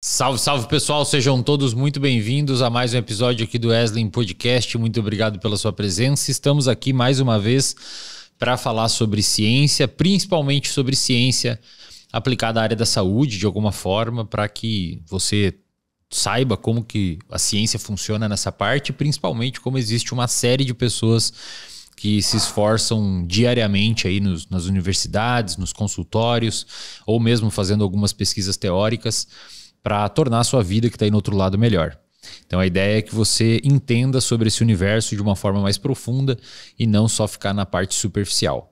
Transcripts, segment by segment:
Salve, salve pessoal, sejam todos muito bem-vindos a mais um episódio aqui do Wesley Podcast. Muito obrigado pela sua presença. Estamos aqui mais uma vez para falar sobre ciência, principalmente sobre ciência aplicada à área da saúde de alguma forma, para que você saiba como que a ciência funciona nessa parte, principalmente como existe uma série de pessoas que se esforçam diariamente aí nos, nas universidades, nos consultórios, ou mesmo fazendo algumas pesquisas teóricas para tornar a sua vida que está aí no outro lado melhor. Então a ideia é que você entenda sobre esse universo de uma forma mais profunda e não só ficar na parte superficial.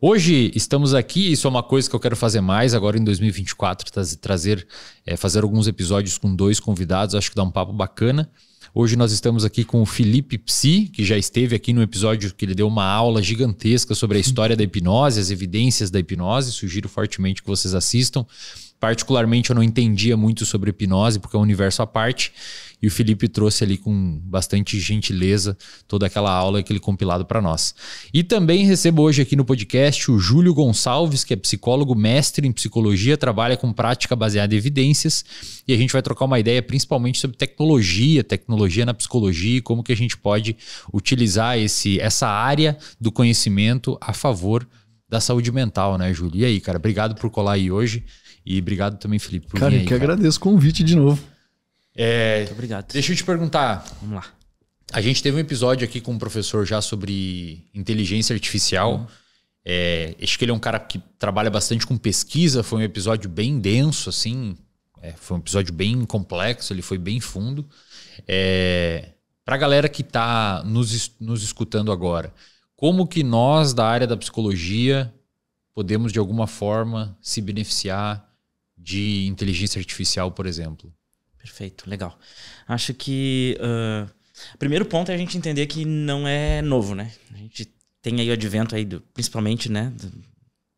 Hoje estamos aqui, isso é uma coisa que eu quero fazer mais agora em 2024, trazer, é, fazer alguns episódios com dois convidados, acho que dá um papo bacana. Hoje nós estamos aqui com o Felipe Psi, que já esteve aqui no episódio que ele deu uma aula gigantesca sobre a história da hipnose, as evidências da hipnose. Sugiro fortemente que vocês assistam particularmente eu não entendia muito sobre hipnose, porque é um universo à parte, e o Felipe trouxe ali com bastante gentileza toda aquela aula, aquele compilado para nós. E também recebo hoje aqui no podcast o Júlio Gonçalves, que é psicólogo, mestre em psicologia, trabalha com prática baseada em evidências, e a gente vai trocar uma ideia principalmente sobre tecnologia, tecnologia na psicologia e como que a gente pode utilizar esse, essa área do conhecimento a favor da saúde mental, né, Júlio? E aí, cara, obrigado por colar aí hoje. E obrigado também, Felipe. Por cara, eu que cara. agradeço o convite de novo. É, Muito obrigado. Deixa eu te perguntar. Vamos lá. A gente teve um episódio aqui com o um professor já sobre inteligência artificial. Uhum. É, acho que ele é um cara que trabalha bastante com pesquisa. Foi um episódio bem denso, assim. É, foi um episódio bem complexo, ele foi bem fundo. É, Para a galera que está nos, nos escutando agora, como que nós da área da psicologia podemos de alguma forma se beneficiar de inteligência artificial, por exemplo? Perfeito, legal. Acho que. Uh, primeiro ponto é a gente entender que não é novo, né? A gente tem aí o advento aí, do, principalmente, né? Do,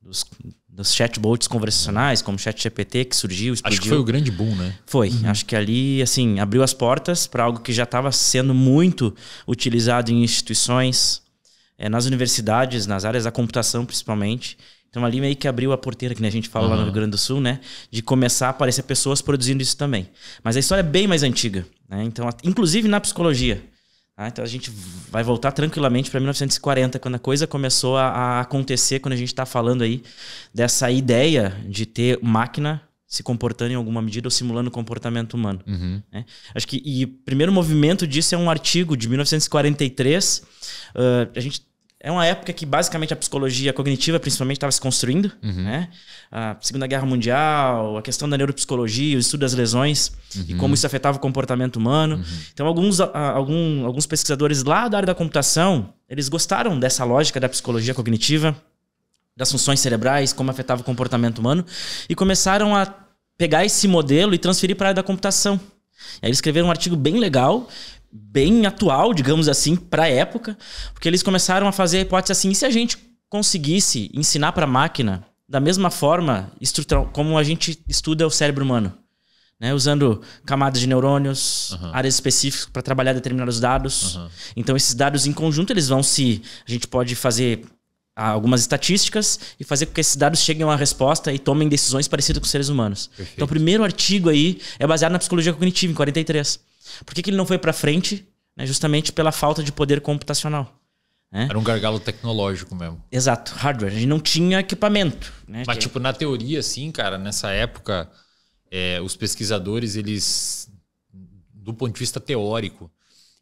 dos, dos, chatbots conversacionais, como o ChatGPT, que surgiu, explodiu. Acho que foi o grande boom, né? Foi. Uhum. Acho que ali, assim, abriu as portas para algo que já estava sendo muito utilizado em instituições, é, nas universidades, nas áreas da computação, principalmente. Então ali meio que abriu a porteira, que a gente fala uhum. lá no Rio Grande do Sul, né? De começar a aparecer pessoas produzindo isso também. Mas a história é bem mais antiga, né? Então, inclusive na psicologia. Tá? Então a gente vai voltar tranquilamente para 1940, quando a coisa começou a, a acontecer, quando a gente está falando aí dessa ideia de ter máquina se comportando em alguma medida ou simulando o comportamento humano. Uhum. Né? Acho que e o primeiro movimento disso é um artigo de 1943. Uh, a gente é uma época que basicamente a psicologia cognitiva principalmente estava se construindo, uhum. né? A Segunda Guerra Mundial, a questão da neuropsicologia, o estudo das lesões uhum. e como uhum. isso afetava o comportamento humano. Uhum. Então alguns, algum, alguns pesquisadores lá da área da computação, eles gostaram dessa lógica da psicologia cognitiva, das funções cerebrais, como afetava o comportamento humano e começaram a pegar esse modelo e transferir para a área da computação. E aí eles escreveram um artigo bem legal bem atual, digamos assim, para a época, porque eles começaram a fazer a hipótese assim: e se a gente conseguisse ensinar para a máquina da mesma forma como a gente estuda o cérebro humano? Né, usando camadas de neurônios, uhum. áreas específicas para trabalhar determinados dados. Uhum. Então, esses dados em conjunto, eles vão se. A gente pode fazer algumas estatísticas e fazer com que esses dados cheguem a uma resposta e tomem decisões parecidas com os seres humanos. Perfeito. Então, o primeiro artigo aí é baseado na psicologia cognitiva, em 43. Por que, que ele não foi para frente? Né? Justamente pela falta de poder computacional. Né? Era um gargalo tecnológico mesmo. Exato, hardware. A gente não tinha equipamento. Né? Mas, que... tipo, na teoria, sim cara, nessa época, é, os pesquisadores, eles, do ponto de vista teórico,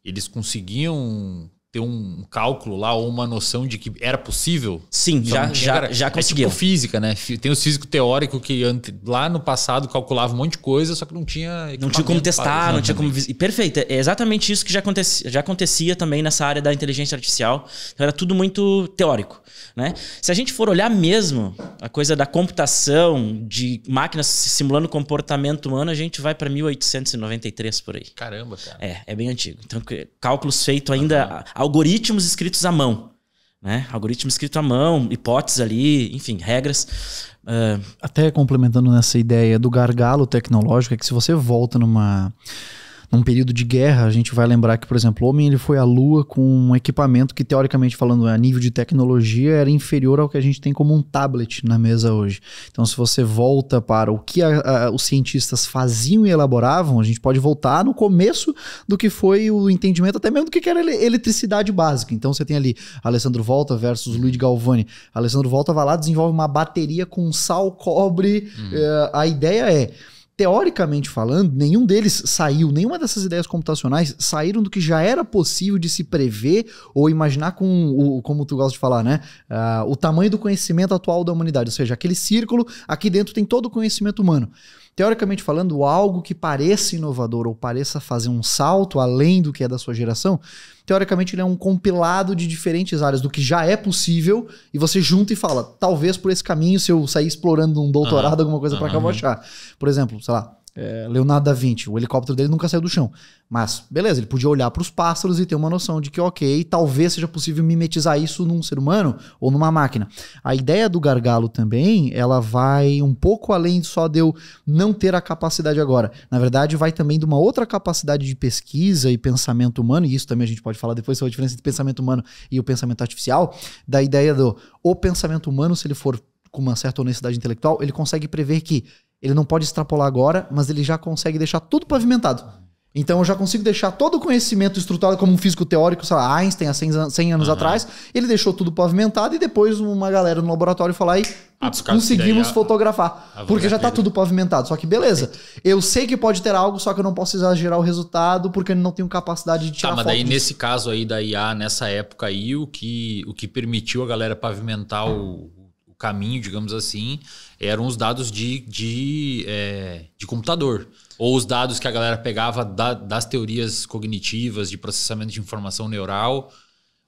eles conseguiam ter um cálculo lá ou uma noção de que era possível? Sim, já, já, já conseguiu. É tipo física, né? Tem o físico teórico que lá no passado calculava um monte de coisa, só que não tinha. Não tinha como testar, não tinha como. Perfeito, é exatamente isso que já acontecia, já acontecia também nessa área da inteligência artificial. Então era tudo muito teórico. Né? Se a gente for olhar mesmo a coisa da computação, de máquinas simulando comportamento humano, a gente vai para 1893 por aí. Caramba, cara. É, é bem antigo. Então, cálculos feitos ainda. Uhum algoritmos escritos à mão. Né? Algoritmo escrito à mão, hipóteses ali, enfim, regras. Uh... Até complementando nessa ideia do gargalo tecnológico, é que se você volta numa num período de guerra, a gente vai lembrar que, por exemplo, o homem ele foi à lua com um equipamento que teoricamente falando a nível de tecnologia era inferior ao que a gente tem como um tablet na mesa hoje. Então, se você volta para o que a, a, os cientistas faziam e elaboravam, a gente pode voltar no começo do que foi o entendimento até mesmo do que era eletricidade básica. Então, você tem ali Alessandro Volta versus Luiz Galvani. Alessandro Volta vai lá, desenvolve uma bateria com sal, cobre. Hum. a ideia é teoricamente falando, nenhum deles saiu, nenhuma dessas ideias computacionais saíram do que já era possível de se prever ou imaginar com o, como tu gosta de falar, né? Uh, o tamanho do conhecimento atual da humanidade. Ou seja, aquele círculo, aqui dentro tem todo o conhecimento humano teoricamente falando, algo que pareça inovador ou pareça fazer um salto além do que é da sua geração, teoricamente ele é um compilado de diferentes áreas do que já é possível e você junta e fala, talvez por esse caminho, se eu sair explorando um doutorado, alguma coisa para cá, eu vou achar. Por exemplo, sei lá, é, Leonardo da Vinci, o helicóptero dele nunca saiu do chão. Mas, beleza, ele podia olhar para os pássaros e ter uma noção de que, ok, talvez seja possível mimetizar isso num ser humano ou numa máquina. A ideia do gargalo também, ela vai um pouco além só de eu não ter a capacidade agora. Na verdade, vai também de uma outra capacidade de pesquisa e pensamento humano, e isso também a gente pode falar depois sobre a diferença entre pensamento humano e o pensamento artificial, da ideia do o pensamento humano, se ele for com uma certa honestidade intelectual, ele consegue prever que ele não pode extrapolar agora, mas ele já consegue deixar tudo pavimentado. Então eu já consigo deixar todo o conhecimento estruturado como um físico teórico, sei lá, Einstein há 100, anos uhum. atrás, ele deixou tudo pavimentado e depois uma galera no laboratório falar aí ah, conseguimos fotografar, a, porque é já está tudo pavimentado. Só que beleza, eu sei que pode ter algo, só que eu não posso exagerar o resultado porque eu não tenho capacidade de tá, tirar Tá, mas daí disso. nesse caso aí da IA, nessa época aí, o que, o que permitiu a galera pavimentar o, o caminho, digamos assim, eram os dados de, de, é, de computador. Ou os dados que a galera pegava da, das teorias cognitivas, de processamento de informação neural.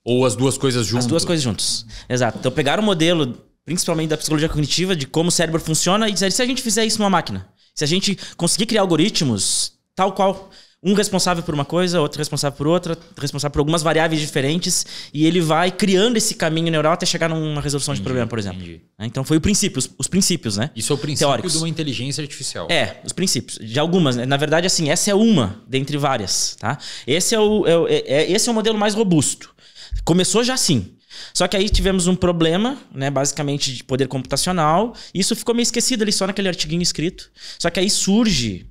Ou as duas coisas juntas? As duas coisas juntas. Exato. Então pegaram o modelo, principalmente da psicologia cognitiva, de como o cérebro funciona, e disseram: se a gente fizer isso numa máquina, se a gente conseguir criar algoritmos, tal qual um responsável por uma coisa, outro responsável por outra, responsável por algumas variáveis diferentes, e ele vai criando esse caminho neural até chegar numa resolução entendi, de problema, por exemplo. Entendi. Né? Então foi o princípio, os, os princípios, né? Isso é o princípio Teóricos. de uma inteligência artificial. É, os princípios. De algumas, né? Na verdade, assim, essa é uma dentre várias, tá? Esse é o, é, é, é, esse é o modelo mais robusto. Começou já assim. Só que aí tivemos um problema, né, basicamente de poder computacional. Isso ficou meio esquecido ali só naquele artiguinho escrito. Só que aí surge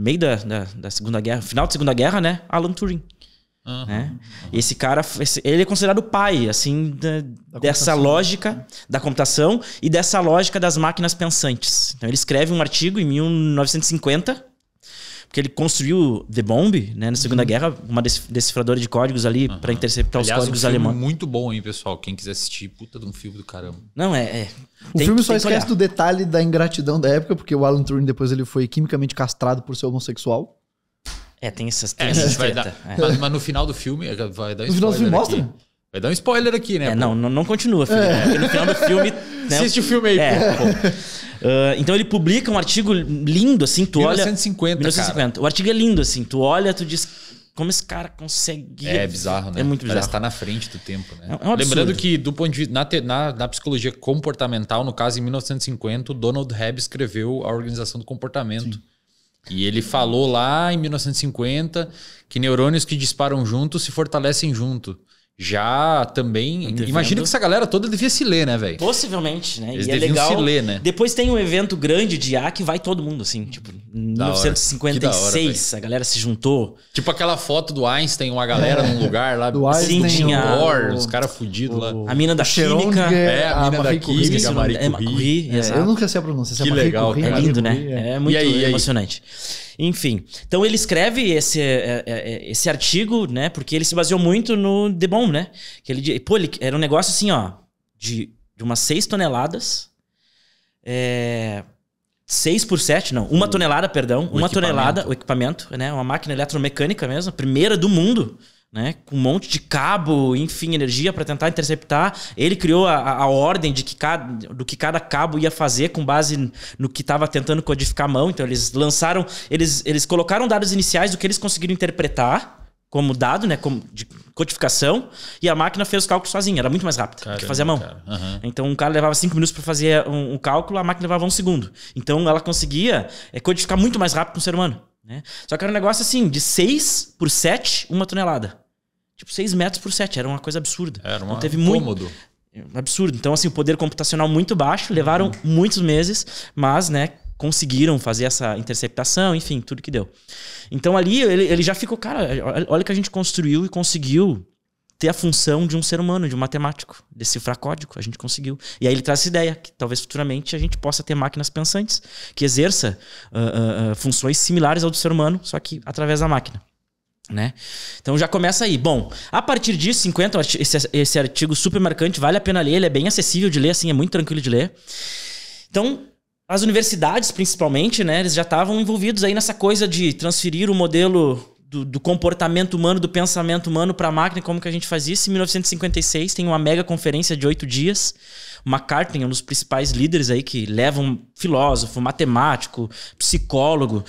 meio da, da, da, Segunda Guerra, final da Segunda Guerra, né? Alan Turing. Uhum, né? Uhum. Esse cara, esse, ele é considerado o pai, assim, da, dessa né? lógica né? da computação e dessa lógica das máquinas pensantes. Então, ele escreve um artigo em 1950 porque ele construiu The Bomb, né, na Segunda uhum. Guerra, uma decifradora de códigos ali uhum. para interceptar Aliás, os códigos um alemães. Muito bom, hein, pessoal? Quem quiser assistir, puta de um filme do caramba. Não, é. é. O tem, filme só esquece do detalhe da ingratidão da época, porque o Alan Turing depois ele foi quimicamente castrado por ser homossexual. É, tem essas, tem é, essas vai dar, é. mas, mas, no final do filme vai dar No final do filme mostra? Aqui. Vai dar um spoiler aqui, né? É, não, não, não continua, filho, é. né? no final do filme. Né? Assiste o filme aí, é, pô. Uh, então ele publica um artigo lindo, assim, tu 1950, olha. 1950. Cara. O artigo é lindo, assim, tu olha, tu diz. Como esse cara consegue. É bizarro, né? É muito bizarro. Parece tá na frente do tempo, né? É um é Lembrando que, do ponto de na, te, na, na, psicologia comportamental, no caso, em 1950, o Donald Hebb escreveu a organização do comportamento. Sim. E ele falou lá em 1950 que neurônios que disparam juntos se fortalecem junto já também. Imagina que essa galera toda devia se ler, né, velho? Possivelmente, né? Eles e é legal. Se ler, né? Depois tem um evento grande de IA que vai todo mundo, assim, tipo, da 1956, hora, a galera se juntou. Tipo aquela foto do Einstein, uma galera é. num lugar lá do assim, Einstein. Sim, tinha. War, o... os caras fudidos lá. A mina da Química. É, é, a, a mina da Química, a Marie é Curie. É, eu nunca sei a pronúncia. É que legal, é lindo, né? É, muito e aí, emocionante. E aí? Enfim. Então ele escreve esse, é, é, é, esse artigo, né? Porque ele se baseou muito no The Bomb, né? Que ele, pô, ele era um negócio assim, ó, de, de umas 6 toneladas. É. 6 por 7, não, uma o, hum. tonelada, perdão, uma tonelada, o equipamento, né? Uma máquina eletromecânica mesmo, primeira do mundo né, com um monte de cabo, enfim, energia para tentar interceptar. Ele criou a, a ordem de que cada, do que cada cabo ia fazer com base no que estava tentando codificar a mão. Então eles lançaram, eles, eles colocaram dados iniciais do que eles conseguiram interpretar como dado, né, como de codificação, e a máquina fez os cálculos sozinha. Era muito mais rápido Caramba, que fazer a mão. Uhum. Então um cara levava cinco minutos para fazer um, um cálculo, a máquina levava um segundo. Então ela conseguia é, codificar muito mais rápido que um ser humano. Né? Só que era um negócio assim, de 6 por 7, uma tonelada. Tipo, 6 metros por 7, era uma coisa absurda. Era então uma... então, teve Muito... Absurdo. Então, assim, o poder computacional muito baixo, levaram uhum. muitos meses, mas, né, conseguiram fazer essa interceptação, enfim, tudo que deu. Então ali ele, ele já ficou, cara, olha o que a gente construiu e conseguiu ter a função de um ser humano, de um matemático, decifrar código. A gente conseguiu. E aí ele traz essa ideia que talvez futuramente a gente possa ter máquinas pensantes que exerça uh, uh, funções similares ao do ser humano, só que através da máquina. Né? Então já começa aí. Bom, a partir disso, 50, esse, esse artigo super marcante, vale a pena ler, ele é bem acessível de ler, assim, é muito tranquilo de ler. Então, as universidades, principalmente, né, eles já estavam envolvidos aí nessa coisa de transferir o modelo do, do, comportamento humano, do pensamento humano para a máquina, como que a gente faz isso. Em 1956 tem uma mega conferência de oito dias. McCartney, um dos principais líderes aí que leva um filósofo, matemático, psicólogo,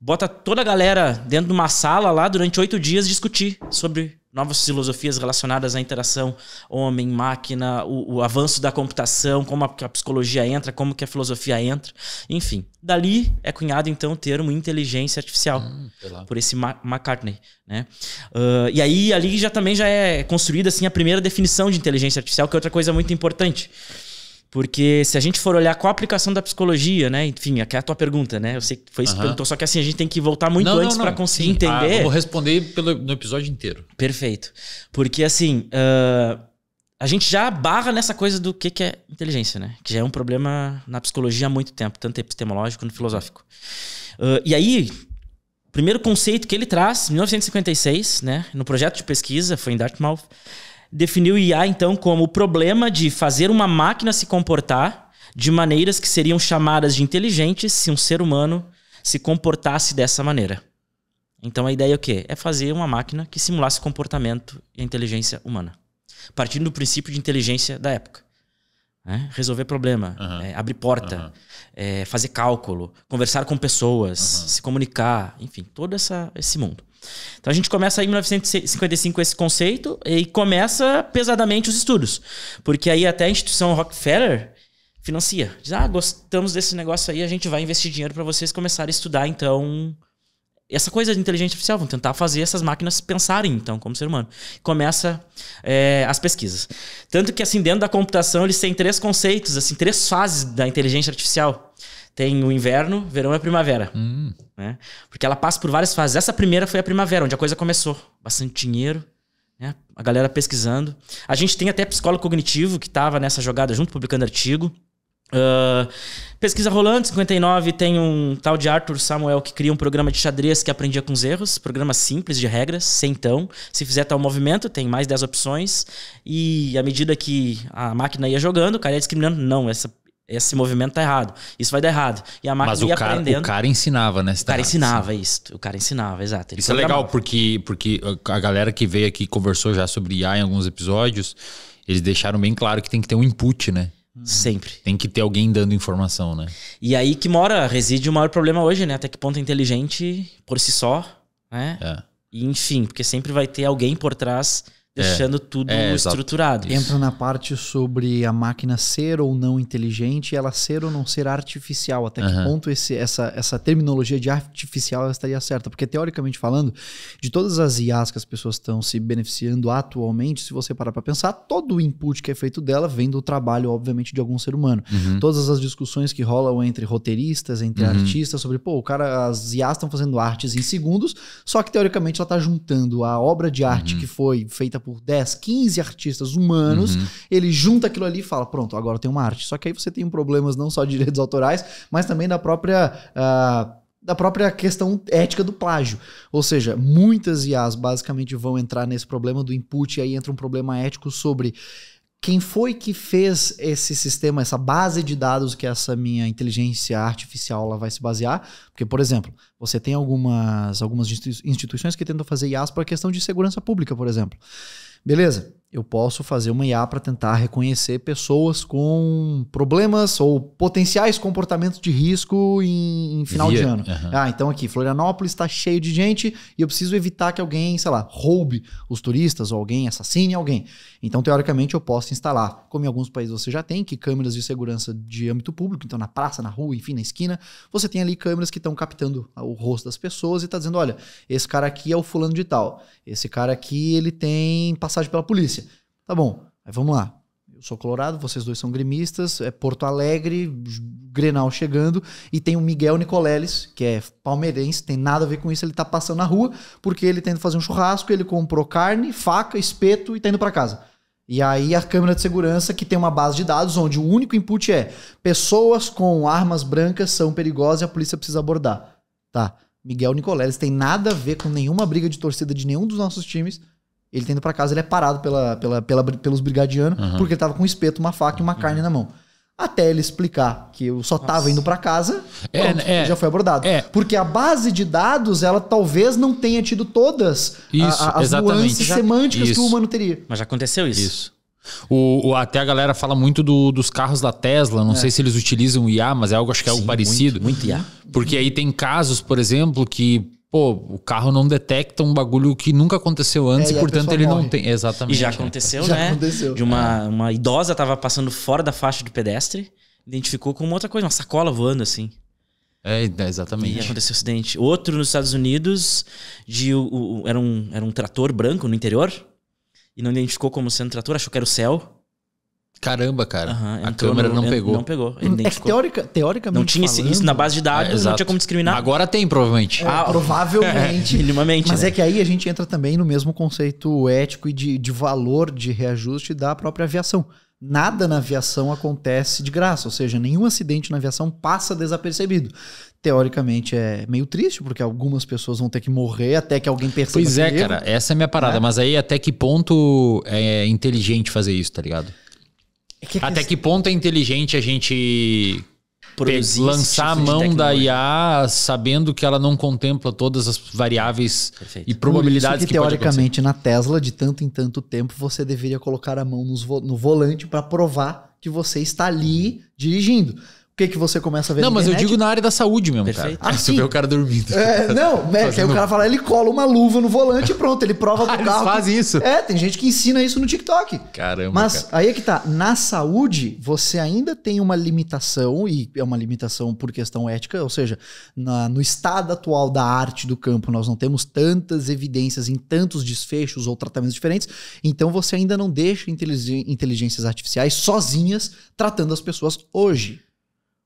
bota toda a galera dentro de uma sala lá durante oito dias discutir sobre novas filosofias relacionadas à interação homem-máquina, o, o, avanço da computação, como a, a, psicologia entra, como que a filosofia entra, enfim. Dali é cunhado então o termo inteligência artificial hum, por esse Ma McCartney, né? Uh, e aí ali já também já é construída assim a primeira definição de inteligência artificial, que é outra coisa muito importante. Porque se a gente for olhar qual a aplicação da psicologia, né? Enfim, aquela é a tua pergunta, né? Eu sei que foi isso que perguntou, só que assim, a gente tem que voltar muito não, antes para conseguir Sim. entender. Ah, vou responder pelo, no episódio inteiro. Perfeito. Porque assim, uh, a gente já barra nessa coisa do que, que é inteligência, né? Que já é um problema na psicologia há muito tempo, tanto epistemológico quanto filosófico. Uh, e aí, o primeiro conceito que ele traz, 1956, né? No projeto de pesquisa, foi em Dartmouth definiu IA, então, como o problema de fazer uma máquina se comportar de maneiras que seriam chamadas de inteligentes se um ser humano se comportasse dessa maneira. Então a ideia é o quê? É fazer uma máquina que simulasse comportamento e inteligência humana. Partindo do princípio de inteligência da época. É, resolver problema, uhum. é, abrir porta, uhum. é, fazer cálculo, conversar com pessoas, uhum. se comunicar, enfim, todo essa, esse mundo. Então a gente começa em 1955 esse conceito e começa pesadamente os estudos. Porque aí até a instituição Rockefeller financia. Diz, ah, gostamos desse negócio aí, a gente vai investir dinheiro para vocês começarem a estudar, então... Essa coisa de inteligência artificial, vão tentar fazer essas máquinas pensarem, então, como ser humano. Começa é, as pesquisas. Tanto que, assim, dentro da computação, eles têm três conceitos, assim, três fases da inteligência artificial. Tem o inverno, verão e a primavera. Hum. Né? Porque ela passa por várias fases. Essa primeira foi a primavera, onde a coisa começou. Bastante dinheiro, né? a galera pesquisando. A gente tem até psicólogo cognitivo que estava nessa jogada junto, publicando artigo. Uh, pesquisa rolando, 59 tem um tal de Arthur Samuel que cria um programa de xadrez que aprendia com os erros, programa simples de regras, sem então Se fizer tal movimento, tem mais 10 opções. E à medida que a máquina ia jogando, o cara ia discriminando, não, essa esse movimento tá errado. Isso vai dar errado. E a máquina Mas ia o cara, aprendendo. o cara ensinava, né? O tá cara ensinava assim. isso. O cara ensinava, exato. Ele isso é legal porque, porque a galera que veio aqui conversou já sobre IA em alguns episódios, eles deixaram bem claro que tem que ter um input, né? Uhum. Sempre. Tem que ter alguém dando informação, né? E aí que mora, reside o maior problema hoje, né? Até que ponto é inteligente por si só, né? É. E enfim, porque sempre vai ter alguém por trás deixando é, tudo é, estruturado. Entra na parte sobre a máquina ser ou não inteligente, ela ser ou não ser artificial. Até que ponto esse, essa, essa terminologia de artificial estaria certa? Porque, teoricamente falando, de todas as IAs que as pessoas estão se beneficiando atualmente, se você parar para pensar, todo o input que é feito dela vem do trabalho, obviamente, de algum ser humano. Uhum. Todas as discussões que rolam entre roteiristas, entre uhum. artistas, sobre, pô, o cara, as IAs estão fazendo artes em segundos, só que, teoricamente, ela está juntando a obra de arte uhum. que foi feita por 10, 15 artistas humanos, uhum. ele junta aquilo ali e fala: pronto, agora tem uma arte. Só que aí você tem problemas não só de direitos autorais, mas também da própria. Uh, da própria questão ética do plágio. Ou seja, muitas IAs basicamente vão entrar nesse problema do input e aí entra um problema ético sobre quem foi que fez esse sistema, essa base de dados que essa minha inteligência artificial ela vai se basear? Porque, por exemplo, você tem algumas, algumas instituições que tentam fazer IAS para questão de segurança pública, por exemplo. Beleza, eu posso fazer uma IA para tentar reconhecer pessoas com problemas ou potenciais comportamentos de risco em, em final Via. de ano. Uhum. Ah, então aqui, Florianópolis está cheio de gente e eu preciso evitar que alguém, sei lá, roube os turistas ou alguém assassine alguém. Então, teoricamente, eu posso instalar, como em alguns países você já tem, que câmeras de segurança de âmbito público, então na praça, na rua, enfim, na esquina, você tem ali câmeras que estão captando o rosto das pessoas e está dizendo, olha, esse cara aqui é o fulano de tal, esse cara aqui ele tem passagem pela polícia. Tá bom, aí vamos lá. Eu sou colorado, vocês dois são gremistas, é Porto Alegre, Grenal chegando, e tem o Miguel Nicoleles, que é palmeirense, tem nada a ver com isso, ele tá passando na rua, porque ele tenta tá fazer um churrasco, ele comprou carne, faca, espeto e tá indo para casa. E aí a câmera de segurança que tem uma base de dados onde o único input é pessoas com armas brancas são perigosas e a polícia precisa abordar. Tá. Miguel Nicoleles tem nada a ver com nenhuma briga de torcida de nenhum dos nossos times. Ele tá indo pra casa, ele é parado pela, pela, pela pelos brigadianos, uhum. porque ele tava com um espeto, uma faca e uma uhum. carne na mão. Até ele explicar que eu só Nossa. tava indo para casa, é, pronto, né, é, já foi abordado. É. Porque a base de dados, ela talvez não tenha tido todas isso, a, a, as exatamente. nuances já, semânticas isso. que o humano teria. Mas já aconteceu isso. Isso. O, o, até a galera fala muito do, dos carros da Tesla, não é. sei se eles utilizam IA, mas é algo, acho que é algo Sim, parecido. Muito, muito IA. Porque aí tem casos, por exemplo, que pô, o carro não detecta um bagulho que nunca aconteceu antes é, e, portanto, ele morre. não tem. Exatamente. E já aconteceu, né? Já aconteceu. De uma, uma idosa estava passando fora da faixa do pedestre, identificou como outra coisa, uma sacola voando assim. É, é exatamente. E aconteceu um acidente. Outro nos Estados Unidos, de, o, o, era, um, era um trator branco no interior, e não identificou como sendo trator, achou que era o céu. Caramba, cara. Uhum, a câmera no, não pegou. Não pegou. é que teórica, teoricamente. Não tinha falando, isso na base de dados, é, não tinha como discriminar. Agora tem, provavelmente. É, ah, provavelmente. É, minimamente. Mas né? é que aí a gente entra também no mesmo conceito ético e de, de valor de reajuste da própria aviação. Nada na aviação acontece de graça, ou seja, nenhum acidente na aviação passa desapercebido teoricamente é meio triste, porque algumas pessoas vão ter que morrer até que alguém perceba. Pois é, cara, essa é a minha parada, né? mas aí até que ponto é inteligente fazer isso, tá ligado? É que é Até que ponto é inteligente a gente Produzir lançar a tipo mão da IA sabendo que ela não contempla todas as variáveis Perfeito. e probabilidades que, que teoricamente na Tesla de tanto em tanto tempo você deveria colocar a mão no volante para provar que você está ali dirigindo. O que, que você começa a ver Não, mas internet? eu digo na área da saúde mesmo, Perfeito. cara. Ah, ah, você vê o cara dormindo. É, não, né, aí o cara fala, ele cola uma luva no volante e pronto, ele prova ah, do carro. faz isso. É, tem gente que ensina isso no TikTok. Caramba. Mas cara. aí é que tá. Na saúde, você ainda tem uma limitação, e é uma limitação por questão ética, ou seja, na, no estado atual da arte do campo, nós não temos tantas evidências em tantos desfechos ou tratamentos diferentes, então você ainda não deixa inteligências artificiais sozinhas tratando as pessoas hoje.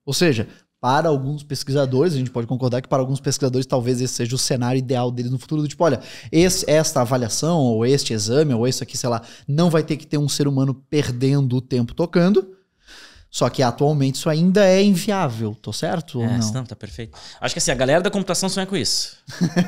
Ou seja, para alguns pesquisadores, a gente pode concordar que para alguns pesquisadores talvez esse seja o cenário ideal deles no futuro, do tipo, olha, esse, esta avaliação, ou este exame, ou isso aqui, sei lá, não vai ter que ter um ser humano perdendo o tempo tocando, só que atualmente isso ainda é inviável, tô certo? É, ou não? não, tá perfeito. Acho que assim, a galera da computação sonha com isso.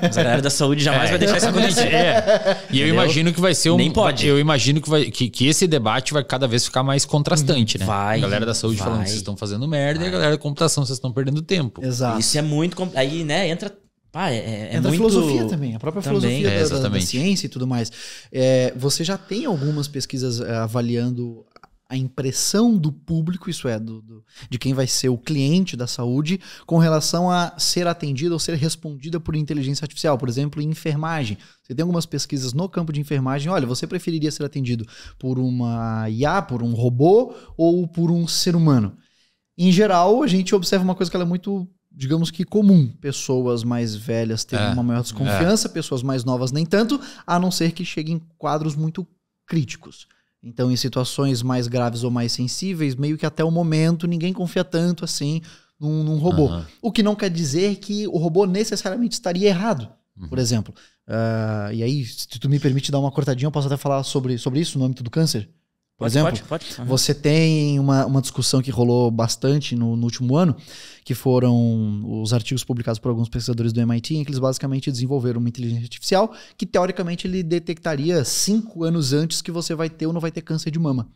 Mas a galera da saúde jamais é, vai deixar isso acontecer. É. E Entendeu? eu imagino que vai ser um. Nem pode. Eu imagino que, vai, que, que esse debate vai cada vez ficar mais contrastante, né? Vai. A galera da saúde vai, falando que vocês estão fazendo merda vai. e a galera da computação, vocês estão perdendo tempo. Exato. Isso é muito. Aí, né, entra Pá, é, é, é Entra muito... a filosofia também, a própria também. filosofia é, da, da, ciência e tudo mais. É, você já tem algumas pesquisas eh, avaliando a impressão do público, isso é, do, do, de quem vai ser o cliente da saúde, com relação a ser atendida ou ser respondida por inteligência artificial, por exemplo, em enfermagem. Você tem algumas pesquisas no campo de enfermagem, olha, você preferiria ser atendido por uma IA, por um robô ou por um ser humano? Em geral, a gente observa uma coisa que é muito digamos que comum. Pessoas mais velhas têm é, uma maior é. desconfiança, é. pessoas mais novas nem tanto, a não ser que cheguem em quadros muito críticos. Então, em situações mais graves ou mais sensíveis, meio que até o momento ninguém confia tanto assim num, num robô. Uhum. O que não quer dizer que o robô necessariamente estaria errado, uhum. por exemplo. Uh, e aí, se tu me permite dar uma cortadinha, eu posso até falar sobre, sobre isso, no âmbito do câncer. Por pode, exemplo, pode, pode. Uhum. você tem uma, uma discussão que rolou bastante no, no, último ano, que foram os artigos publicados por alguns pesquisadores do MIT, em que eles basicamente desenvolveram uma inteligência artificial que, teoricamente, ele detectaria cinco anos antes que você vai ter ou não vai ter câncer de mama.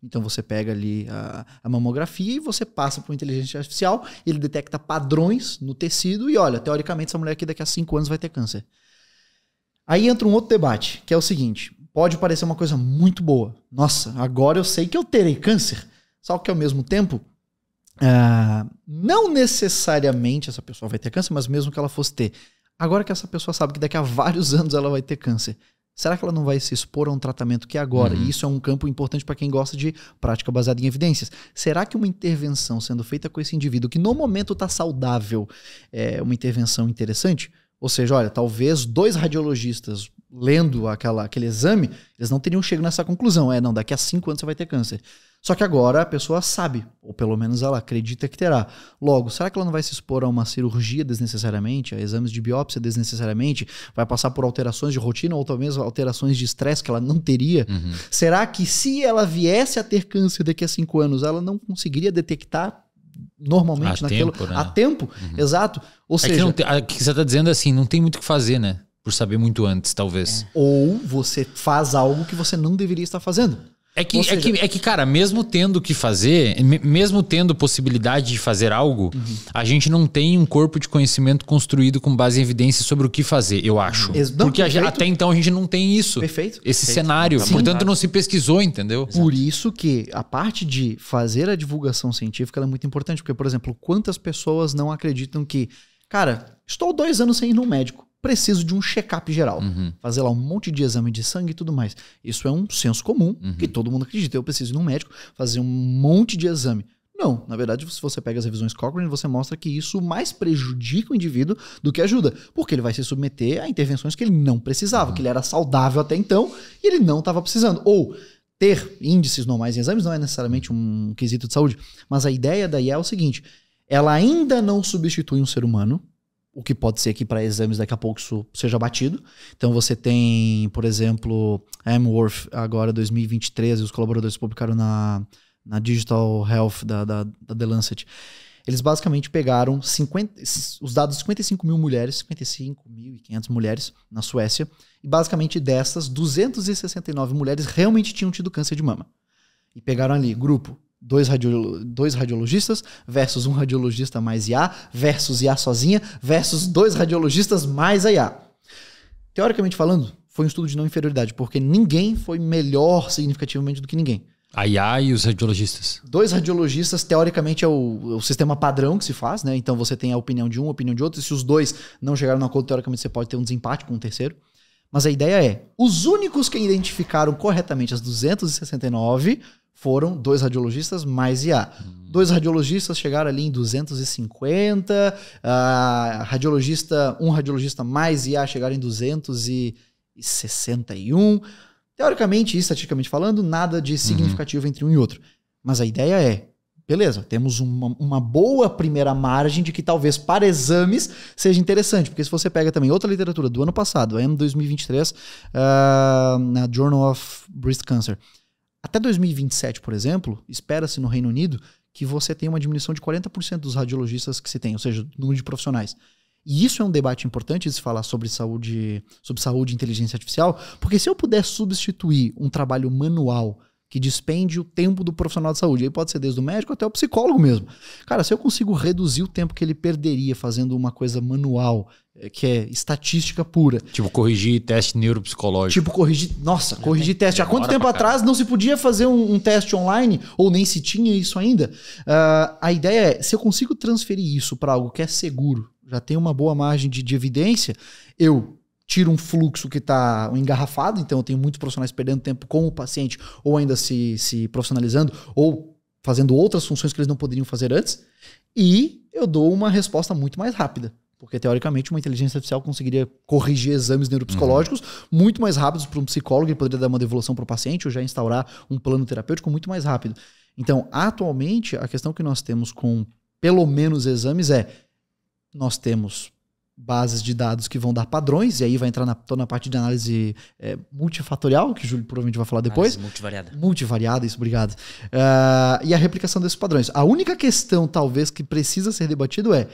Então você pega ali a, a mamografia e você passa para uma inteligência artificial, ele detecta padrões no tecido e olha, teoricamente essa mulher aqui daqui a cinco anos vai ter câncer. Aí entra um outro debate, que é o seguinte: pode parecer uma coisa muito boa. Nossa, agora eu sei que eu terei câncer. Só que ao mesmo tempo, uh, não necessariamente essa pessoa vai ter câncer, mas mesmo que ela fosse ter. Agora que essa pessoa sabe que daqui a vários anos ela vai ter câncer, será que ela não vai se expor a um tratamento que é agora? Uhum. E isso é um campo importante para quem gosta de prática baseada em evidências. Será que uma intervenção sendo feita com esse indivíduo que no momento está saudável é uma intervenção interessante? Ou seja, olha, talvez dois radiologistas lendo aquela, aquele exame, eles não teriam chegado nessa conclusão. É, não, daqui a cinco anos você vai ter câncer. Só que agora a pessoa sabe, ou pelo menos ela acredita que terá. Logo, será que ela não vai se expor a uma cirurgia desnecessariamente, a exames de biópsia desnecessariamente? Vai passar por alterações de rotina ou talvez alterações de estresse que ela não teria? Uhum. Será que se ela viesse a ter câncer daqui a cinco anos, ela não conseguiria detectar normalmente há naquilo. Tempo, né? Há tempo, uhum. exato. Ou é seja. Que, que você está dizendo assim, não tem muito o que fazer, né? Por saber muito antes, talvez. É. Ou você faz algo que você não deveria estar fazendo. É, é que, seja... é, que, é que, cara, mesmo tendo que fazer, mesmo tendo possibilidade de fazer algo, uhum. a gente não tem um corpo de conhecimento construído com base em evidências sobre o que fazer, eu acho. Uhum. não, Porque a, até então a gente não tem isso. Perfeito. Esse perfeito. cenário. Portanto, não se pesquisou, entendeu? Exato. Por isso que a parte de fazer a divulgação científica é muito importante. Porque, por exemplo, quantas pessoas não acreditam que, cara, estou dois anos sem ir no médico preciso de um check-up geral. Uhum. Fazer lá um monte de exame de sangue e tudo mais. Isso é um senso comum uhum. que todo mundo acredita. Eu preciso ir num médico fazer um monte de exame. Não, na verdade, se você pega as revisões Cochrane, você mostra que isso mais prejudica o indivíduo do que ajuda, porque ele vai se submeter a intervenções que ele não precisava, uhum. que ele era saudável até então e ele não estava precisando. Ou ter índices normais em exames não é necessariamente um quesito de saúde, mas a ideia daí é o seguinte: ela ainda não substitui um ser humano, o que pode ser que para exames daqui a pouco isso seja batido. Então você tem, por exemplo, Amworth agora 2023, os colaboradores publicaram na, na Digital Health da, da, da The Lancet. Eles basicamente pegaram 50, os dados de 55 mil mulheres, 55.500 mulheres na Suécia, e basicamente dessas, 269 mulheres realmente tinham tido câncer de mama. E pegaram ali, grupo, dois, radio, dois radiologistas versus um radiologista mais IA versus IA sozinha versus dois radiologistas mais a IA. Teoricamente falando, foi um estudo de não inferioridade, porque ninguém foi melhor significativamente do que ninguém. A IA e os radiologistas. Dois radiologistas, teoricamente, é o, é o, sistema padrão que se faz, né? Então você tem a opinião de um, a opinião de outro, e se os dois não chegaram no acordo, teoricamente você pode ter um desempate com um terceiro. Mas a ideia é, os únicos que identificaram corretamente as 269 foram dois radiologistas mais IA. Hum. Dois radiologistas chegaram ali em 250, uh, radiologista, um radiologista mais IA chegaram em 261. Teoricamente e estatisticamente falando, nada de uhum. significativo uhum. entre um e outro. Mas a ideia é, Beleza, temos uma, uma, boa primeira margem de que talvez para exames seja interessante, porque se você pega também outra literatura do ano passado, ano 2023 uh, ah, na Journal of Breast Cancer, até 2027, por exemplo, espera-se no Reino Unido que você tenha uma diminuição de 40% dos radiologistas que se tem, ou seja, número de profissionais. E isso é um debate importante de se falar sobre saúde, sobre saúde e inteligência artificial, porque se eu puder substituir um trabalho manual que despende o tempo do profissional de saúde. Aí pode ser desde o médico até o psicólogo mesmo. Cara, se eu consigo reduzir o tempo que ele perderia fazendo uma coisa manual, eh, que é estatística pura. Tipo, corrigir teste neuropsicológico. Tipo, corrigir. Nossa, Já corrigir tem... teste. Há quanto tempo atrás não se podia fazer um, um, teste online, ou nem se tinha isso ainda? Uh, a ideia é: se eu consigo transferir isso para algo que é seguro, já tem uma boa margem de, de, evidência, eu tira um fluxo que está engarrafado, então eu tenho muitos profissionais perdendo tempo com o paciente, ou ainda se, se profissionalizando, ou fazendo outras funções que eles não poderiam fazer antes, e eu dou uma resposta muito mais rápida. Porque, teoricamente, uma inteligência artificial conseguiria corrigir exames neuropsicológicos uhum. muito mais rápidos para um psicólogo, e poderia dar uma devolução para o paciente ou já instaurar um plano terapêutico muito mais rápido. Então, atualmente, a questão que nós temos com pelo menos exames é: nós temos bases de dados que vão dar padrões, e aí vai entrar na, toda na parte de análise é, multifatorial, que o Júlio provavelmente vai falar depois. Análise multivariada. Multivariada, isso, obrigado. Uh, e a replicação desses padrões. A única questão, talvez, que precisa ser debatido é.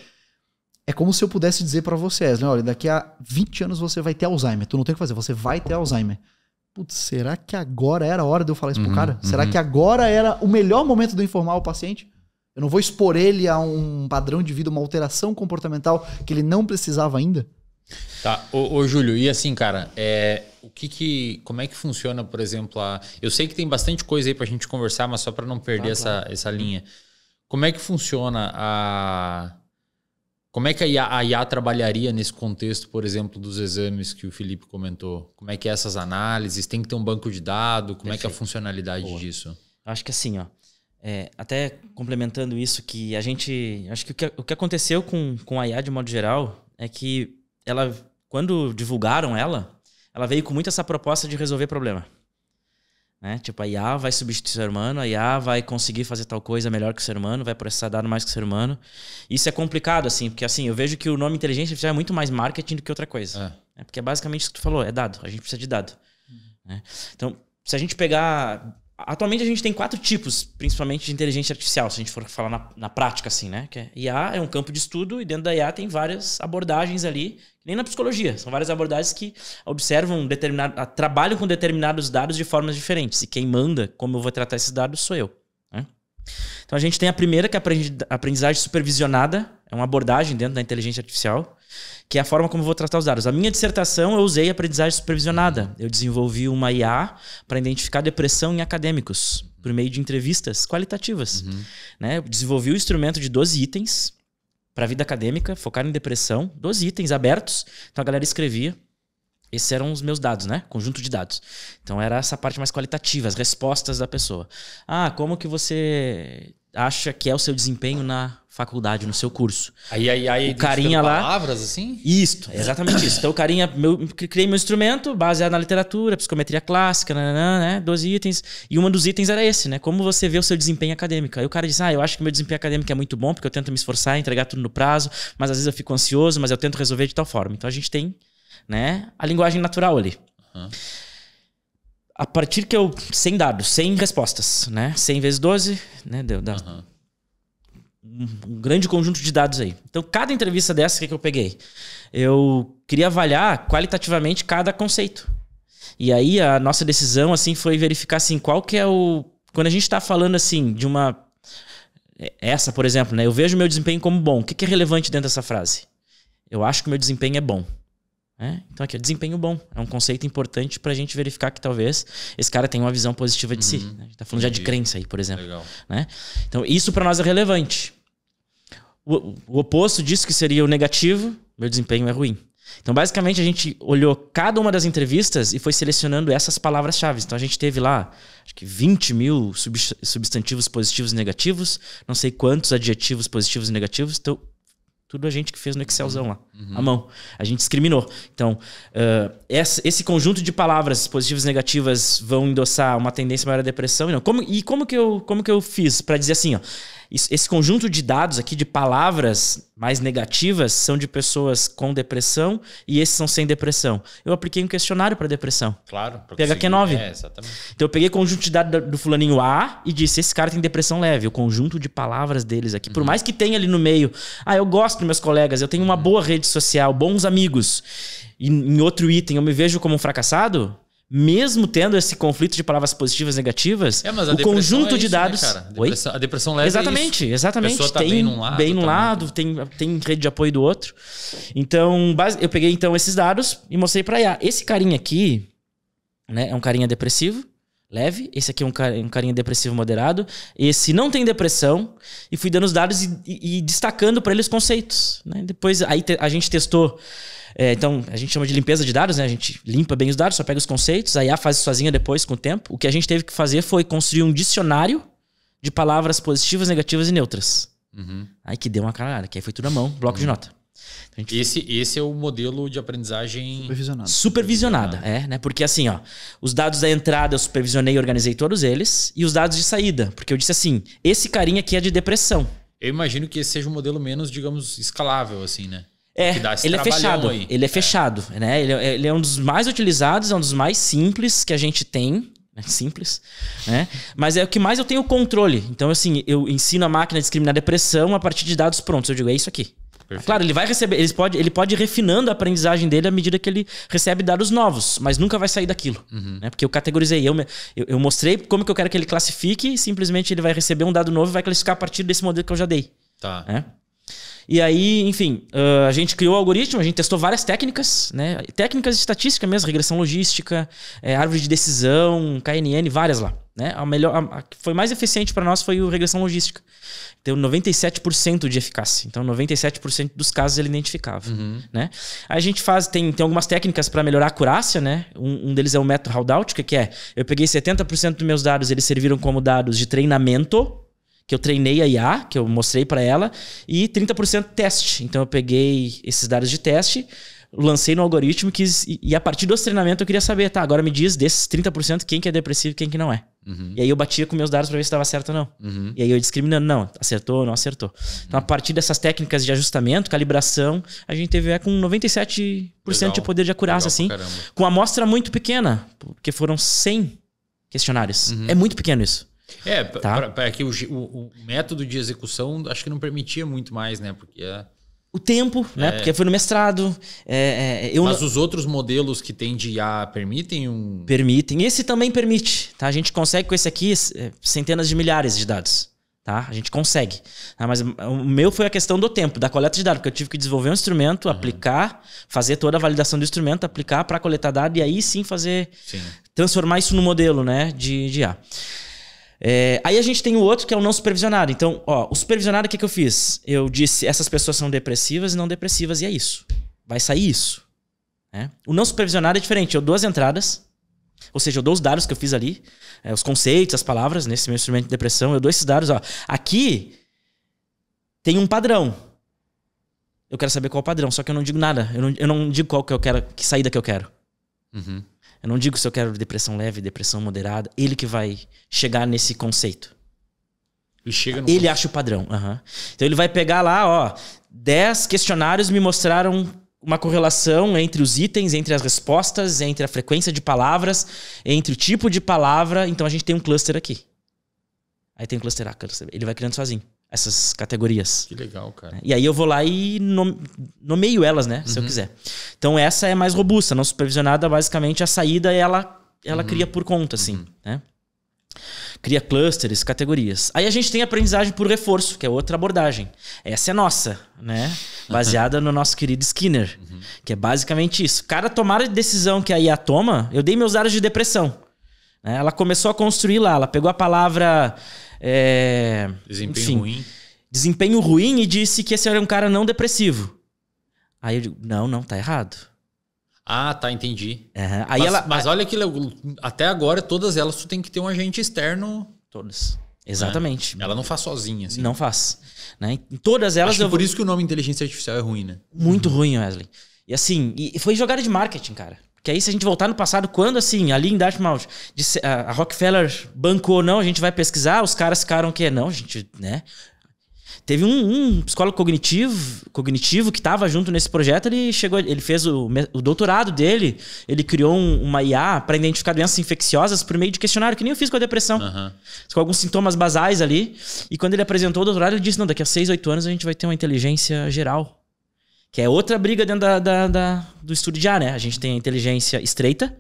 É como se eu pudesse dizer para vocês, né? Olha, daqui a 20 anos você vai ter Alzheimer. Tu não tem o que fazer, você vai ter Alzheimer. Putz, será que agora era a hora de eu falar isso uhum, pro cara? Uhum. Será que agora era o melhor momento de eu informar o paciente? Eu não vou expor ele a um padrão de vida, uma alteração comportamental que ele não precisava ainda. Tá, ô, ô Júlio, e assim, cara, é, o que que, como é que funciona, por exemplo, a, eu sei que tem bastante coisa aí pra gente conversar, mas só para não perder ah, essa, claro. essa linha. Como é que funciona a como é que a IA, a IA, trabalharia nesse contexto, por exemplo, dos exames que o Felipe comentou? Como é que é essas análises? Tem que ter um banco de dados? Como Perfeito. é que é a funcionalidade Boa. disso? Acho que assim, ó. É, até complementando isso, que a gente. Acho que o que, o que aconteceu com, com a IA de modo geral é que ela, quando divulgaram ela, ela veio com muito essa proposta de resolver problema. Né? Tipo, a IA vai substituir o ser humano, a IA vai conseguir fazer tal coisa melhor que o ser humano, vai processar dado mais que o ser humano. Isso é complicado, assim, porque assim, eu vejo que o nome inteligência já é muito mais marketing do que outra coisa. É. Né? Porque é basicamente isso que tu falou, é dado, a gente precisa de dado. Uhum. Né? Então, se a gente pegar Atualmente a gente tem quatro tipos, principalmente de inteligência artificial, se a gente for falar na, na prática, assim, né? Que é, IA é um campo de estudo e dentro da IA tem várias abordagens ali, nem na psicologia, são várias abordagens que observam determinado, ah, trabalham com determinados dados de formas diferentes. E quem manda como eu vou tratar esses dados sou eu. Né? Então a gente tem a primeira, que é a aprendizagem supervisionada, é uma abordagem dentro da inteligência artificial, que é a forma como eu vou tratar os dados. A minha dissertação eu usei aprendizagem supervisionada. Eu desenvolvi uma IA para identificar depressão em acadêmicos por meio de entrevistas qualitativas. Uhum. Né? Eu desenvolvi o um instrumento de 12 itens para a vida acadêmica, focar em depressão, 12 itens abertos. Então a galera escrevia. Esses eram os meus dados, né? Conjunto de dados. Então era essa parte mais qualitativa, as respostas da pessoa. Ah, como que você acha que é o seu desempenho na faculdade, no seu curso. Aí, aí, aí, o carinha lá. Palavras assim? Isto, é exatamente isso. Então, o carinha, meu, criei meu instrumento baseado na literatura, psicometria clássica, nananã, né? 12 itens. E um dos itens era esse, né? Como você vê o seu desempenho acadêmico. Aí o cara diz: Ah, eu acho que meu desempenho acadêmico é muito bom, porque eu tento me esforçar, entregar tudo no prazo, mas às vezes eu fico ansioso, mas eu tento resolver de tal forma. Então, a gente tem, né? A linguagem natural ali. Uhum a partir que eu. Sem dados, sem respostas, né? 100 vezes 12, né? Deu, dá uhum. um, um, grande conjunto de dados aí. Então, cada entrevista dessa que, que eu peguei, eu queria avaliar qualitativamente cada conceito. E aí a nossa decisão assim foi verificar assim qual que é o quando a gente está falando assim de uma é, essa, por exemplo, né? Eu vejo meu desempenho como bom. O que, que é relevante dentro dessa frase? Eu acho que meu desempenho é bom. É? Então aqui, desempenho bom. É um conceito importante para a gente verificar que talvez esse cara tenha uma visão positiva de uhum. si. Né? A gente está falando Entendi. já de crença aí, por exemplo. Né? Então isso para nós é relevante. O, o oposto disso que seria o negativo, meu desempenho é ruim. Então, basicamente, a gente olhou cada uma das entrevistas e foi selecionando essas palavras-chave. Então, a gente teve lá, acho que 20 mil substantivos positivos e negativos, não sei quantos adjetivos positivos e negativos. Então, tudo a gente que fez no Excelzão lá, uhum. à mão. A gente discriminou. Então, uh, esse conjunto de palavras positivas e negativas vão endossar uma tendência maior à depressão. E, não. Como, e como, que eu, como que eu fiz para dizer assim, ó? esse conjunto de dados aqui, de palavras mais negativas, são de pessoas com depressão e esses são sem depressão. Eu apliquei um questionário para depressão. Claro. Pega Q9. É, exatamente. Então eu peguei o conjunto de dados do fulaninho A e disse, esse cara tem depressão leve. O conjunto de palavras deles aqui. Uhum. Por mais que tenha ali no meio, ah, eu gosto dos meus colegas, eu tenho uma uhum. boa rede social, bons amigos. E em outro item, eu me vejo como um fracassado, mesmo tendo esse conflito de palavras positivas e negativas, é, o conjunto é de né, dados. Né, cara? A, depressão, a depressão leva Exatamente, é exatamente. A tá tem bem num lado, bem num tá lado tem, tem rede de apoio do outro. Então, base... eu peguei então esses dados e mostrei para Iá. Esse carinha aqui né, é um carinha depressivo, leve. Esse aqui é um, carinha depressivo moderado. Esse não tem depressão. E fui dando os dados e, e, e destacando para ele os conceitos. Né? Depois, aí te, a gente testou é, então, a gente chama de limpeza de dados, né? A gente limpa bem os dados, só pega os conceitos, a IA faz sozinha depois com o tempo. O que a gente teve que fazer foi construir um dicionário de palavras positivas, negativas e neutras. Uhum. Aí que deu uma caralhada, que aí foi tudo na mão, bloco uhum. de nota. Então, esse, esse é o modelo de aprendizagem supervisionada. supervisionada. Supervisionada, é, né? Porque assim, ó, os dados da entrada eu supervisionei e organizei todos eles, e os dados de saída, porque eu disse assim, esse carinha aqui é de depressão. Eu imagino que esse seja um modelo menos, digamos, escalável, assim, né? É, ele é fechado. Aí. Ele é, é. fechado, né? Ele, é, ele, é um dos mais utilizados, é um dos mais simples que a gente tem. Né? Simples, né? Mas é o que mais eu tenho controle. Então, assim, eu ensino a máquina a discriminar depressão a partir de dados prontos. Eu digo, é isso aqui. Perfeito. Claro, ele vai receber, ele pode, ele pode ir refinando a aprendizagem dele à medida que ele recebe dados novos, mas nunca vai sair daquilo. Uhum. Né? Porque eu categorizei, eu, eu, eu, mostrei como que eu quero que ele classifique, e simplesmente ele vai receber um dado novo e vai classificar a partir desse modelo que eu já dei. Tá. Né? E aí, enfim, ah, a gente criou o algoritmo, a gente testou várias técnicas, né? Técnicas de estatística mesmo, regressão logística, é, árvore de decisão, KNN, várias lá. Né? A melhor, a, a que foi mais eficiente para nós foi a regressão logística. Deu 97% de eficácia. Então, 97% dos casos ele identificava. Uhum. Né? A gente faz, tem, tem algumas técnicas para melhorar a acurácia, né? Um, um, deles é o método holdout que é: eu peguei 70% dos meus dados, eles serviram como dados de treinamento que eu treinei a IA, que eu mostrei para ela, e 30% teste. Então eu peguei esses dados de teste, lancei no algoritmo quis, e, a partir do treinamento eu queria saber, tá, agora me diz desses 30% quem que é depressivo e quem que não é. Uhum. E aí eu batia com meus dados para ver se estava certo ou não. Uhum. E aí eu discriminando, não, acertou ou não acertou. Uhum. Então a partir dessas técnicas de ajustamento, calibração, a gente teve é, com 97% Legal. de poder de acurácia, assim, com amostra muito pequena, porque foram 100 questionários. Uhum. É muito pequeno isso. É, tá? para que o, o, o, método de execução acho que não permitia muito mais, né? Porque é... o tempo, né? É. Porque foi no mestrado. É, é eu... Mas os outros modelos que tem de IA permitem um. Permitem. Esse também permite. Tá? A gente consegue com esse aqui é, centenas de milhares de dados. Tá? A gente consegue. Ah, mas o meu foi a questão do tempo, da coleta de dados, porque eu tive que desenvolver um instrumento, uhum. aplicar, fazer toda a validação do instrumento, aplicar para coletar dados e aí sim fazer. Sim. Transformar isso no modelo né, de, de IA. É, aí a gente tem o outro que é o não supervisionado. Então, ó, o supervisionado, o que, que eu fiz? Eu disse, essas pessoas são depressivas e não depressivas, e é isso. Vai sair isso. Né? O não supervisionado é diferente. Eu dou as entradas, ou seja, eu dou os dados que eu fiz ali, é, os conceitos, as palavras, nesse meu instrumento de depressão, eu dou esses dados. Ó. Aqui tem um padrão. Eu quero saber qual é o padrão, só que eu não digo nada. Eu não, eu não digo qual que eu quero, que saída que eu quero. Uhum. Eu não digo se eu quero depressão leve, depressão moderada. Ele que vai chegar nesse conceito. Ele chega no Ele conceito. acha o padrão. Uhum. Então ele vai pegar lá, ó. 10 questionários me mostraram uma correlação entre os itens, entre as respostas, entre a frequência de palavras, entre o tipo de palavra. Então a gente tem um cluster aqui. Aí tem um cluster A, cluster B. Ele vai criando sozinho essas categorias. Que legal, cara. E aí eu vou lá e nomeio elas, né? Se eu uhum. quiser. Então essa é mais robusta, não supervisionada, basicamente a saída ela, ela uhum. cria por conta, assim, uhum. né? Cria clusters, categorias. Aí a gente tem aprendizagem por reforço, que é outra abordagem. Essa é nossa, né? Baseada no nosso querido Skinner, uhum. que é basicamente isso. Cada tomada de decisão que a IA toma, eu dei meus dados de depressão. Né. Ela começou a construir lá, ela pegou a palavra é, desempenho enfim, ruim. Desempenho ruim e disse que esse era um cara não depressivo. Aí eu digo, não, não, tá errado. Ah, tá, entendi. Uhum. Aí mas, ela, mas olha que até agora todas elas tu tem que ter um agente externo. Todas. Exatamente. Né? Ela não faz sozinha, assim. Não faz. Né? Em todas elas. Acho eu... Por isso que o nome inteligência artificial é ruim, né? Muito uhum. ruim, Wesley. E assim, e foi jogada de marketing, cara. Que aí, se a gente voltar no passado, quando assim, ali em Dartmouth, disse, a Rockefeller bancou ou não, a gente vai pesquisar, os caras ficaram que não, a gente, né? Teve um, um, psicólogo cognitivo, cognitivo que estava junto nesse projeto, ele chegou, ele fez o, o doutorado dele, ele criou um, uma IA para identificar doenças infecciosas por meio de questionário, que nem eu fiz com a depressão. Uhum. Com alguns sintomas basais ali. E quando ele apresentou o doutorado, ele disse: não, daqui a seis, oito anos a gente vai ter uma inteligência geral que é outra briga dentro da, da, da, do estúdio de ar, né? A gente tem a inteligência estreita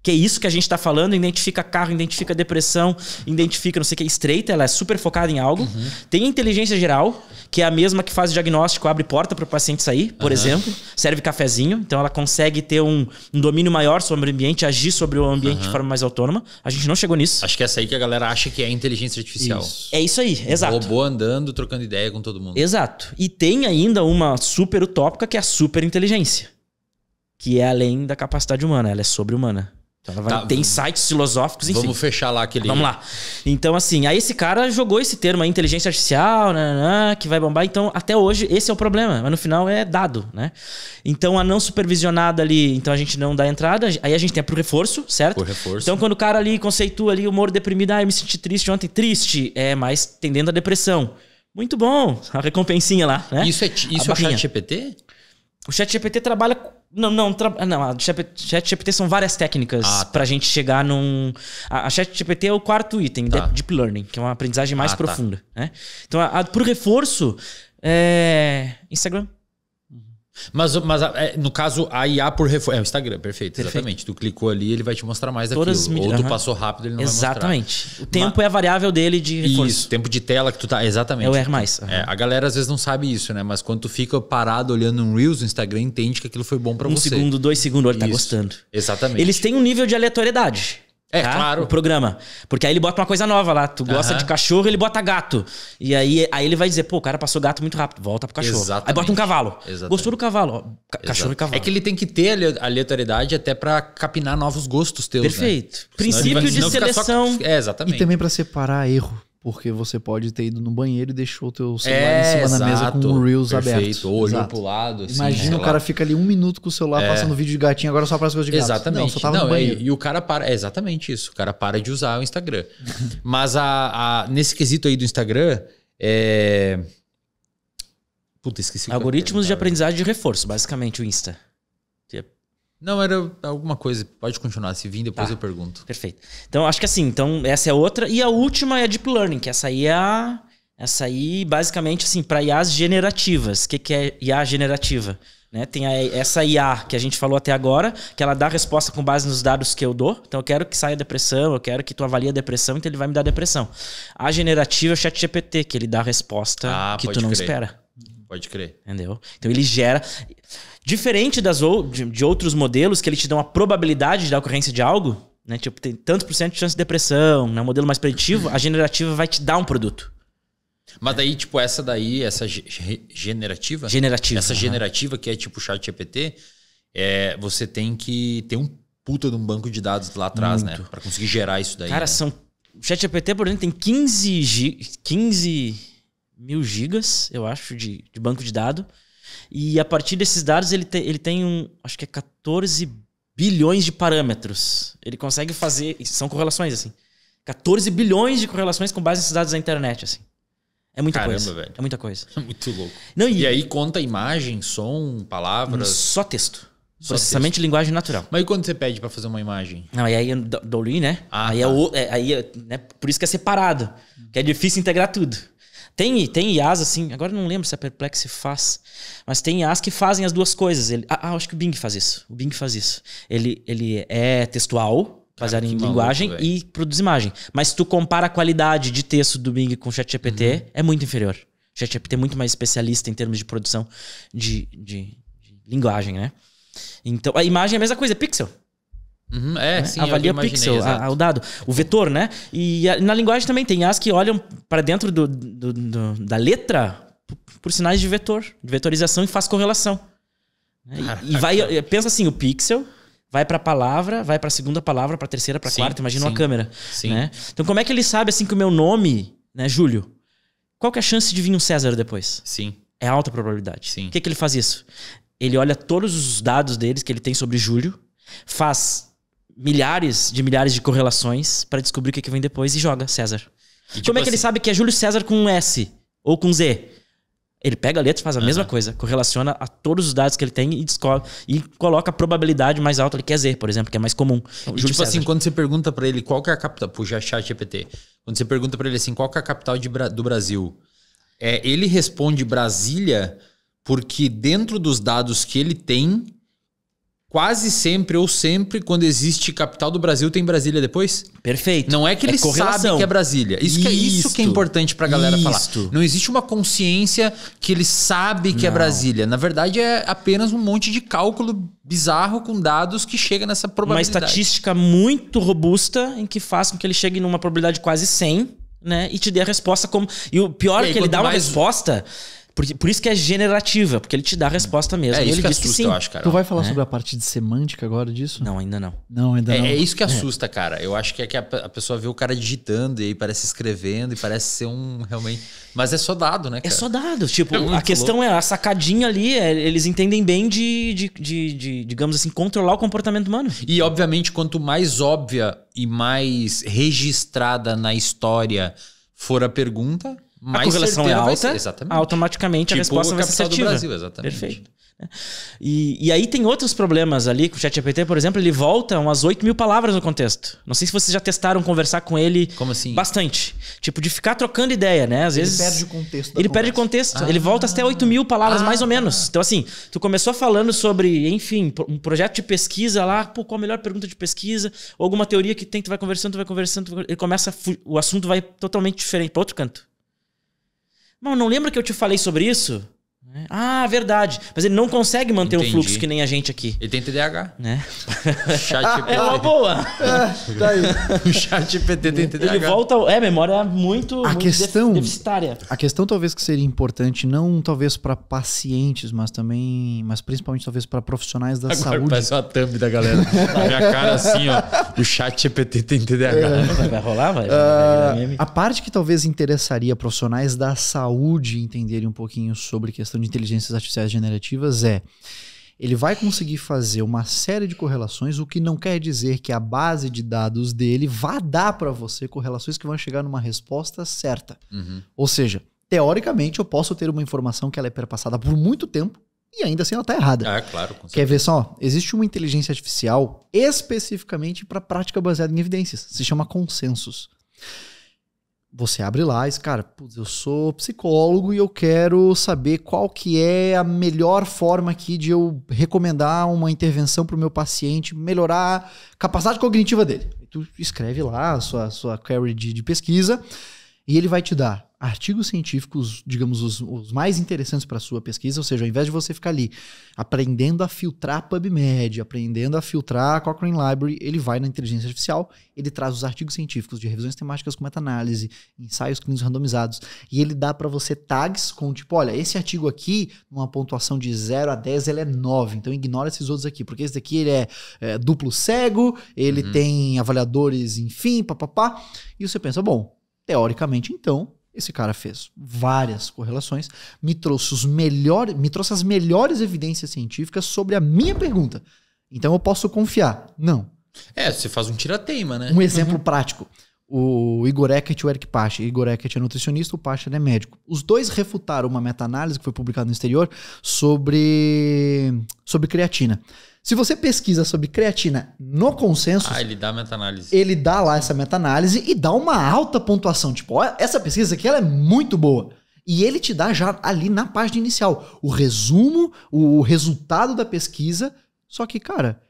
que é isso que a gente está falando, identifica carro, identifica depressão, identifica não sei o que, estreita, ela é super focada em algo. Uhum. Tem inteligência geral, que é a mesma que faz o diagnóstico, abre porta para o paciente sair, por uhum. exemplo, serve cafezinho, então ela consegue ter um, um, domínio maior sobre o ambiente, agir sobre o ambiente uhum. de forma mais autônoma. A gente não chegou nisso. Acho que é essa aí que a galera acha que é inteligência artificial. Isso. É isso aí, exato. O robô andando, trocando ideia com todo mundo. Exato. E tem ainda uma super utópica que é a super inteligência, que é além da capacidade humana, ela é sobre-humana. Então ela vai tá, ter insights filosóficos, enfim. Vamos fechar lá aquele. Vamos lá. Então, assim, aí esse cara jogou esse termo aí, inteligência artificial, né, né, né, que vai bombar. Então, até hoje, esse é o problema. Mas no final é dado, né? Então, a não supervisionada ali, então a gente não dá entrada. Aí a gente tem pro reforço, certo? Por reforço. Então, quando o cara ali conceitua ali o humor deprimido, ah, eu me senti triste ontem. Triste é mais tendendo à depressão. Muito bom. A recompensinha lá, né? Isso é, isso é o chat GPT? O chat GPT trabalha não, não, tra... Ah, não, a ChatGPT são várias técnicas ah, tá. pra gente chegar num. A, ChatGPT é o quarto item, tá. Deep Learning, que é uma aprendizagem mais ah, tá. profunda. Tá. Né? Então, a, a, por reforço, é... Instagram. Mas, mas é, no caso, a IA por reforço. É o Instagram, perfeito, perfeito, exatamente. Tu clicou ali, ele vai te mostrar mais Todas daquilo. Mídias, Ou tu uhum. passou rápido, ele não exatamente. vai mostrar. Exatamente. O tempo mas... é a variável dele de reforço. Isso, tempo de tela que tu tá. Exatamente. É o R. mais uhum. é, a galera às vezes não sabe isso, né? Mas quando tu fica parado olhando um Reels, o Instagram entende que aquilo foi bom para um você. Um segundo, dois segundos, ele tá gostando. Exatamente. Eles têm um nível de aleatoriedade. É, tá? claro. O programa. Porque aí ele bota uma coisa nova lá. Tu gosta uhum. de cachorro, ele bota gato. E aí, aí ele vai dizer, pô, o cara passou gato muito rápido, volta pro cachorro. Exatamente. Aí bota um cavalo. Exatamente. Gostou do cavalo? Ca cachorro Exato. e cavalo. É que ele tem que ter aleatoriedade até para capinar novos gostos teus. Né? Perfeito. Né? Princípio vai, de seleção. Só... É, exatamente. E também para separar erro. Porque você pode ter ido no banheiro e deixou o teu é, celular é, em cima exato, da mesa com o Reels perfeito, aberto. Olhou pro lado. Assim, Imagina o cara fica ali um minuto com o celular é. passando vídeo de gatinho, agora só para as coisas de gato. Exatamente. Não, só tava Não, no é, banheiro. E, e, o cara para... É exatamente isso. O cara para de usar o Instagram. Mas a, a, nesse quesito aí do Instagram, é... Puta, esqueci. É Algoritmos de aprendizagem de reforço, basicamente, o Insta. Não, era alguma coisa. Pode continuar, se vir, depois tá. eu pergunto. Perfeito. Então, acho que assim, então essa é outra. E a última é a Deep Learning, que essa aí é a. Essa aí, basicamente, assim, para IAs generativas. O que, que é IA generativa? Né? Tem a, essa IA que a gente falou até agora, que ela dá a resposta com base nos dados que eu dou. Então, eu quero que saia depressão, eu quero que tu avalie a depressão, então ele vai me dar depressão. A generativa é o ChatGPT que ele dá a resposta ah, que tu não crer. espera. Pode crer. Entendeu? Então, ele gera... Diferente das ou, de, de, outros modelos que eles te dão a probabilidade da ocorrência de algo, né? Tipo, tem tantos por cento de chance de depressão, né? Um modelo mais preditivo, a generativa vai te dar um produto. Mas daí, tipo, essa daí, essa generativa. Generativa. Essa uhum. generativa que é tipo o chat GPT, é, você tem que ter um puta de um banco de dados lá atrás, né, Muito. né? Pra conseguir gerar isso daí. Cara, né? são. O chat GPT, por exemplo, tem 15, 15 mil gigas, eu acho, de, de banco de dados. E a partir desses dados, ele, te, ele tem um. Acho que é 14 bilhões de parâmetros. Ele consegue fazer. São correlações, assim. 14 bilhões de correlações com base nesses dados da internet, assim. É muita Caramba, coisa. Velho. É muita coisa. É muito louco. Não, e, e, aí conta imagem, som, palavras. Só texto. Só Processamento texto. de linguagem natural. Mas e quando você pede para fazer uma imagem? Não, e aí dou né? Ah, aí, é tá. é, o, é, aí é, né? Por isso que é separado. Hum. Que é difícil integrar tudo. Tem, tem IAs assim, agora não lembro se a Perplex faz, mas tem IAs que fazem as duas coisas. Ele, ah, ah, acho que o Bing faz isso. O Bing faz isso. Ele, ele é textual, baseado em linguagem maluco, e produz imagem. Mas se tu compara a qualidade de texto do Bing com o ChatGPT, uhum. é muito inferior. O ChatGPT é muito mais especialista em termos de produção de, de, de linguagem, né? Então, a imagem é a mesma coisa, é pixel. Uhum, é, né? sim, é avalia pixel, a, a, o dado, o vetor, né? E a, na linguagem também tem as que olham para dentro do, do, do, da letra por sinais de vetor, de vetorização e faz correlação. Né? E, e, vai, eh, pensa assim, o pixel vai para a palavra, vai para a segunda palavra, para a terceira, para a quarta, imagina sim, uma câmera, sim. né? Então como é que ele sabe assim que o meu nome, né, Júlio? Qual que é a chance de vir um César depois? Sim. É alta probabilidade. Sim. O que que ele faz isso? Ele olha todos os dados deles que ele tem sobre Júlio, faz milhares de milhares de correlações para descobrir o que, é que vem depois e joga César. E, tipo Como é que assim... ele sabe que é Júlio César com um S ou com Z? Ele pega a letra, faz a uhum. mesma coisa, correlaciona a todos os dados que ele tem e descobre e coloca a probabilidade mais alta, ele quer Z, por exemplo, que é mais comum. E, então, tipo assim, César. assim, quando você pergunta para ele qual que é a capital, puxa é chat GPT. Quando você pergunta para ele assim, qual que é a capital de, do Brasil? É, ele responde Brasília porque dentro dos dados que ele tem, quase sempre ou sempre, quando existe capital do Brasil, tem Brasília depois? Perfeito. Não é que é eles é sabem que é Brasília. Isso, que é, isso que é importante a galera Isto. falar. Não existe uma consciência que eles sabem que é Não. é Brasília. Na verdade, é apenas um monte de cálculo bizarro com dados que chega nessa probabilidade. Uma estatística muito robusta em que faz com que ele chegue numa probabilidade quase 100, né? E te dê a resposta como... E o pior e aí, é que ele dá mais... uma resposta por, por isso que é generativa, porque ele te dá a resposta é, mesmo. É isso ele que assusta, que sim. eu acho, cara. Tu vai falar é. sobre a parte de semântica agora disso? Não, ainda não. Não, ainda é, não. É isso que é. assusta, é. cara. Eu acho que é que a, a, pessoa vê o cara digitando e aí parece escrevendo e parece ser um realmente. Mas é só dado, né? Cara? É só dado. Tipo, é a questão louco. é a sacadinha ali, eles entendem bem de, de, de, de, digamos assim, controlar o comportamento humano. E, obviamente, quanto mais óbvia e mais registrada na história for a pergunta, mais ah, a correlação é alta, exatamente. automaticamente tipo a resposta a vai ser assertiva. do Brasil, exatamente. Perfeito. Né? E, e aí tem outros problemas ali, com o ChatGPT, por exemplo, ele volta umas 8 mil palavras no contexto. Não sei se vocês já testaram conversar com ele assim? bastante. Tipo, de ficar trocando ideia, né? Às vezes. Ele perde o contexto. ele conversa. perde o contexto. Ah. Ele volta até 8 mil palavras, ah. mais ou ah. menos. Então, assim, tu começou falando sobre, enfim, um projeto de pesquisa lá, pô, qual a melhor pergunta de pesquisa, ou alguma teoria que tem, tu vai conversando, tu vai conversando, tu vai... ele começa. O assunto vai totalmente diferente para outro canto. Mano, não lembra que eu te falei sobre isso? Né? Ah, verdade. Mas ele não consegue manter Entendi. o fluxo que nem a gente aqui. Ele tem TDAH. Né? Chat ah, É uma boa. É, tá aí. O chat PT tem TDAH. Ele volta... É, a memória é muito, a muito questão, deficitária. A questão talvez que seria importante, não talvez para pacientes, mas também... Mas principalmente talvez para profissionais da Agora saúde. Parece uma thumb da galera. a minha cara assim, ó. O chat PT tem TDAH. É. Vai rolar, vai? Uh, a parte que talvez interessaria profissionais da saúde entenderem um pouquinho sobre questão questão de inteligências artificiais generativas é ele vai conseguir fazer uma série de correlações, o que não quer dizer que a base de dados dele vá dar para você correlações que vão chegar numa resposta certa. Uhum. Ou seja, teoricamente eu posso ter uma informação que ela é perpassada por muito tempo e ainda assim ela está errada. Ah, claro. Quer ver só? Existe uma inteligência artificial especificamente para prática baseada em evidências. Se chama consensus você abre lá e diz, cara, putz, eu sou psicólogo e eu quero saber qual que é a melhor forma aqui de eu recomendar uma intervenção para o meu paciente melhorar a capacidade cognitiva dele. E tu escreve lá a sua, sua query de, de pesquisa e ele vai te dar artigos científicos, digamos, os, os mais interessantes para sua pesquisa, ou seja, ao invés de você ficar ali aprendendo a filtrar PubMed, aprendendo a filtrar Cochrane Library, ele vai na inteligência artificial, ele traz os artigos científicos de revisões temáticas com meta-análise, ensaios clínicos randomizados, e ele dá para você tags com tipo, olha, esse artigo aqui, numa pontuação de 0 a 10, ele é 9, então ignora esses outros aqui, porque esse daqui ele é, é duplo cego, ele uhum. tem avaliadores, enfim, papapá, e você pensa, bom, Teoricamente, então, esse cara fez várias correlações, me trouxe, os melhor, me trouxe as melhores evidências científicas sobre a minha pergunta. Então eu posso confiar. Não. É, você faz um tirateima, né? Um exemplo uhum. prático. O Igor Eckert e o Eric Pache. Igor Eckert é nutricionista, o Pache é médico. Os dois refutaram uma meta-análise que foi publicada no exterior sobre, sobre creatina. Se você pesquisa sobre creatina no consenso. Ah, ele dá meta-análise. Ele dá lá essa meta-análise e dá uma alta pontuação. Tipo, ó, essa pesquisa aqui ela é muito boa. E ele te dá já ali na página inicial o resumo, o resultado da pesquisa. Só que, cara,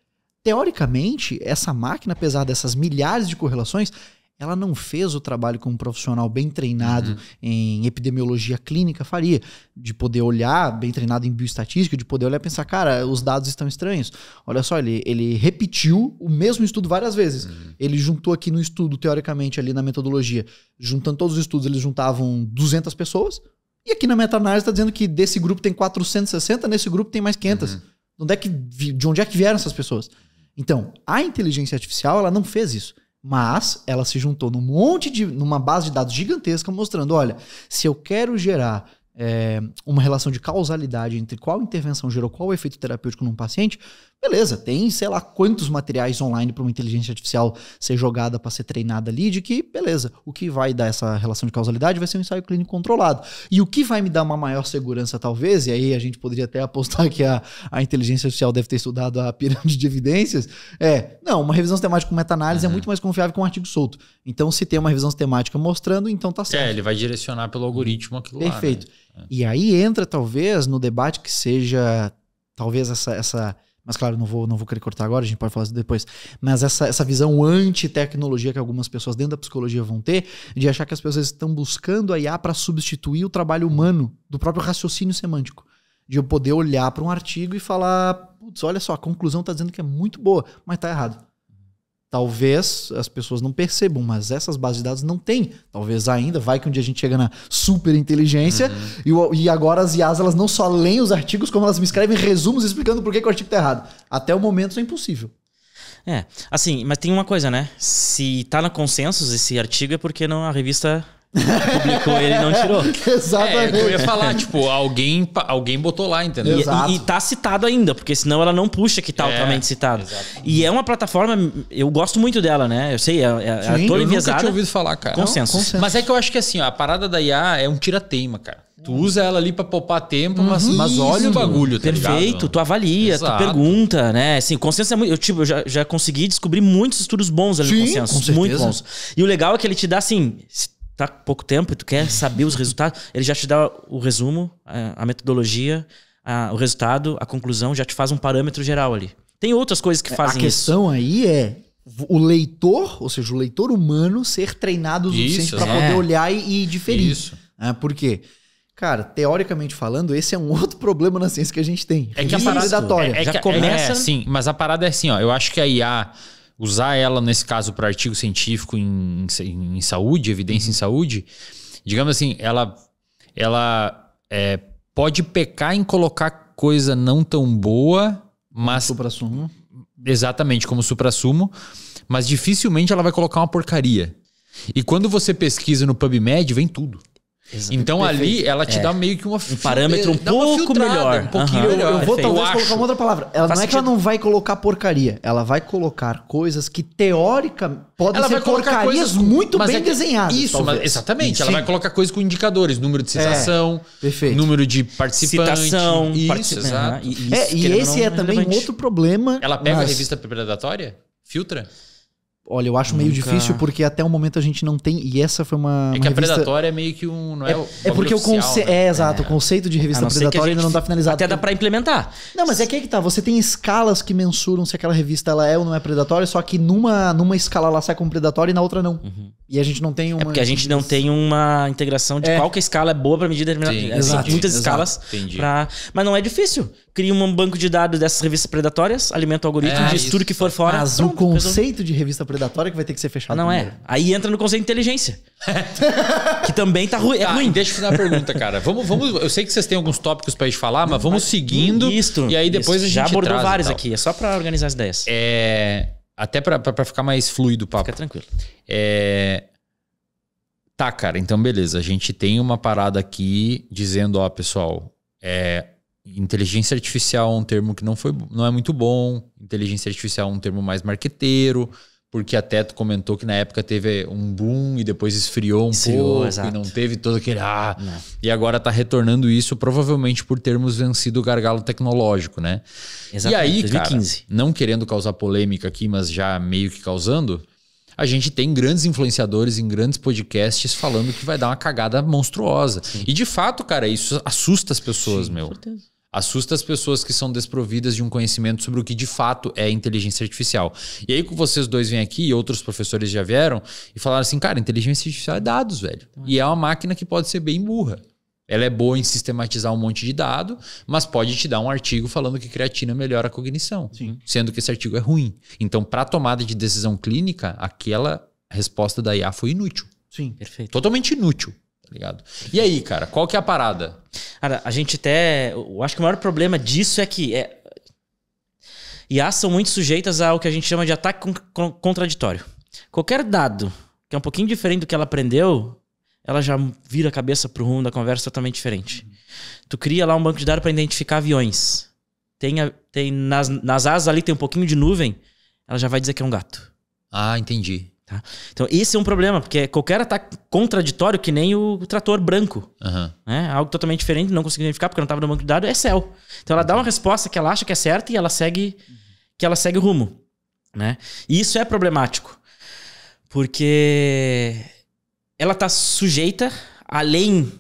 teoricamente, essa máquina, apesar dessas milhares de correlações, ela não fez o trabalho que um profissional bem treinado uhum. em epidemiologia clínica faria, de poder olhar, bem treinado em bioestatística, de poder olhar e pensar, cara, os dados estão estranhos. Olha só, ele, ele repetiu o mesmo estudo várias vezes. Uhum. Ele juntou aqui no estudo, teoricamente, ali na metodologia, juntando todos os estudos, eles juntavam 200 pessoas, e aqui na meta-análise está dizendo que desse grupo tem 460, nesse grupo tem mais 500. Uhum. De, onde é que, de onde é que vieram essas pessoas? Então, a inteligência artificial, ela não fez isso mas ela se juntou num monte de. numa base de dados gigantesca, mostrando: olha, se eu quero gerar é, uma relação de causalidade entre qual intervenção gerou qual efeito terapêutico num paciente, Beleza, tem sei lá quantos materiais online para uma inteligência artificial ser jogada para ser treinada ali, de que, beleza, o que vai dar essa relação de causalidade vai ser um ensaio clínico controlado. E o que vai me dar uma maior segurança, talvez, e aí a gente poderia até apostar que a, a inteligência artificial deve ter estudado a pirâmide de evidências, é, não, uma revisão sistemática com meta-análise uhum. é muito mais confiável que um artigo solto. Então, se tem uma revisão sistemática mostrando, então tá certo. É, ele vai direcionar pelo algoritmo aquilo né? Perfeito. lá. Perfeito. Né? E aí entra, talvez, no debate que seja, talvez, essa, essa mas claro, não vou, não vou querer cortar agora, a gente pode falar isso depois. Mas essa, essa visão anti-tecnologia que algumas pessoas dentro da psicologia vão ter, de achar que as pessoas estão buscando a IA para substituir o trabalho humano do próprio raciocínio semântico. De eu poder olhar para um artigo e falar, putz, olha só, a conclusão está dizendo que é muito boa, mas está errado. Talvez as pessoas não percebam, mas essas bases de dados não tem. Talvez ainda, vai que um dia a gente chega na super inteligência uhum. e, e, agora as IAs elas não só leem os artigos, como elas me escrevem resumos explicando por que, que o artigo está errado. Até o momento isso é impossível. É, assim, mas tem uma coisa, né? Se está na consensos esse artigo é porque não, a revista publicou e ele não tirou. Exatamente. É, eu ia falar, tipo, alguém, alguém botou lá, entendeu? E, e, e, tá citado ainda, porque senão ela não puxa que tá é, altamente citado. Exatamente. E é uma plataforma, eu gosto muito dela, né? Eu sei, é, é, é Sim, toda eu enviesada. nunca tinha ouvido falar, cara. Consenso. Não, consenso. Mas é que eu acho que assim, ó, a parada da IA é um tira-teima, cara. Tu usa ela ali para poupar tempo, mas, uhum, mas olha isso, o bagulho, tá Perfeito, ligado? tu avalia, Exato. tu pergunta, né? Assim, Consciência é muito. Eu, tipo, eu já, já consegui descobrir muitos estudos bons ali Sim, no consenso. muito bons. E o legal é que ele te dá assim tá com pouco tempo e tu quer saber os resultados, ele já te dá o resumo, a, metodologia, a, o resultado, a conclusão, já te faz um parâmetro geral ali. Tem outras coisas que é, fazem isso. A questão isso. aí é o leitor, ou seja, o leitor humano, ser treinado o suficiente para é. poder olhar e, e diferir. Isso. É, por quê? Cara, teoricamente falando, esse é um outro problema na ciência que a gente tem. É que a parada é, é, já começa. É, sim, mas a parada é assim, ó. Eu acho que a IA usar ela, nesse caso, para artigo científico em, em, em saúde, evidência uhum. em saúde, digamos assim, ela, ela é, pode pecar em colocar coisa não tão boa, mas. Supra-sumo. Exatamente, como supra-sumo, mas dificilmente ela vai colocar uma porcaria. E quando você pesquisa no PubMed, vem tudo. Exato. Então Perfeito. ali ela te é. dá meio que uma um parâmetro um pouco melhor, um pouquinho melhor. Eu, vou talvez eu colocar uma outra palavra. Ela não é que ela não vai colocar porcaria, ela vai colocar coisas que teoricamente podem ela ser porcarias coisas muito é bem é que... desenhadas. Isso, mas, exatamente. Sim. Ela vai colocar coisas com indicadores, número de citação, é. número de participantes, citação, isso, exato. É, isso, e esse é também um outro problema. Ela pega mas... a revista predatória, filtra. Olha, eu acho Nunca. meio difícil porque até o momento a gente não tem. E essa foi uma. É uma que a predatória é meio que um. Não é, é, é porque o conceito. Né? É, exato. É. O conceito de revista predatória ainda não está finalizado. Até porque... dá para implementar. Não, mas é que aí que tá. Você tem escalas que mensuram se aquela revista ela é ou não é predatória, só que numa, numa escala ela sai como predatória e na outra não. Uhum. E a gente não tem é uma. É porque a gente não tem uma integração de é. qual que é a escala é boa para medir determinada. Assim, muitas exato. escalas. Pra... Mas não é difícil cria um banco de dados dessas revistas predatórias, alimenta o algoritmo, é, diz isso. tudo que for fora. Mas pronto, o conceito de revista predatória que vai ter que ser fechado. Não é. primeiro. é. Aí entra no conceito de inteligência. que também tá, é tá, ruim. Deixa eu fazer uma pergunta, cara. Vamos, vamos, eu sei que vocês têm alguns tópicos pra gente falar, mas vamos seguindo. Isso, e aí depois isso. a gente. Já abordou vários então. aqui, é só pra organizar as ideias. É. Até para ficar mais fluido o papo. Fica tranquilo. É. Tá, cara, então beleza. A gente tem uma parada aqui dizendo, ó, pessoal, é, inteligência artificial é um termo que não, foi, não é muito bom, inteligência artificial é um termo mais marqueteiro, porque até tu comentou que na época teve um boom e depois esfriou um esfriou, pouco exato. e não teve todo aquele ah, não. e agora tá retornando isso provavelmente por termos vencido o gargalo tecnológico, né? Exatamente. E aí, 2015. cara, não querendo causar polêmica aqui, mas já meio que causando, a gente tem grandes influenciadores em grandes podcasts falando que vai dar uma cagada monstruosa. Sim. E de fato, cara, isso assusta as pessoas, Sim, meu. Com certeza assusta as pessoas que são desprovidas de um conhecimento sobre o que de fato é inteligência artificial. E aí com vocês dois vêm aqui e outros professores já vieram e falaram assim, cara, inteligência artificial é dados, velho. E é uma máquina que pode ser bem burra. Ela é boa em sistematizar um monte de dado, mas pode te dar um artigo falando que creatina melhora a cognição, Sim. sendo que esse artigo é ruim. Então, para tomada de decisão clínica, aquela resposta da IA foi inútil. Sim, perfeito. Totalmente inútil ligado? E aí, cara, qual que é a parada? Cara, a gente até. Eu acho que o maior problema disso é que. É... IAs são muito sujeitas ao que a gente chama de ataque contraditório. Qualquer dado que é um pouquinho diferente do que ela aprendeu, ela já vira a cabeça pro rumo da conversa totalmente diferente. Tu cria lá um banco de dados para identificar aviões. Tem, a, tem nas, nas asas ali tem um pouquinho de nuvem, ela já vai dizer que é um gato. Ah, entendi. Tá? Então, esse é um problema, porque qualquer ataque contraditório, que nem o trator branco, uhum. né? algo totalmente diferente, não consigo identificar porque não estava no banco de dados, é céu. Então, ela dá uma resposta que ela acha que é certa e ela segue, que ela segue o rumo. Né? E isso é problemático, porque ela está sujeita, além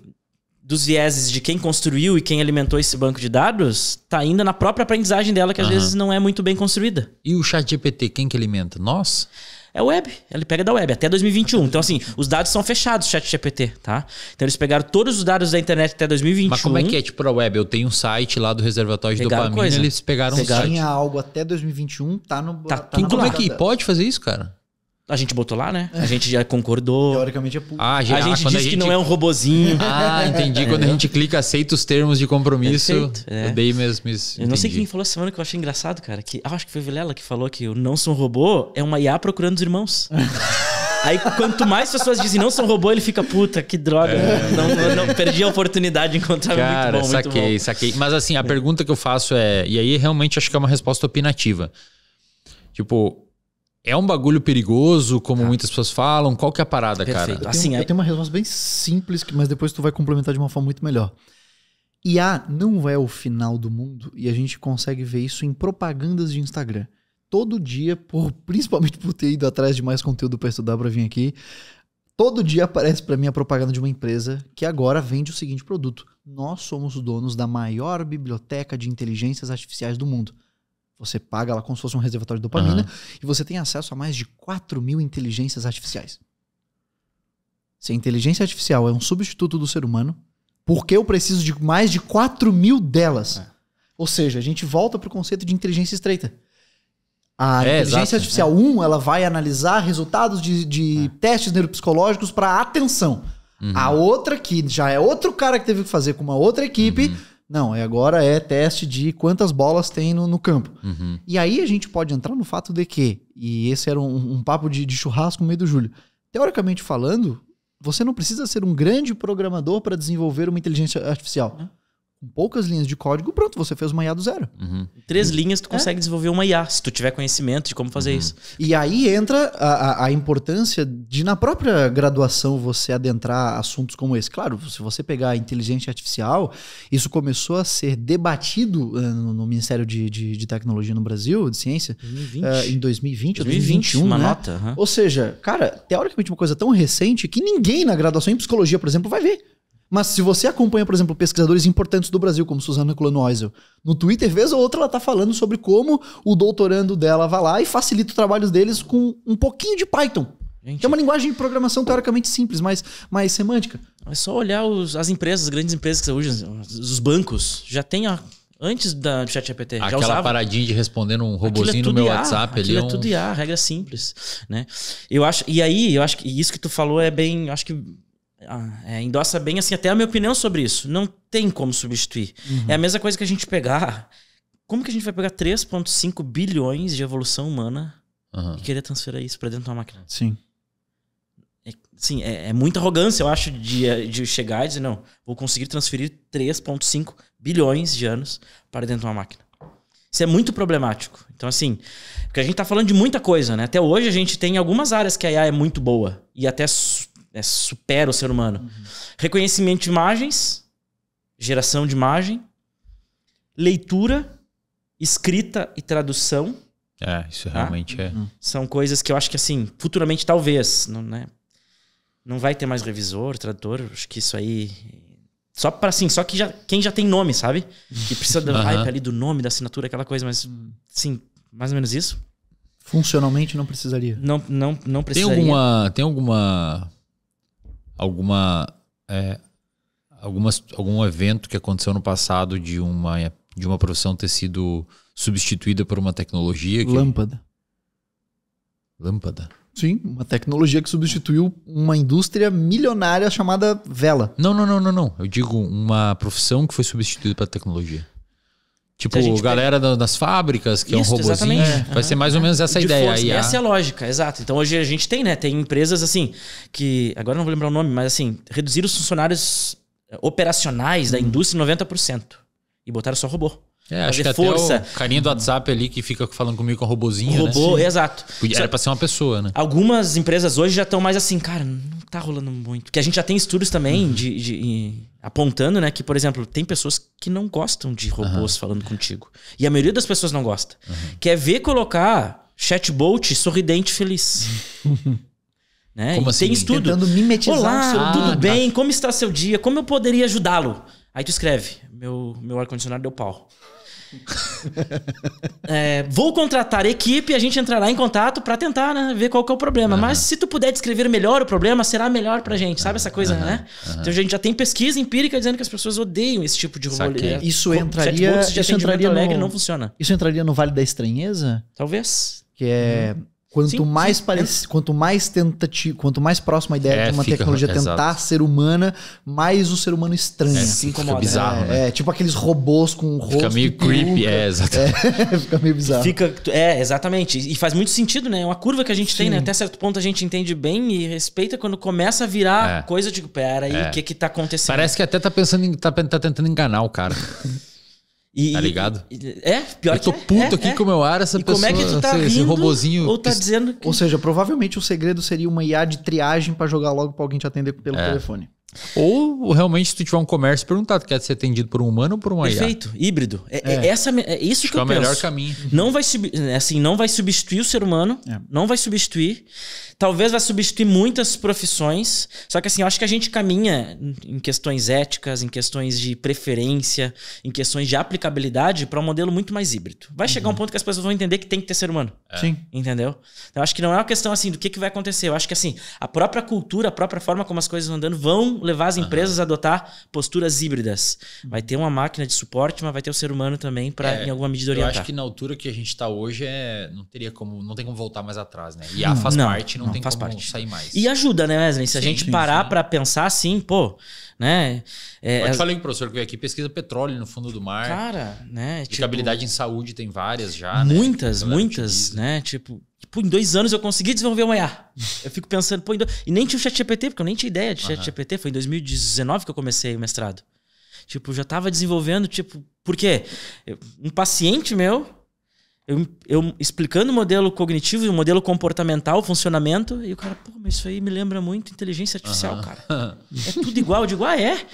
dos vieses de quem construiu e quem alimentou esse banco de dados, está ainda na própria aprendizagem dela, que às uhum. vezes não é muito bem construída. E o chat GPT, quem que alimenta? Nós? Nós. É web, ele pega da web, até 2021. Então, assim, os dados são fechados, chat GPT, tá? Então, eles pegaram todos os dados da internet até 2021. Mas como é que é, tipo, a web? Eu tenho um site lá do Reservatório de Dopamina, coisa. eles pegaram, pegaram um site. Tinha algo até 2021, tá no... Tá, tá como é que pode fazer isso, cara? A gente botou lá, né? A gente já concordou. Teoricamente é público. Ah, já, a gente disse a gente... que não é um robozinho. Ah, entendi. Quando é. a gente clica aceita os termos de compromisso, é. eu dei mesmo isso. Eu não sei quem falou essa semana que eu achei engraçado, cara. Que, acho que foi Vilela que falou que o não sou robô é uma IA procurando os irmãos. Aí quanto mais pessoas dizem não são robô, ele fica puta, que droga. É. Não, não, não, perdi a oportunidade de encontrar Cara, muito bom, saquei, bom. saquei. Mas assim, a pergunta que eu faço é, e aí realmente acho que é uma resposta opinativa. Tipo, é um bagulho perigoso, como tá. muitas pessoas falam? Qual que é a parada, Perfeito. cara? Eu assim, tenho, assim, eu é- tenho uma resposta bem simples, mas depois tu vai complementar de uma forma muito melhor. IA não é o final do mundo e a gente consegue ver isso em propagandas de Instagram. Todo dia, por principalmente por ter ido atrás de mais conteúdo para estudar para vir aqui, todo dia aparece para mim a propaganda de uma empresa que agora vende o seguinte produto: nós somos os donos da maior biblioteca de inteligências artificiais do mundo. Você paga ela como se fosse um reservatório de dopamina uhum. e você tem acesso a mais de 4 mil inteligências artificiais. Se a inteligência artificial é um substituto do ser humano, por que eu preciso de mais de 4 mil delas? É. Ou seja, a gente volta para o conceito de inteligência estreita. A é, inteligência exato, é. artificial 1 é. um, ela vai analisar resultados de, de é. testes neuropsicológicos para atenção. Uhum. A outra, que já é outro cara que teve que fazer com uma outra equipe, uhum não, é agora é teste de quantas bolas tem no, no campo. Uhum. E aí a gente pode entrar no fato de que, e esse era um, um papo de, de churrasco no meio do julho, teoricamente falando, você não precisa ser um grande programador para desenvolver uma inteligência artificial. Uhum com poucas linhas de código, pronto, você fez uma IA do zero. Uhum. Três e, linhas tu é. consegue é. desenvolver uma IA, se tu tiver conhecimento de como fazer uhum. isso. E aí entra a, a, importância de, na própria graduação, você adentrar assuntos como esse. Claro, se você pegar inteligência artificial, isso começou a ser debatido uh, no, no, Ministério de, de, de, Tecnologia no Brasil, de Ciência, 2020. Uh, eh, em 2020 ou 2021. Uma né? nota. Uhum. Ou seja, cara, teoricamente uma coisa tão recente que ninguém na graduação em psicologia, por exemplo, vai ver. Mas se você acompanha, por exemplo, pesquisadores importantes do Brasil, como Suzana Kulanoisel, no Twitter, vez ou outra ela tá falando sobre como o doutorando dela vai lá e facilita os trabalhos deles com um pouquinho de Python. Gente. É uma linguagem de programação teoricamente simples, mas mais semântica. É só olhar os, as empresas, as grandes empresas que usam, os bancos, já tem a antes da ChatGPT. Aquela usava. paradinha de respondendo um é robozinho é no meu IA, WhatsApp ali. É, um... tudo IA, regra simples, né? Eu acho, e aí, eu acho que isso que tu falou é bem, eu acho que ah, é, endossa bem assim até a minha opinião sobre isso. Não tem como substituir. Uhum. É a mesma coisa que a gente pegar. Como que a gente vai pegar 3,5 bilhões de evolução humana uhum. e querer transferir isso para dentro de uma máquina? Sim. É, sim, é, é muita arrogância, eu acho, de, de chegar e dizer, não, vou conseguir transferir 3,5 bilhões de anos para dentro de uma máquina. Isso é muito problemático. Então, assim, porque a gente está falando de muita coisa, né? Até hoje a gente tem algumas áreas que a IA é muito boa e até né, supera o ser humano. Uhum. Reconhecimento de imagens, geração de imagem, leitura, escrita e tradução. É, isso tá? realmente é. Uhum. São coisas que eu acho que, assim, futuramente talvez, não, né? Não vai ter mais revisor, tradutor, acho que isso aí. Só para assim, só que já, quem já tem nome, sabe? Que precisa da uhum. hype ali do nome, da assinatura, aquela coisa, mas, uhum. sim, mais ou menos isso. Funcionalmente não precisaria. Não, não, não precisaria. Tem alguma, tem alguma alguma é, algumas, algum evento que aconteceu no passado de uma de uma profissão ter sido substituída por uma tecnologia que... lâmpada lâmpada sim uma tecnologia que substituiu uma indústria milionária chamada vela não não não não não eu digo uma profissão que foi substituída pela tecnologia Tipo, galera pega... das fábricas, que Isso, é um robôzinho é, vai uhum. ser mais ou menos essa de ideia aí. Né? Essa é a lógica, exato. Então hoje a gente tem, né? Tem empresas assim, que. Agora não vou lembrar o nome, mas assim, reduzir os funcionários eh, operacionais da uhum. indústria em 90% e botaram só robô. É, acho que força. até o carinha do WhatsApp ali que fica falando comigo com o robozinho, o né? robô, né? exato. Era pra ser uma pessoa, né? Algumas empresas hoje já estão mais assim, cara, não tá rolando muito. Porque a gente já tem estudos também uhum. de, de, apontando, né? Que, por exemplo, tem pessoas que não gostam de robôs uhum. falando contigo. E a maioria das pessoas não gosta. Uhum. Quer é ver colocar chatbot sorridente feliz. né? Como e assim? Tem estudo. Tentando mimetizar Olá, o seu... Ah, tudo tá. bem? Tá. Como está seu dia? Como eu poderia ajudá-lo? Aí tu escreve, meu, meu ar-condicionado deu pau. é, vou contratar equipe, a gente entrará em contato para tentar né, ver qual que é o problema. Uhum. Mas se tu puder descrever melhor o problema, será melhor pra gente, sabe essa coisa, uhum. né? Uhum. Então a gente já tem pesquisa empírica dizendo que as pessoas odeiam esse tipo de rolê. Né? Isso entraria, isso entraria no, alegre não funciona. Isso entraria no Vale da Estranheza? Talvez. Que é uhum. Quanto sim, mais sim, parece, é. quanto mais tentativa, quanto mais próxima a ideia é, de uma fica, tecnologia tentar exato. ser humana, mais o ser humano estranha. É, assim como bizarro, né? é, né? é, tipo aqueles robôs com um rosto. Fica meio creepy, é, é exatamente. fica meio bizarro. Fica, é, exatamente. E faz muito sentido, né? É uma curva que a gente sim. tem, né? Até certo ponto a gente entende bem e respeita quando começa a virar é. coisa de tipo, pera aí, o é. que que tá acontecendo? Parece que até tá pensando em, tá, tá tentando enganar o cara. E, tá ligado? E, é, pior que Eu tô é, puto é, aqui é, com o meu ar, essa e pessoa, como é que tu tá sei, rindo, robozinho. Ou tá dizendo que... Ou seja, provavelmente o segredo seria uma IA de triagem para jogar logo pra alguém te atender pelo é. telefone. Ou realmente, se tu tiver um comércio, perguntar, tu quer ser atendido por um humano ou por um Perfeito. IA? Perfeito, híbrido. É, é. é. Essa, é isso Acho que, eu penso. É o melhor caminho. Não vai, é, assim, não vai substituir o ser humano, é. não vai substituir. Talvez vai substituir muitas profissões. Só que assim, eu acho que a gente caminha em questões éticas, em questões de preferência, em questões de aplicabilidade para um modelo muito mais híbrido. Vai uhum. chegar um uhum. ponto que as pessoas vão entender que tem que ter ser humano. É. Sim. Entendeu? Então, eu acho que não é uma questão assim do que, que vai acontecer. Eu acho que assim, a própria cultura, a própria forma como as coisas vão andando vão levar as empresas a adotar posturas híbridas. Vai ter uma máquina de suporte, mas vai ter o ser humano também para é, em alguma medida orientar. Eu acho que na altura que a gente está hoje é não teria como, não tem como voltar mais atrás, né? a faz não, parte, não, não tem como parte. sair mais. E ajuda, né, Wesley? Se sim, a gente sim, parar para pensar assim, pô, né? É, eu te é falei com o professor que veio aqui, pesquisa petróleo no fundo do mar. Cara, né? Aplicabilidade tipo, em saúde tem várias já, Muitas, né? muitas, né? Tipo, Tipo, em dois anos eu consegui desenvolver uma IA. Eu fico pensando, pô, dois... e nem tinha o ChatGPT, porque eu nem tinha ideia de ChatGPT. Uhum. Foi em 2019 que eu comecei o mestrado. Tipo, já tava desenvolvendo, tipo, por quê? Um paciente meu, eu, eu explicando o modelo cognitivo e o modelo comportamental, o funcionamento, e o cara, pô, mas isso aí me lembra muito inteligência artificial, uhum. cara. É tudo igual. Eu digo, ah, é?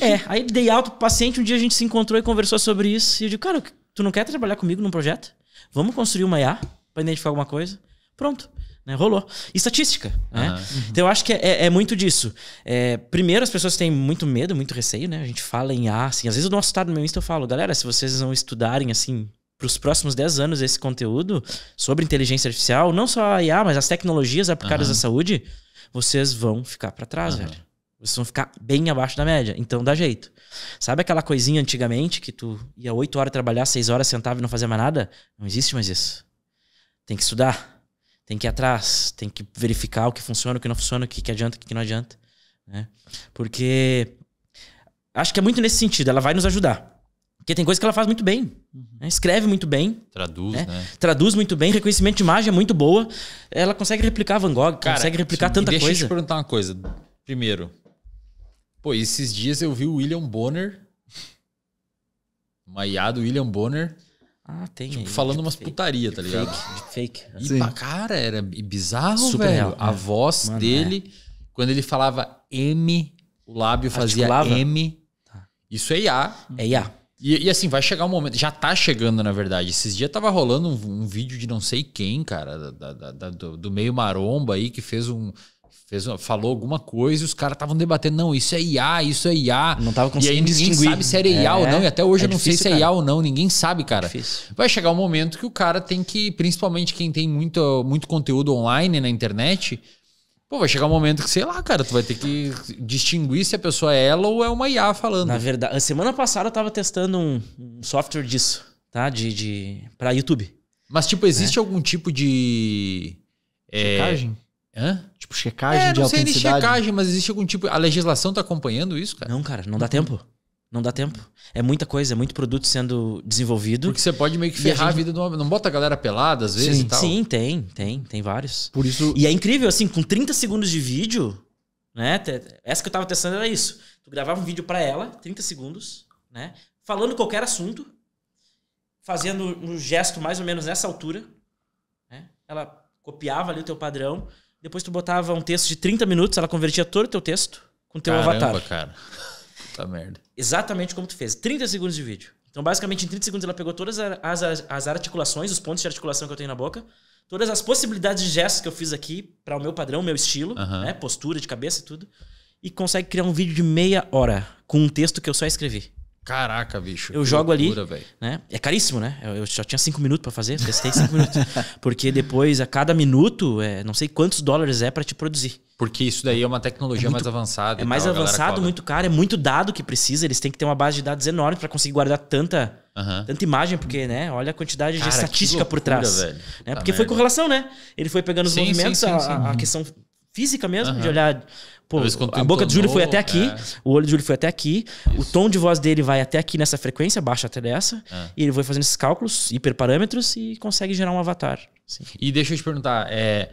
É. Aí dei alto pro paciente, um dia a gente se encontrou e conversou sobre isso. E eu digo, cara, tu não quer trabalhar comigo num projeto? Vamos construir uma IA? vai identificar alguma coisa. Pronto. Né? Rolou. E estatística. Né? Uhum. Então eu acho que é, é, é muito disso. É, primeiro, as pessoas têm muito medo, muito receio, né? A gente fala em A, ah, assim. Às vezes eu dou uma citada no meu Insta eu falo, galera, se vocês não estudarem assim para os próximos 10 anos esse conteúdo sobre inteligência artificial, não só a IA, mas as tecnologias aplicadas uhum. à saúde, vocês vão ficar para trás, uhum. velho. Vocês vão ficar bem abaixo da média. Então dá jeito. Sabe aquela coisinha antigamente que tu ia 8 horas trabalhar, 6 horas sentava e não fazia mais nada? Não existe mais isso. Tem que estudar, tem que ir atrás, tem que verificar o que funciona, o que não funciona, o que, que adianta, o que não adianta. Né? Porque acho que é muito nesse sentido, ela vai nos ajudar. Porque tem coisa que ela faz muito bem. Né? Escreve muito bem. Traduz, né? né? Traduz muito bem. Reconhecimento de imagem é muito boa. Ela consegue replicar Van Gogh, Cara, consegue replicar tanta deixa coisa. Deixa eu te perguntar uma coisa. Primeiro, pô, esses dias eu vi o William Bonner, maiado William Bonner, ah, tem. Tipo, aí, falando umas fake, putaria, tá ligado? Fake, fake. E Pra, cara, era bizarro, Super velho. Real, a é. voz Mano, dele, é. quando ele falava M, o lábio fazia Articulava. M. Tá. Isso é IA. É IA. E, e, assim, vai chegar um momento. Já tá chegando, na verdade. Esses dias tava rolando um, um vídeo de não sei quem, cara, da, da, da, do, do meio maromba aí, que fez um fez, falou alguma coisa e os caras estavam debatendo, não, isso é IA, isso é IA. Não tava conseguindo E aí ninguém sabe se era IA é, ou não, e até hoje é eu não difícil, sei se é cara. IA ou não, ninguém sabe, cara. É Vai chegar um momento que o cara tem que, principalmente quem tem muito, muito conteúdo online na internet, Pô, vai chegar um momento que, sei lá, cara, tu vai ter que distinguir se a pessoa é ela ou é uma IA falando. Na verdade, semana passada eu tava testando um, software disso, tá? De, de... pra YouTube. Mas, tipo, existe né? algum tipo de... É... Checagem? Hã? Tipo, checagem é, de não sei nem é checagem, mas existe algum tipo. A legislação tá acompanhando isso, cara? Não, cara, não dá tempo. Não dá tempo. É muita coisa, é muito produto sendo desenvolvido. Porque você pode meio que ferrar a, gente... a, vida do homem. Não bota a galera pelada às vezes Sim. e tal. Sim, tem, tem, tem vários. Por isso. E é incrível, assim, com 30 segundos de vídeo, né? Essa que eu tava testando era isso. Tu gravava um vídeo para ela, 30 segundos, né? Falando qualquer assunto, fazendo um gesto mais ou menos nessa altura. Né? Ela copiava ali o teu padrão depois tu botava um texto de 30 minutos, ela convertia todo o teu texto com o teu Caramba, avatar. cara. Puta merda. Exatamente como tu fez. 30 segundos de vídeo. Então, basicamente, em 30 segundos ela pegou todas as, as, as articulações, os pontos de articulação que eu tenho na boca, todas as possibilidades de gestos que eu fiz aqui para o meu padrão, meu estilo, uhum. né? Postura de cabeça e tudo. E consegue criar um vídeo de meia hora com um texto que eu só escrevi. Caraca, bicho. Eu jogo loucura, ali. Né? É caríssimo, né? Eu, já só tinha cinco minutos para fazer, testei cinco minutos. Porque depois, a cada minuto, é, não sei quantos dólares é para te produzir. Porque isso daí é uma tecnologia é muito, mais avançada. É mais tal, avançado, muito caro, é muito dado que precisa. Eles têm que ter uma base de dados enorme para conseguir guardar tanta, uhum. tanta imagem, porque, né? Olha a quantidade Cara, de estatística loucura, por trás. Velho. Né? Porque foi correlação, né? Ele foi pegando os sim, movimentos, sim, sim, a, a, questão física mesmo, uhum. de olhar Pô, a boca do Júlio foi até aqui, é. o olho do Júlio foi até aqui, Isso. o tom de voz dele vai até aqui nessa frequência, baixa até dessa, é. e ele vai fazendo esses cálculos, hiperparâmetros e consegue gerar um avatar. Sim. E deixa eu te perguntar, é,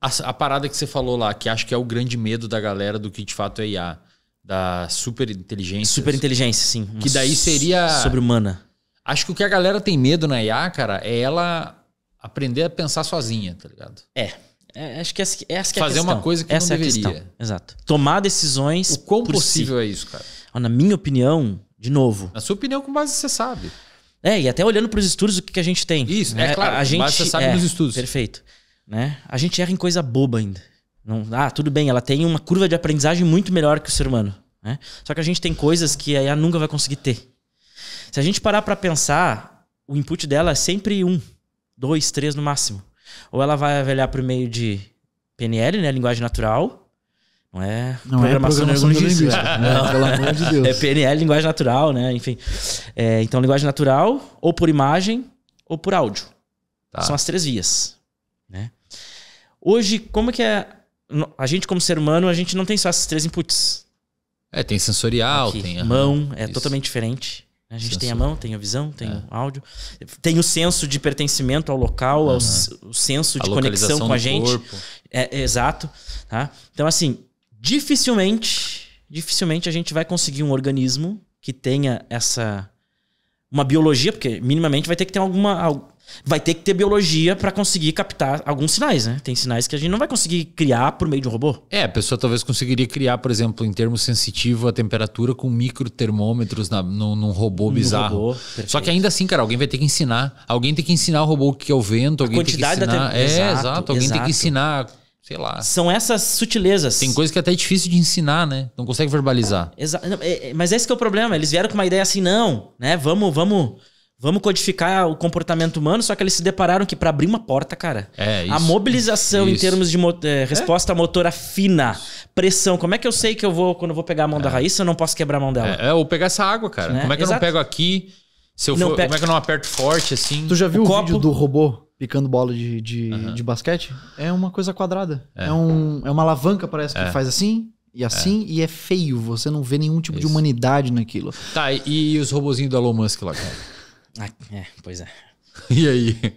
a, a, parada que você falou lá, que acho que é o grande medo da galera do que de fato é IA, da super inteligência. Super inteligência, sim. Que daí seria. Sobre-humana. Acho que o que a galera tem medo na IA, cara, é ela aprender a pensar sozinha, tá ligado? É. É, acho que essa, essa que é Fazer a questão. uma coisa que essa não é deveria. A questão. Exato. Tomar decisões. O quão possível si. é isso, cara? Na minha opinião, de novo. Na sua opinião, com base você sabe. É, e até olhando para os estudos, o que, que a gente tem. Isso, né? é claro. A gente, base você sabe é, nos estudos. Perfeito. Né? A gente erra em coisa boba ainda. Não, ah, tudo bem, ela tem uma curva de aprendizagem muito melhor que o ser humano. Né? Só que a gente tem coisas que a IA nunca vai conseguir ter. Se a gente parar para pensar, o input dela é sempre um, dois, três no máximo. Ou ela vai avaliar por meio de PNL, né? Linguagem natural. Não é não programação, é programação É, pelo amor de Deus. É PNL, linguagem natural, né? Enfim. É, então, linguagem natural, ou por imagem, ou por áudio. Tá. São as três vias. Né? Hoje, como é que é. A gente, como ser humano, a gente não tem só esses três inputs. É, tem sensorial, Aqui. tem. Mão, é isso. totalmente diferente. A gente Sensor. tem a mão, tem a visão, tem é. o áudio, tem o senso de pertencimento ao local, uhum. ao, o senso de a conexão com a gente. Corpo. É, é, exato. Tá? Então, assim, dificilmente, dificilmente a gente vai conseguir um organismo que tenha essa. Uma biologia, porque minimamente vai ter que ter alguma, vai ter que ter biologia para conseguir captar alguns sinais, né? Tem sinais que a gente não vai conseguir criar por meio de um robô. É, a pessoa talvez conseguiria criar, por exemplo, em termos sensitivos, a temperatura com microtermômetros na, no, num robô bizarro. Robô, Só que ainda assim, cara, alguém vai ter que ensinar. Alguém tem que ensinar o robô o que é o vento, alguém a quantidade tem que ensinar. Da te... É, exato, exato. Alguém exato. tem que ensinar sei lá. São essas sutilezas. Tem coisa que é até é difícil de ensinar, né? Não consegue verbalizar. Exa é, é, mas esse é o problema. Eles vieram com uma ideia assim, não, né? Vamos, vamos Vamos codificar o comportamento humano, só que eles se depararam que para abrir uma porta, cara, é, isso, a mobilização isso. em termos de é, é, resposta é? motora fina, pressão. Como é que eu sei que eu vou, quando eu vou pegar a mão da é. raiz, eu não posso quebrar a mão dela? É, é ou pegar essa água, cara. Né? Como é que Exato. eu não pego aqui? Se eu não, for, pe... Como é que eu não aperto forte assim? Tu já viu o, o vídeo do robô picando bola de, de, de basquete? É uma coisa quadrada. É, um, é uma alavanca, parece, que faz assim, e assim, é. e é feio. Você não vê nenhum tipo Isso. de humanidade naquilo. Tá, e, e os robozinhos do Elon Musk lá, cara? Ah, é, pois é. e aí?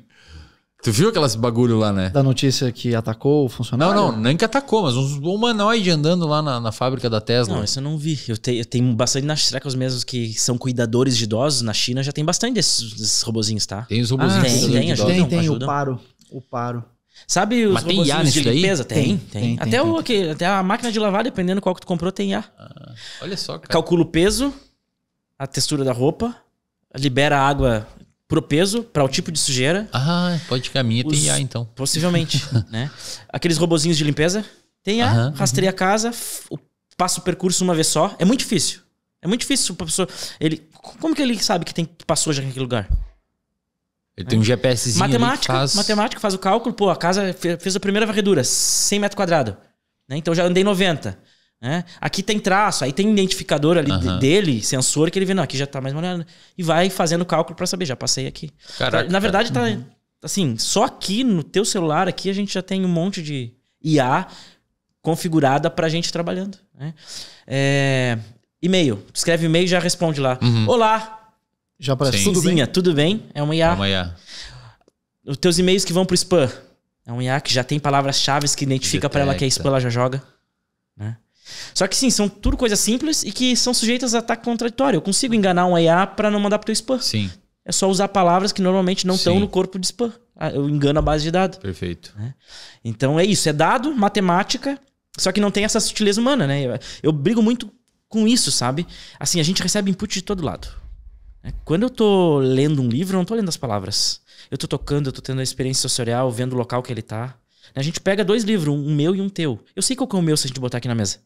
Tu viu aquelas bagulho lá, né? Da notícia que atacou o funcionário? Não, não, nem que atacou, mas uns humanoide andando lá na, na fábrica da Tesla. Não, isso eu não vi. Eu, te, eu tenho bastante nas trecas mesmo que são cuidadores de idosos na China, já tem bastante desses, desses robozinhos, tá? Tem os robozinhos. Ah, tem, tem, tem, ajudam, tem, tem ajudam. o paro, o paro. Sabe os mas tem de limpeza? Tem, tem. tem. até, o, okay, até a máquina de lavar, dependendo qual que tu comprou, tem IA. Ah, olha só, cara. Calcula o peso, a textura da roupa, libera água pro peso, para o tipo de sujeira. Ah, pode caminhar tem IA então. Possivelmente, né? Aqueles robozinhos de limpeza, tem IA, rastreia a casa, passa o percurso uma vez só. É muito difícil. É muito difícil pra pessoa. Ele, como que ele sabe que tem que passou já naquele lugar? Ele tem um né? GPSzinho matemática, faz... Matemática, faz o cálculo. Pô, a casa fez a primeira varredura, 100 metros quadrados. Né? Então já andei 90. Né? Aqui tem traço, aí tem identificador ali uhum. dele, sensor, que ele vê, não, aqui já tá mais molhado. E vai fazendo cálculo para saber, já passei aqui. Caraca, Na verdade, cara. tá assim, só aqui no teu celular, aqui a gente já tem um monte de IA configurada pra gente trabalhando. Né? É... E-mail. Tu escreve e-mail e já responde lá. Uhum. Olá! Já aparece. Tudo bem? tudo bem? É uma IA. É uma IA. Os teus e-mails que vão pro spam. É um IA que já tem palavras-chave que identifica para ela que é spam, ela já joga. Né? Só que sim, são tudo coisas simples e que são sujeitas a ataque contraditório. Eu consigo enganar um IA para não mandar pro teu spam. Sim. É só usar palavras que normalmente não estão no corpo de spam. Ah, eu engano a base de dados. Perfeito. Né? Então é isso, é dado, matemática, só que não tem essa sutileza humana, né? Eu brigo muito com isso, sabe? Assim, a gente recebe input de todo lado. É, quando eu tô lendo um livro, eu não tô lendo as palavras. Eu tô tocando, eu tô tendo a experiência sensorial, vendo o local que ele tá. A gente pega dois livros, um meu e um teu. Eu sei qual que é o meu se a gente botar aqui na mesa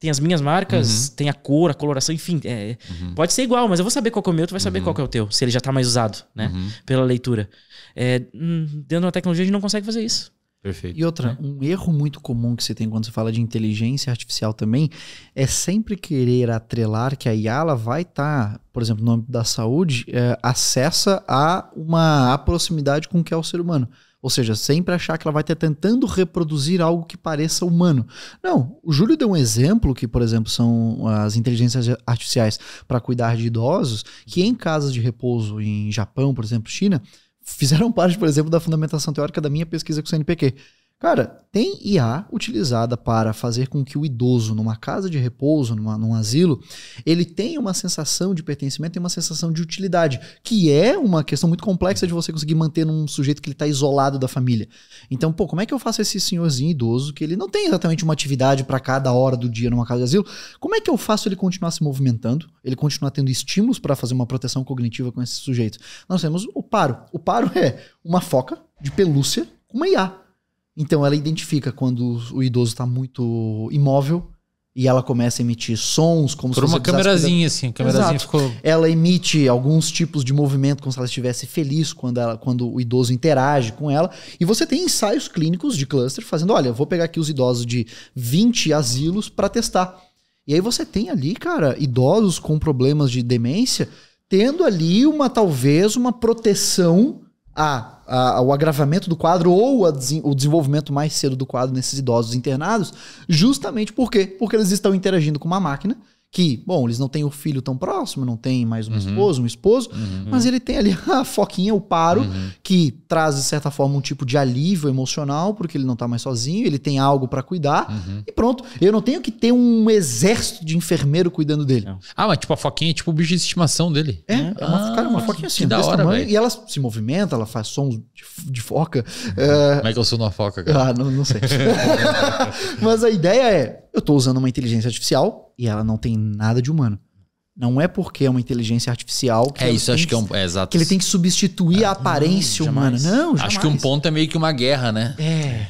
tem as minhas marcas, uhum. tem a cor, a coloração, enfim. É, uhum. Pode ser igual, mas eu vou saber qual é o meu, tu vai saber uhum. qual é o teu, se ele já tá mais usado, né? Uhum. Pela leitura. É, hum, dentro da tecnologia a gente não consegue fazer isso. Perfeito. E outra, é. um erro muito comum que você tem quando você fala de inteligência artificial também é sempre querer atrelar que a Yala vai estar, tá, por exemplo, no âmbito da saúde, é, acessa a uma a proximidade com o que é o ser humano. Ou seja, sempre achar que ela vai estar tentando reproduzir algo que pareça humano. Não, o Júlio deu um exemplo que, por exemplo, são as inteligências artificiais para cuidar de idosos, que em casas de repouso em Japão, por exemplo, China, fizeram parte, por exemplo, da fundamentação teórica da minha pesquisa com o CNPq. Cara, tem IA utilizada para fazer com que o idoso, numa casa de repouso, numa, num asilo, ele tenha uma sensação de pertencimento e uma sensação de utilidade, que é uma questão muito complexa de você conseguir manter num sujeito que ele está isolado da família. Então, pô, como é que eu faço esse senhorzinho idoso, que ele não tem exatamente uma atividade para cada hora do dia numa casa de asilo, como é que eu faço ele continuar se movimentando, ele continuar tendo estímulos para fazer uma proteção cognitiva com esse sujeito? Nós temos o paro. O paro é uma foca de pelúcia com uma IA então ela identifica quando o idoso está muito imóvel e ela começa a emitir sons como Por se uma câmerazinha assim, a câmerazinha ficou Ela emite alguns tipos de movimento como se ela estivesse feliz quando ela, quando o idoso interage com ela, e você tem ensaios clínicos de cluster fazendo, olha, vou pegar aqui os idosos de 20 asilos para testar. E aí você tem ali, cara, idosos com problemas de demência tendo ali uma talvez uma proteção a, a, o agravamento do quadro ou a, o desenvolvimento mais cedo do quadro nesses idosos internados, justamente por quê? Porque eles estão interagindo com uma máquina que, bom, eles não têm o filho tão próximo, não tem mais uma uhum. esposa, um esposo, uhum. mas ele tem ali a foquinha, o paro, uhum. que traz, de certa forma, um tipo de alívio emocional, porque ele não tá mais sozinho, ele tem algo para cuidar, uhum. e pronto. Eu não tenho que ter um exército de enfermeiro cuidando dele. Não. É. Ah, mas tipo, a foquinha é tipo o bicho de estimação dele. É, é uma, ah, cara, uma foquinha assim, da hora, tamanho, véio. e ela se movimenta, ela faz sons de, de foca. Uhum. É... Como é eh, que eu sou uma foca, cara? Ah, não, não sei. mas a ideia é, eu estou usando uma inteligência artificial e ela não tem nada de humano. Não é porque é uma inteligência artificial que, é, isso, acho que, é que, é um, é, exato. que ele tem que substituir é, a ah, aparência não, humana. Não, jamais. Acho que um ponto é meio que uma guerra, né? É.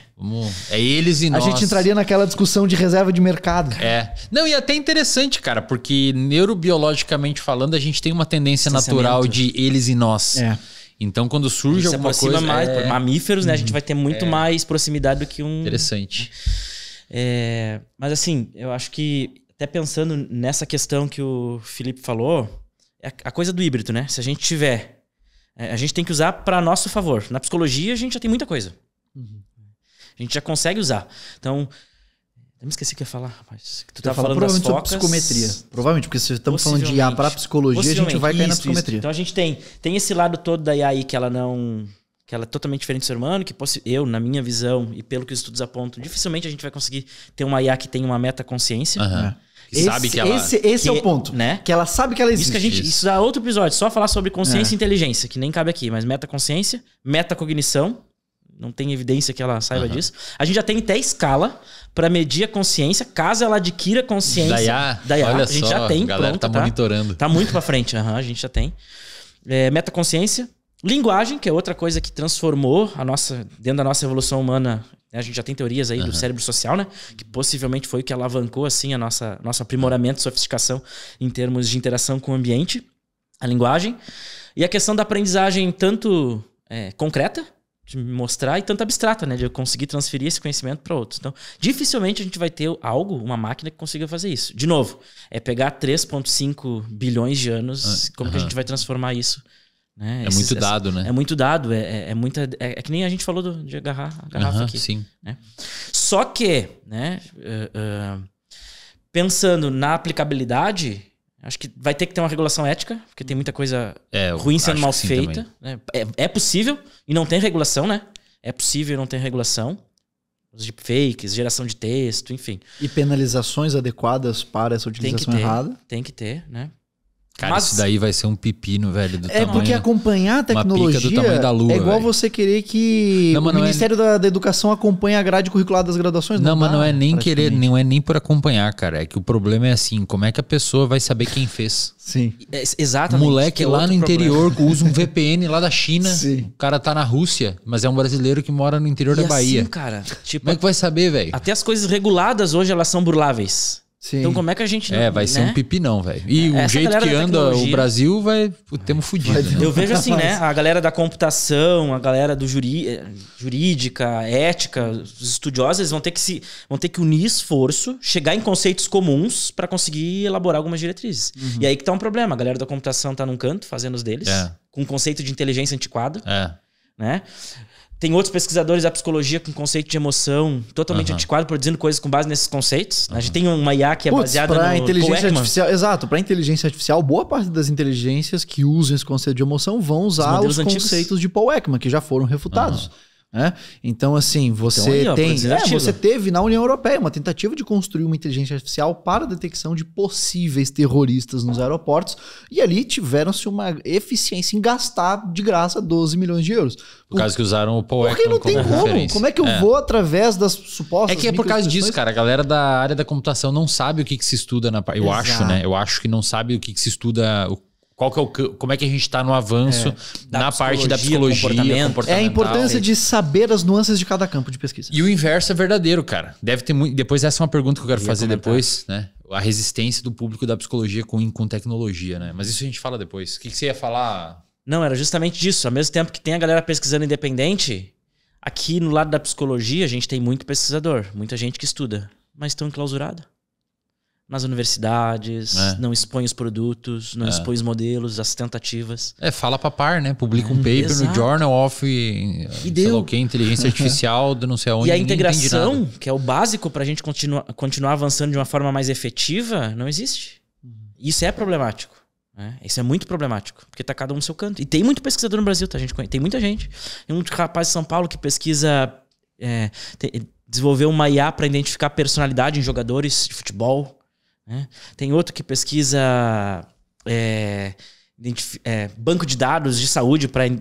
É eles e a nós. A gente entraria naquela discussão de reserva de mercado. É. Não, e até interessante, cara, porque neurobiologicamente falando, a gente tem uma tendência natural de eles e nós. É. Então, quando surge alguma coisa... Mais, é... Mamíferos, né? Uhum. A gente vai ter muito é. mais proximidade do que um... Interessante. É, mas assim, eu acho que até pensando nessa questão que o Felipe falou, é a coisa do híbrido, né? Se a gente tiver, é, a gente tem que usar para nosso favor. Na psicologia a gente já tem muita coisa. Uhum. A gente já consegue usar. Então, eu me esqueci o que ia falar, rapaz. Que tu tá falando provavelmente das focas, psicometria. Provavelmente, porque se estamos falando de IA para psicologia, a gente vai cair na psicometria. Isso. Então a gente tem, tem esse lado todo da IA aí que ela não que ela é totalmente diferente do ser humano, que eu, na minha visão e pelo que os estudos apontam, dificilmente a gente vai conseguir ter uma IA que tenha uma meta consciência. Uhum. É. Que esse, sabe que ela. Esse, esse que, é o ponto. Né? Que ela sabe que ela existe. Isso, que a gente, isso dá é outro episódio, só falar sobre consciência é. e inteligência, que nem cabe aqui, mas metaconsciência, metacognição. Não tem evidência que ela saiba uhum. disso. A gente já tem até escala para medir a consciência, caso ela adquira consciência. Da IA. Olha a gente só, já tem. A galera pronto, tá, tá, monitorando. Tá muito para frente, uhum, a gente já tem. É, metaconsciência, Linguagem, que é outra coisa que transformou a nossa, dentro da nossa evolução humana, né? a gente já tem teorias aí uhum. do cérebro social, né? Que possivelmente foi o que alavancou assim a nossa nosso aprimoramento, sofisticação em termos de interação com o ambiente, a linguagem. E a questão da aprendizagem tanto é, concreta, de mostrar, e tanto abstrata, né? De eu conseguir transferir esse conhecimento para outros. Então, dificilmente a gente vai ter algo, uma máquina que consiga fazer isso. De novo, é pegar 3,5 bilhões de anos, ah, como que a gente vai transformar isso né? É, Esses, muito dado, essa, né? é muito dado, É é, é muita. É, é, que nem a gente falou do, de agarrar a garrafa uhum, aqui. Sim. Né? Só que, né? Uh, uh, pensando na aplicabilidade, acho que vai ter que ter uma regulação ética, porque tem muita coisa é, ruim sendo mal feita. Né? É, é possível e não tem regulação, né? É possível e não tem regulação os deepfakes, geração de texto, enfim. E penalizações adequadas para essa utilização tem ter, errada. Tem que ter, né? Cara, Mas... isso daí vai ser um pepino, velho. Do é tamanho, porque acompanhar a tecnologia lua, é igual véio. você querer que não, o é Ministério é... da, da, Educação acompanhe a grade curricular das graduações. Não, não mas não é nem querer, não é nem por acompanhar, cara. É que o problema é assim, como é que a pessoa vai saber quem fez? Sim. É, exatamente. Moleque é lá no interior usa um VPN lá da China. Sim. O cara tá na Rússia, mas é um brasileiro que mora no interior e da assim, Bahia. cara. Tipo, como é que vai saber, velho? Até as coisas reguladas hoje elas são burláveis. Sim. Então como é que a gente é, não, É, vai né? ser um né? pipinão, velho. E é, o jeito que anda o Brasil vai temos fudido. Né? Eu vejo assim, né, a galera da computação, a galera do juri, eh, jurídica, ética, os estudiosos, eles vão ter que se vão ter que unir esforço, chegar em conceitos comuns para conseguir elaborar algumas diretrizes. Uhum. E aí que tá um problema, a galera da computação tá num canto fazendo os deles, é. com um conceito de inteligência antiquado. É. Né? Tem outros pesquisadores da psicologia com conceito de emoção totalmente uhum. antiquado, produzindo coisas com base nesses conceitos. A gente tem uma IA que é Puts, baseada no inteligência Paul artificial. Exato, para inteligência artificial, boa parte das inteligências que usam esse conceito de emoção vão usar os, os conceitos de Paul Ekman, que já foram refutados. Né? Então, assim, você então, aí, tem. é, você teve na União Europeia uma tentativa de construir uma inteligência artificial para a detecção de possíveis terroristas nos aeroportos, e ali tiveram-se uma eficiência em gastar de graça 12 milhões de euros. Por, por causa que usaram o Power Porque não tem como. Como é que eu é. vou através das supostas. É que é por causa disso, cara. A galera da área da computação não sabe o que, que se estuda na. Eu Exato. acho, né? Eu acho que não sabe o que, que se estuda, o qual que é o como é que a gente está no avanço é, na parte da psicologia, comportamento, comportamental. É a importância de saber as nuances de cada campo de pesquisa. E o inverso é verdadeiro, cara. Deve ter muito. Depois essa é uma pergunta que eu quero eu fazer depois, né? A resistência do público da psicologia com, com tecnologia, né? Mas isso a gente fala depois. O que, que você ia falar? Não, era justamente disso. Ao mesmo tempo que tem a galera pesquisando independente, aqui no lado da psicologia a gente tem muito pesquisador, muita gente que estuda, mas estão enclausurados nas universidades, é. não expõe os produtos, não é. expõe os modelos, as tentativas. É, fala pra par, né? Publica um hum, paper Exato. no Journal of eh, e sei lá o que, inteligência artificial, do não sei aonde. E a integração, que é o básico pra gente continuar, continuar avançando de uma forma mais efetiva, não existe. Uhum. Isso é problemático. Né? Isso é muito problemático, porque tá cada um no seu canto. E tem muito pesquisador no Brasil, tá? A gente tem muita gente. Tem um rapaz de São Paulo que pesquisa. É, eh, tem, desenvolveu uma IA para identificar personalidade em jogadores de futebol. Né? Tem outro que pesquisa é, é, banco de dados de saúde para é,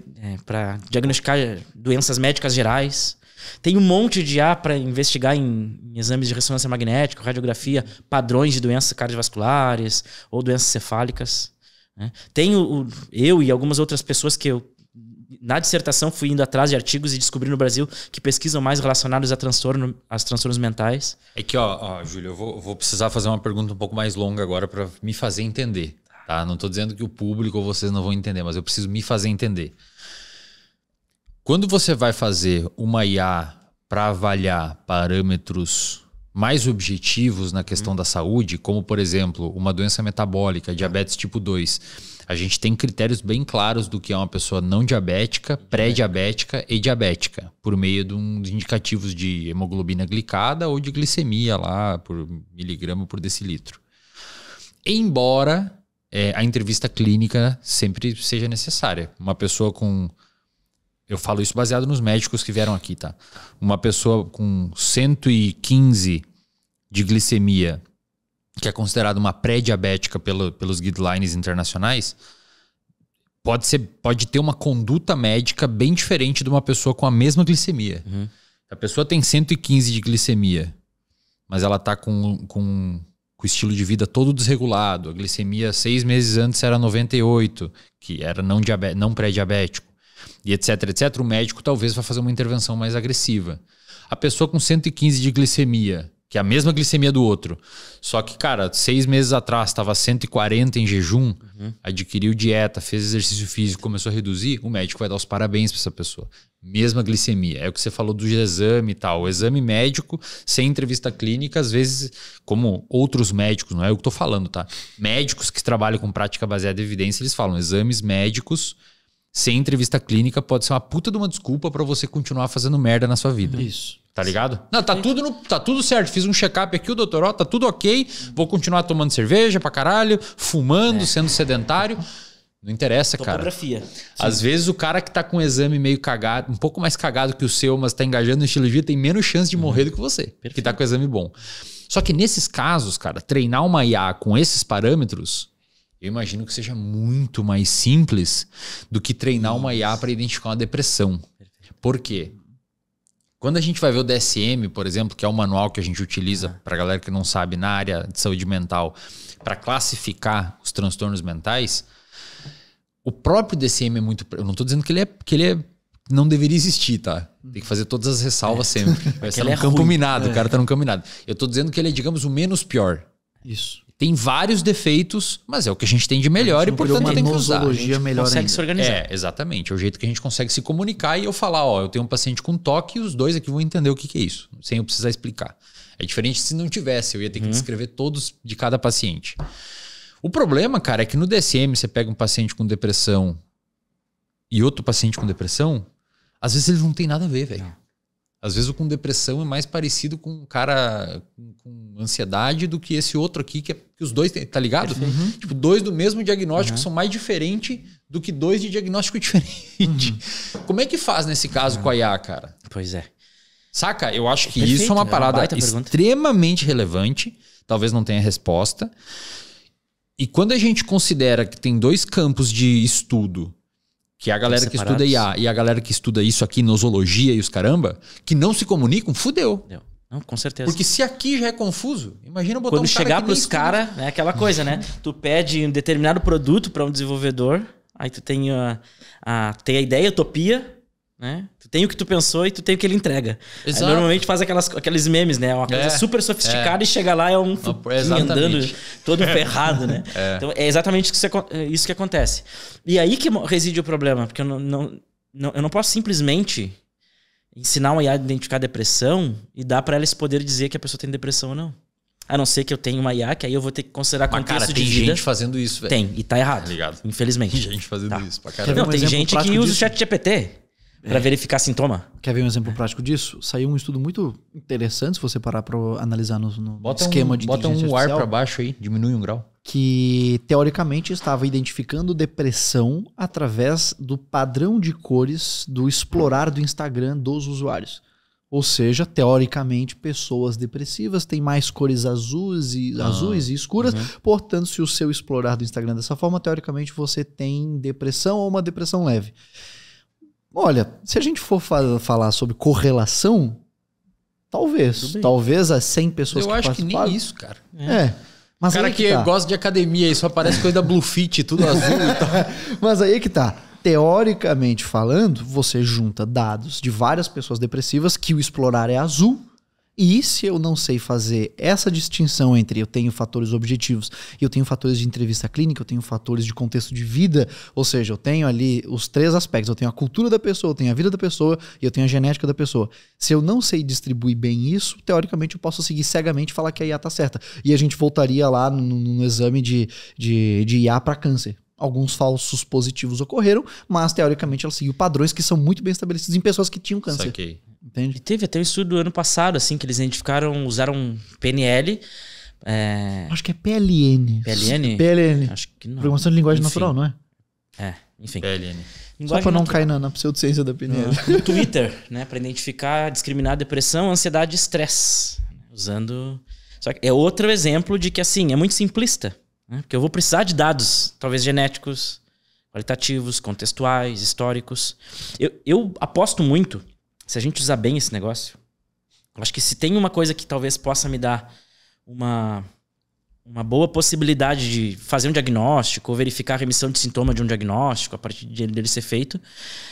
diagnosticar doenças médicas gerais. Tem um monte de A para investigar em, em, exames de ressonância magnética, radiografia, padrões de doenças cardiovasculares ou doenças cefálicas. Né? Tem eu e algumas outras pessoas que eu na dissertação fui indo atrás de artigos e descobri no Brasil que pesquisam mais relacionados a transtorno, as transtornos mentais. É que, ó, ó Júlio, eu vou, vou precisar fazer uma pergunta um pouco mais longa agora para me fazer entender. Tá? Não estou dizendo que o público ou vocês não vão entender, mas eu preciso me fazer entender. Quando você vai fazer uma IA para avaliar parâmetros mais objetivos na questão hum. da saúde, como, por exemplo, uma doença metabólica, diabetes tipo 2 a gente tem critérios bem claros do que é uma pessoa não diabética, pré-diabética e diabética, por meio de uns indicativos de hemoglobina glicada ou de glicemia lá por miligrama por decilitro. Embora é, a entrevista clínica sempre seja necessária. Uma pessoa com. Eu falo isso baseado nos médicos que vieram aqui, tá? Uma pessoa com 115 de glicemia que é considerada uma pré-diabética pelo, pelos guidelines internacionais, pode, ser, pode ter uma conduta médica bem diferente de uma pessoa com a mesma glicemia. Uhum. A pessoa tem 115 de glicemia, mas ela está com, com, com o estilo de vida todo desregulado. A glicemia seis meses antes era 98, que era não, não pré-diabético, e etc, etc. O médico talvez vá fazer uma intervenção mais agressiva. A pessoa com 115 de glicemia que é a mesma glicemia do outro. Só que, cara, seis meses atrás estava 140 em jejum, uhum. adquiriu dieta, fez exercício físico, começou a reduzir, o médico vai dar os parabéns para essa pessoa. Mesma glicemia. É o que você falou do exame e tal. O exame médico, sem entrevista clínica, às vezes, como outros médicos, não é o que estou falando, tá? Médicos que trabalham com prática baseada em evidência, eles falam exames médicos sem entrevista clínica pode ser uma puta de uma desculpa para você continuar fazendo merda na sua vida. Isso. Tá ligado? Não, tá tudo, no, tá tudo certo. Fiz um check-up aqui, o doutor, ó, tá tudo ok. Vou continuar tomando cerveja pra caralho, fumando, é. sendo sedentário. Não interessa, Topografia. cara. fotografia Às vezes o cara que tá com um exame meio cagado, um pouco mais cagado que o seu, mas tá engajando no estilo de vida, tem menos chance de uhum. morrer do que você, Perfeito. que tá com um exame bom. Só que nesses casos, cara, treinar uma IA com esses parâmetros, eu imagino que seja muito mais simples do que treinar uma IA para identificar uma depressão. Perfeito. Por quê? Quando a gente vai ver o DSM, por exemplo, que é o manual que a gente utiliza uhum. para galera que não sabe na área de saúde mental, para classificar os transtornos mentais, o próprio DSM é muito. Eu não estou dizendo que ele é, que ele é, não deveria existir, tá? Tem que fazer todas as ressalvas é. sempre. É vai estar num é campo ruim. minado, é. o cara está num campo minado. Eu estou dizendo que ele é, digamos, o menos pior. Isso tem vários defeitos, mas é o que a gente tem de melhor e portanto tem que usar. A gente melhor consegue ainda. se organizar. É, exatamente. É o jeito que a gente consegue se comunicar e eu falar, ó, eu tenho um paciente com toque e os dois aqui vão entender o que, que é isso, sem eu precisar explicar. É diferente se não tivesse, eu ia ter que uhum. descrever todos de cada paciente. O problema, cara, é que no DSM você pega um paciente com depressão e outro paciente com depressão, às vezes eles não têm nada a ver, velho. Às vezes o com depressão é mais parecido com um cara com, ansiedade do que esse outro aqui, que, é, que os dois têm, tá ligado? Uhum. uhum. Tipo, dois do mesmo diagnóstico uhum. são mais diferentes do que dois de diagnóstico diferente. Uhum. Como é que faz nesse caso é. com a IA, cara? Pois é. Saca? Eu acho que Perfeito, isso é uma parada é uma extremamente pergunta. relevante, talvez não tenha resposta. E quando a gente considera que tem dois campos de estudo que é a galera que estuda IA e a galera que estuda isso aqui, nosologia e os caramba, que não se comunicam, fudeu. Não, com certeza. Porque se aqui já é confuso, imagina botar Quando um cara chegar para os caras, é né, aquela coisa, né? tu pede um determinado produto para um desenvolvedor, aí tu tem a, a, tem a ideia, a utopia, né? Tu tem o que tu pensou e tu tem o que ele entrega. Aí, normalmente faz aquelas, aqueles memes, né? É uma é. coisa é, super sofisticada é. e chega lá é um andando todo ferrado, né? É. Então é exatamente isso que é acontece. E aí que reside o problema, porque eu não, não, não eu não posso simplesmente ensinar uma IA a identificar depressão e dar para ela esse poder dizer que a pessoa tem depressão ou não. A não ser que eu tenha uma IA, que aí eu vou ter que considerar como um cara, tem de vida. gente fazendo isso, velho. Tem, e tá errado. Tá ligado? Infelizmente. Tem gente fazendo tá. isso pra caramba. Não, tem um gente que usa o chat GPT para é. verificar sintoma. Quer ver um exemplo prático disso? Saiu um estudo muito interessante, se você parar para analisar no, no bota esquema um, de Bota um ar para baixo aí, diminui um grau. Que teoricamente estava identificando depressão através do padrão de cores do explorar do Instagram dos usuários. Ou seja, teoricamente, pessoas depressivas têm mais cores azuis e, ah, azuis e escuras. Uhum. Portanto, se o seu explorar do Instagram dessa forma, teoricamente você tem depressão ou uma depressão leve. Olha, se a gente for fa falar sobre correlação, talvez. Talvez as 100 pessoas eu que acho que nem isso, cara. É. é. Mas cara que, que tá. gosta de academia e só parece coisa da Blue Fit, tudo azul e tal. Mas aí que tá. Teoricamente falando, você junta dados de várias pessoas depressivas que o explorar é azul e se eu não sei fazer essa distinção entre eu tenho fatores objetivos, e eu tenho fatores de entrevista clínica, eu tenho fatores de contexto de vida, ou seja, eu tenho ali os três aspectos, eu tenho a cultura da pessoa, eu tenho a vida da pessoa e eu tenho a genética da pessoa. Se eu não sei distribuir bem isso, teoricamente eu posso seguir cegamente e falar que a IA tá certa. E a gente voltaria lá no, no exame de, de, de IA para câncer alguns falsos positivos ocorreram, mas teoricamente ela seguiu padrões que são muito bem estabelecidos em pessoas que tinham câncer. Saquei. Entende? E teve até um estudo do ano passado, assim, que eles identificaram, usaram PNL. É... Acho que é PLN. PLN? PLN. Acho que não. Programação de linguagem enfim. natural, não é? É, enfim. PLN. Linguagem Só pra não natural. cair na, na pseudociência da PNL. Ah, no, Twitter, né? Pra identificar, discriminar depressão, ansiedade e estresse. Usando. Só que é outro exemplo de que, assim, é muito simplista né? Porque eu vou precisar de dados, talvez genéticos, qualitativos, contextuais, históricos. Eu, eu aposto muito, se a gente usar bem esse negócio, Eu acho que se tem uma coisa que talvez possa me dar uma, uma boa possibilidade de fazer um diagnóstico ou verificar a remissão de sintoma de um diagnóstico a partir dele ser feito,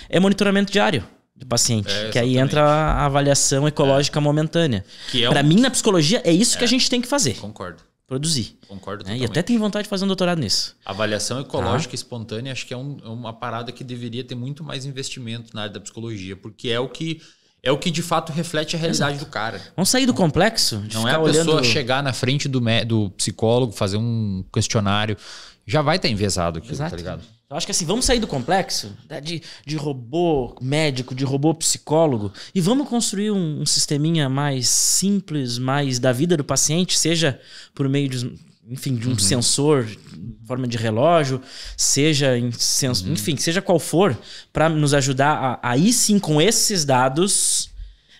é monitoramento diário do paciente. É, que aí entra a avaliação ecológica é. momentânea. É Para um... mim, na psicologia, é isso que a é. gente tem que fazer. Concordo produzir. Concordo né? E até tenho vontade de fazer um doutorado nisso. Avaliação tá? ecológica tá? espontânea acho que é, um, é uma parada que deveria ter muito mais investimento na área da psicologia, porque é o que é o que de fato reflete a realidade Exato. do cara. Vamos sair do complexo? Não é a olhando... pessoa chegar na frente do, do psicólogo, fazer um questionário. Já vai estar envesado aqui. Tá Exato. tá ligado? Eu acho que assim, vamos sair do complexo né, de, de robô médico, de robô psicólogo, e vamos construir um, um sisteminha mais simples, mais da vida do paciente, seja por meio de, enfim, de um uhum. sensor em forma de relógio, seja em senso, uhum. enfim, seja qual for, para nos ajudar a, aí sim com esses dados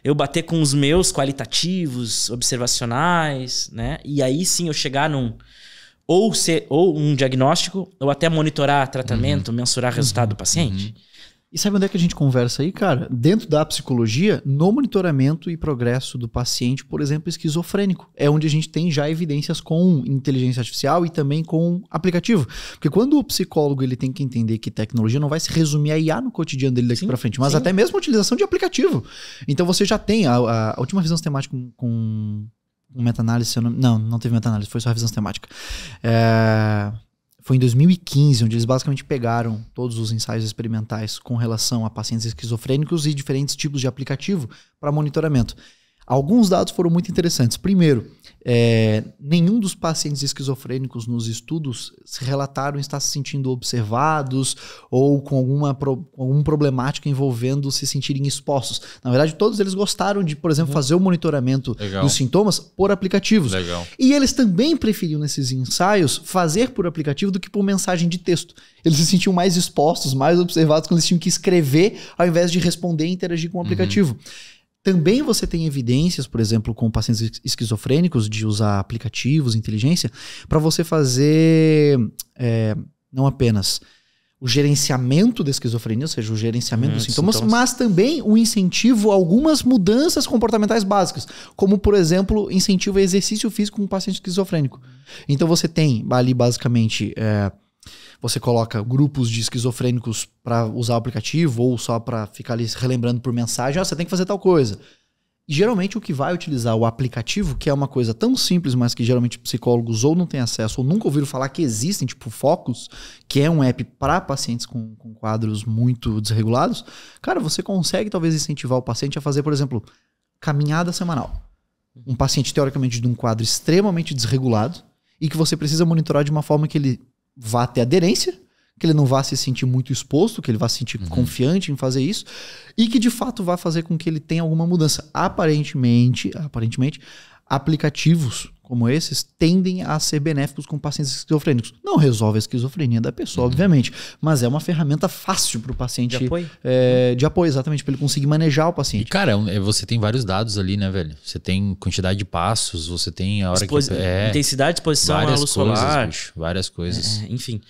eu bater com os meus qualitativos, observacionais, né? E aí sim eu chegar num, ou, ser, ou um diagnóstico, ou até monitorar tratamento, uhum. mensurar resultado uhum. do paciente. E sabe onde é que a gente conversa aí, cara? Dentro da psicologia, no monitoramento e progresso do paciente, por exemplo, esquizofrênico. É onde a gente tem já evidências com inteligência artificial e também com aplicativo. Porque quando o psicólogo ele tem que entender que tecnologia não vai se resumir a IA no cotidiano dele daqui para frente, mas sim. até mesmo a utilização de aplicativo. Então você já tem a, a, a última visão sistemática com, com um meta-análise, não, não, não teve meta-análise, foi só revisão sistemática. É, foi em 2015, onde eles basicamente pegaram todos os ensaios experimentais com relação a pacientes esquizofrênicos e diferentes tipos de aplicativo para monitoramento. Alguns dados foram muito interessantes. Primeiro, é, nenhum dos pacientes esquizofrênicos nos estudos se relataram estar se sentindo observados ou com alguma, pro, alguma problemática envolvendo se sentirem expostos. Na verdade, todos eles gostaram de, por exemplo, uhum. fazer o monitoramento Legal. dos sintomas por aplicativos. Legal. E eles também preferiam, nesses ensaios, fazer por aplicativo do que por mensagem de texto. Eles se sentiam mais expostos, mais observados quando eles tinham que escrever ao invés de responder e interagir com o uhum. aplicativo. Uhum. Também você tem evidências, por exemplo, com pacientes esquizofrênicos de usar aplicativos, inteligência, para você fazer é, não apenas o gerenciamento da esquizofrenia, ou seja, o gerenciamento hum, dos é, sintomas, sintomas, mas também o incentivo a algumas mudanças comportamentais básicas, como, por exemplo, incentivo a exercício físico com um paciente esquizofrênico. Então você tem ali basicamente. É, você coloca grupos de esquizofrênicos para usar o aplicativo ou só para ficar ali relembrando por mensagem, ah, você tem que fazer tal coisa. E geralmente o que vai utilizar o aplicativo, que é uma coisa tão simples, mas que geralmente psicólogos ou não têm acesso ou nunca ouviram falar que existem, tipo Focus, que é um app para pacientes com, com quadros muito desregulados, cara, você consegue talvez incentivar o paciente a fazer, por exemplo, caminhada semanal. Um paciente teoricamente de um quadro extremamente desregulado e que você precisa monitorar de uma forma que ele vá ter aderência, que ele não vá se sentir muito exposto, que ele vá se sentir uhum. confiante em fazer isso e que de fato vá fazer com que ele tenha alguma mudança. Aparentemente, aparentemente, aplicativos como esses tendem a ser benéficos com pacientes esquizofrênicos. Não resolve a esquizofrenia da pessoa, uhum. obviamente, mas é uma ferramenta fácil para o paciente. De apoio? É, de apoio, exatamente, para ele conseguir manejar o paciente. E, cara, é é, você tem vários dados ali, né, velho? Você tem quantidade de passos, você tem a hora Expos... que. É, intensidade, exposição várias luz coisas, solar. Bicho, várias coisas. É, enfim.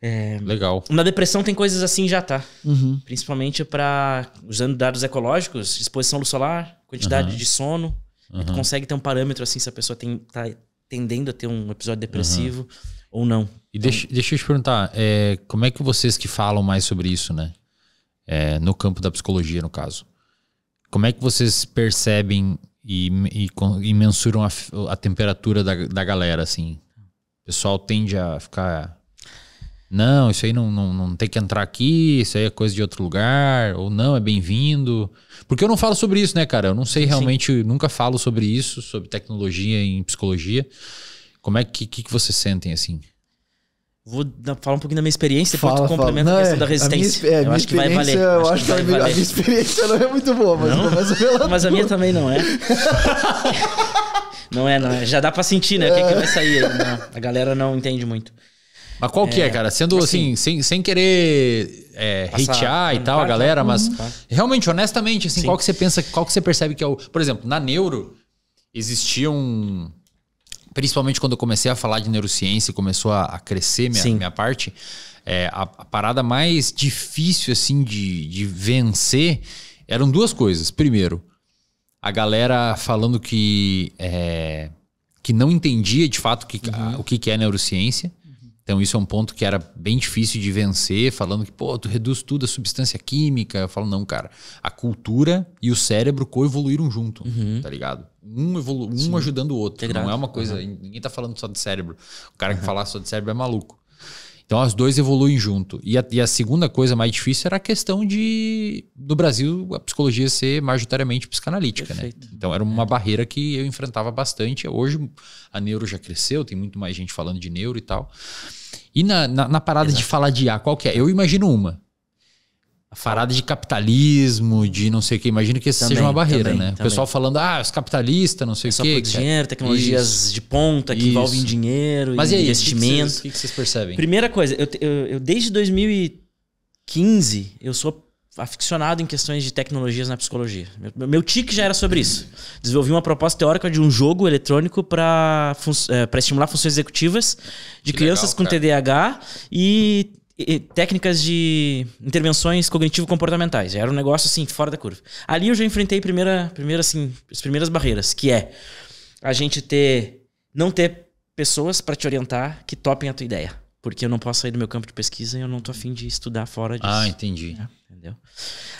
É, Legal. Na depressão tem coisas assim já, tá? Uhum. Principalmente para, usando dados ecológicos, exposição luz solar, quantidade uhum. de sono, Uhum. Tu consegue ter um parâmetro assim se a pessoa tem, tá tendendo a ter um episódio depressivo uhum. ou não. E deixa, então deixa eu te perguntar, é, como é que vocês que falam mais sobre isso, né? É, no campo da psicologia, no caso. Como é que vocês percebem e, e, e mensuram a, a temperatura da, da galera, assim? O pessoal tende a ficar não, isso aí não, não, não tem que entrar aqui, isso aí é coisa de outro lugar, ou não, é bem-vindo. Porque eu não falo sobre isso, né, cara? Eu não sei realmente, nunca falo sobre isso, sobre tecnologia em psicologia. Como é que, que, que vocês sentem assim? Vou falar um pouquinho da minha experiência, depois fala, tu complementa Não, a questão da resistência. É, a minha, é, eu minha acho que vai valer. Eu acho, acho que, que valer. a minha experiência não é muito boa, mas não? começa pela. Mas a minha também não é. não é, não é. Já dá pra sentir, né? É. O que, é que vai sair aí? É. Não, a galera não entende muito. Mas qual que é, é cara? Sendo assim, assim, sem, sem querer é, hatear e tal a galera, mas realmente, honestamente, assim, Sim. qual que você pensa, qual que você percebe que é o. Por exemplo, na neuro existia um. Principalmente quando eu comecei a falar de neurociência e começou a, a crescer minha, minha parte, é, a, a, parada mais difícil assim de, de vencer eram duas coisas. Primeiro, a galera falando que é, que não entendia de fato que, uhum. a, o que, que é neurociência então isso é um ponto que era bem difícil de vencer, falando que, pô, tu reduz tudo a substância química. Eu falo, não, cara, a cultura e o cérebro coevoluíram junto, uhum. tá ligado? Um, evolu um ajudando o outro. Integrado. Não é uma coisa, uhum. ninguém tá falando só de cérebro. O cara que uhum. falar só de cérebro é maluco. Então as dois evoluem junto. E a, e a, segunda coisa mais difícil era a questão de do Brasil a psicologia ser majoritariamente psicanalítica, né? Perfeito. né? Então era uma é. barreira que eu enfrentava bastante. Hoje a neuro já cresceu, tem muito mais gente falando de neuro e tal. E na, na, na parada Exato. de falar de A, qual que é? Eu imagino uma. A parada de capitalismo, de não sei o que. Imagino que essa também, seja uma barreira, também, né? Também. O pessoal falando, ah, os capitalistas, não sei é o que. Só dinheiro, tecnologias isso. de ponta que isso. envolvem dinheiro, Mas e aí, investimento. O que, que, vocês percebem? Primeira coisa, eu, eu, eu desde 2015, eu sou aficionado em questões de tecnologias na psicologia. Meu, meu tique já era sobre isso. Desenvolvi uma proposta teórica de um jogo eletrônico para fun é, estimular funções executivas de que crianças legal, com TDAH e, e, técnicas de intervenções cognitivo-comportamentais. Era um negócio assim fora da curva. Ali eu já enfrentei primeira, primeira assim, as primeiras barreiras, que é a gente ter não ter pessoas para te orientar que topem a tua ideia porque eu não posso sair do meu campo de pesquisa e eu não tô afim de estudar fora disso. Ah, entendi. É, entendeu?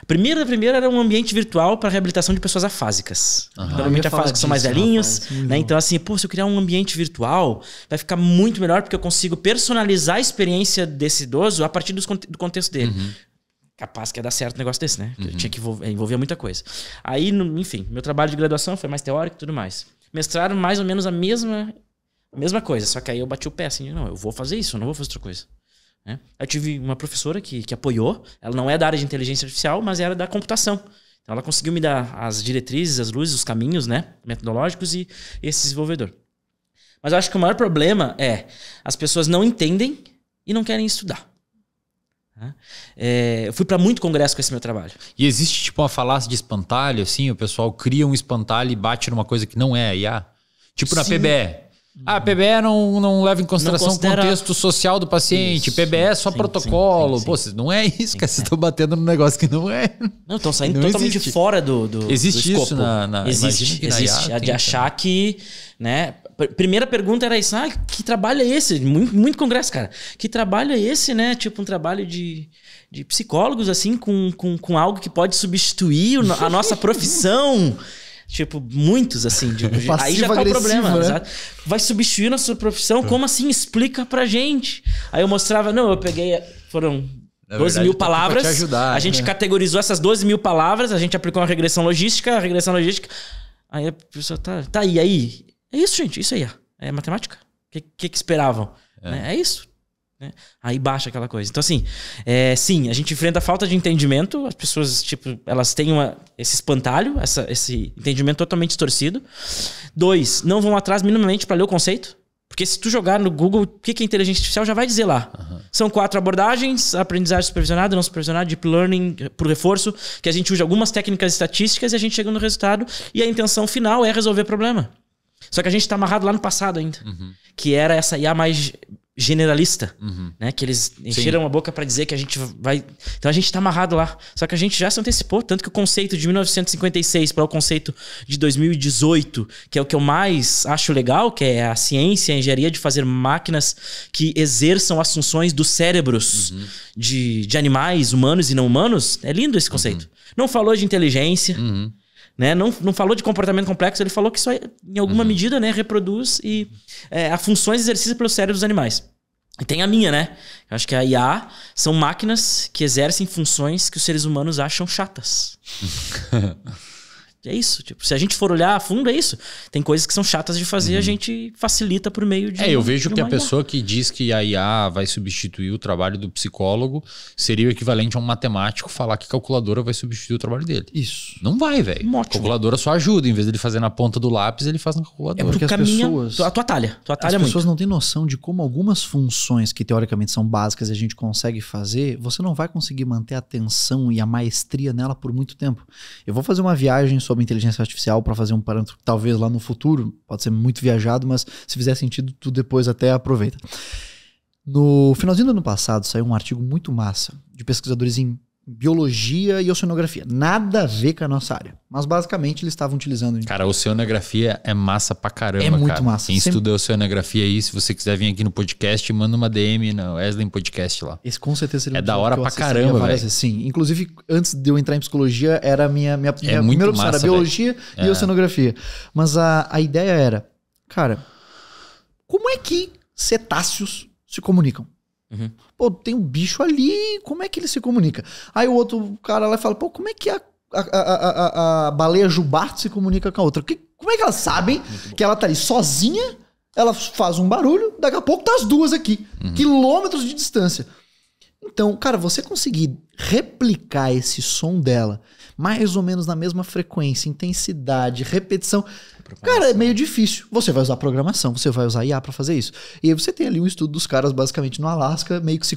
A primeira, primeira era um ambiente virtual para reabilitação de pessoas afásicas. Então, ah, né? né? Uhum. Normalmente ah, afásicos são mais velhinhos, né? Então assim, pô, se eu criar um ambiente virtual, vai ficar muito melhor porque eu consigo personalizar a experiência desse idoso a partir do contexto dele. Uhum. Capaz que ia dar certo um negócio desse, né? Uhum. Tinha que envolver, muita coisa. Aí, no, enfim, meu trabalho de graduação foi mais teórico e tudo mais. Mestraram mais ou menos a mesma Mesma coisa, só que aí eu bati o pé assim, não, eu vou fazer isso, eu não vou fazer outra coisa. Né? Eu tive uma professora que, que apoiou, ela não é da área de inteligência artificial, mas era da computação. Então ela conseguiu me dar as diretrizes, as luzes, os caminhos né, metodológicos e esse desenvolvedor. Mas eu acho que o maior problema é as pessoas não entendem e não querem estudar. Né? É, eu fui para muito congresso com esse meu trabalho. E existe tipo uma falácia de espantalho, assim, o pessoal cria um espantalho e bate numa coisa que não é IA? Tipo Sim. na PBE. Ah, PBE não, não leva em consideração o contexto social do paciente. Isso. PBE é só sim, protocolo. Sim, sim, Pô, vocês não é isso, cara. Vocês estão batendo num negócio que não é. Não, estão saindo não totalmente existe. fora do, do Existe do isso na, na, Existe, existe. a de achar que... Né? Primeira pergunta era isso. Ah, que trabalho é esse? Muito, muito congresso, cara. Que trabalho é esse, né? Tipo um trabalho de de psicólogos assim com, com, com algo que pode substituir a nossa profissão. Tipo, muitos, assim. De, aí já tá o problema. Né? Vai substituir sua profissão? Como assim? Explica pra gente. Aí eu mostrava, não, eu peguei. Foram 12 verdade, mil palavras. Ajudar, a gente né? categorizou essas 12 mil palavras, a gente aplicou uma regressão logística, a regressão logística. Aí a pessoa tá. Tá, e aí? É isso, gente. Isso aí, É matemática. O que, que, que esperavam? É. é isso. Né? Aí baixa aquela coisa. Então, assim, é, sim, a gente enfrenta a falta de entendimento, as pessoas, tipo, elas têm uma, esse espantalho, essa, esse entendimento totalmente distorcido. Dois, não vão atrás minimamente para ler o conceito. Porque se tu jogar no Google, o que é inteligência artificial, já vai dizer lá. Uhum. São quatro abordagens, aprendizagem supervisionada, não supervisionada, deep learning, eh, por reforço, que a gente usa algumas técnicas estatísticas e a gente chega no resultado. E a intenção final é resolver o problema. Só que a gente está amarrado lá no passado ainda. Uhum. Que era essa IA mais generalista, uhum. né? Que eles encheram Sim. a boca para dizer que a gente vai, então a gente está amarrado lá. Só que a gente já se antecipou, tanto que o conceito de 1956 para o conceito de 2018, que é o que eu mais acho legal, que é a ciência, a engenharia de fazer máquinas que exerçam as funções dos cérebros uhum. de, de animais, humanos e não humanos, é lindo esse conceito. Uhum. Não falou de inteligência. Uhum. Né? Não, não falou de comportamento complexo, ele falou que isso, em alguma uhum. medida né, reproduz e é, a funções exercidas pelo cérebro dos animais. E tem a minha, né? Eu acho que a IA são máquinas que exercem funções que os seres humanos acham chatas. É isso. Tipo, se a gente for olhar a fundo, é isso. Tem coisas que são chatas de fazer, uhum. a gente facilita por meio de. É, eu vejo que a IA. pessoa que diz que a IA vai substituir o trabalho do psicólogo seria o equivalente a um matemático falar que calculadora vai substituir o trabalho dele. Isso. Não vai, velho. Calculadora só ajuda. Em vez dele fazer na ponta do lápis, ele faz na calculadora. É porque é as caminha, pessoas. A tua talha. Tu atalha as é muito. pessoas não têm noção de como algumas funções que teoricamente são básicas e a gente consegue fazer, você não vai conseguir manter a atenção e a maestria nela por muito tempo. Eu vou fazer uma viagem sobre inteligência artificial para fazer um parâmetro que talvez lá no futuro, pode ser muito viajado, mas se fizer sentido, tu depois até aproveita. No finalzinho do ano passado saiu um artigo muito massa de pesquisadores em biologia e oceanografia. Nada a ver com a nossa área. Mas basicamente eles estavam utilizando. Cara, oceanografia é massa pra caramba. É muito cara. massa. Quem Sempre... estuda oceanografia aí, se você quiser vir aqui no podcast, manda uma DM na Wesley Podcast lá. Esse com certeza seria É da hora pra caramba, velho. Sim. Inclusive, antes de eu entrar em psicologia, era a minha, minha, é minha primeira opção, era biologia e é. oceanografia. Mas a, a ideia era, cara, como é que cetáceos se comunicam? Uhum. Pô, tem um bicho ali, como é que ele se comunica? Aí o outro cara lá fala, pô, como é que a, a, a, a, a baleia jubarte se comunica com a outra? Que, como é que elas sabem que ela tá ali sozinha, ela faz um barulho, daqui a pouco tá as duas aqui, uhum. quilômetros de distância. Então, cara, você conseguir replicar esse som dela mais ou menos na mesma frequência, intensidade, repetição. Cara, é meio difícil. Você vai usar programação, você vai usar IA para fazer isso. E aí você tem ali um estudo dos caras basicamente no Alasca, meio que se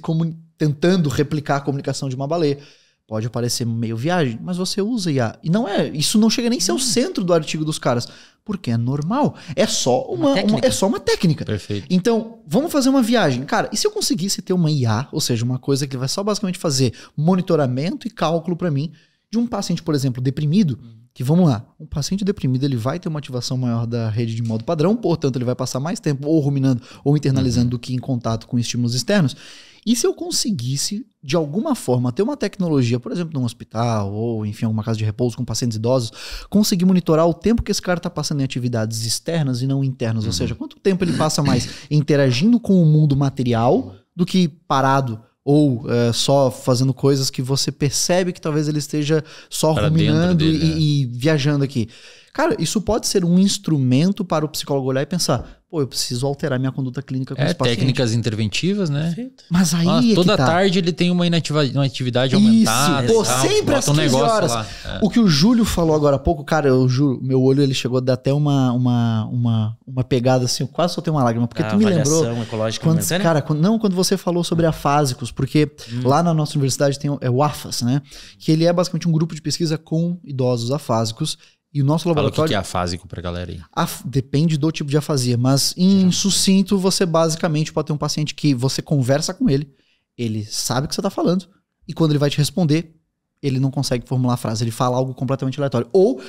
tentando replicar a comunicação de uma baleia. Pode parecer meio viagem, mas você usa IA. E não é, isso não chega nem a ser o hum. centro do artigo dos caras, porque é normal. É só uma, uma, uma é só uma técnica. Perfeito. Então, vamos fazer uma viagem. Cara, e se eu conseguisse ter uma IA, ou seja, uma coisa que vai só basicamente fazer monitoramento e cálculo para mim, de um paciente, por exemplo, deprimido, uhum. que vamos lá, um paciente deprimido ele vai ter uma ativação maior da rede de modo padrão, portanto ele vai passar mais tempo ou ruminando ou internalizando uhum. do que em contato com estímulos externos. E se eu conseguisse, de alguma forma, ter uma tecnologia, por exemplo, num hospital ou, enfim, alguma casa de repouso com pacientes idosos, conseguir monitorar o tempo que esse cara está passando em atividades externas e não internas, uhum. ou seja, quanto tempo ele passa mais interagindo com o mundo material do que parado ou é, só fazendo coisas que você percebe que talvez ele esteja só ruminando dele, e, né? e, viajando aqui. Cara, isso pode ser um instrumento para o psicólogo olhar e pensar: pô, eu preciso alterar minha conduta clínica com é, esse paciente. técnicas interventivas, né? Perfeito. Mas aí. é toda tá. tarde ele tem uma inatividade aumentada. Isso, pô, tal, sempre às 15 um horas. É. O que o Júlio falou agora há pouco, cara, eu juro, meu olho ele chegou a dar até uma, uma, uma, uma pegada assim, eu quase soltei uma lágrima, porque ah, tu me lembrou. Ecológica quando, cara, quando, não, quando você falou sobre afásicos, porque hum. lá na nossa universidade tem é o AFAS, né? Que ele é basicamente um grupo de pesquisa com idosos afásicos e o nosso laboratório. Fala o que é afásico para galera aí? Af... Depende do tipo de afasia, mas em sucinto, você basicamente pode ter um paciente que você conversa com ele, ele sabe o que você está falando, e quando ele vai te responder, ele não consegue formular a frase, ele fala algo completamente aleatório. Ou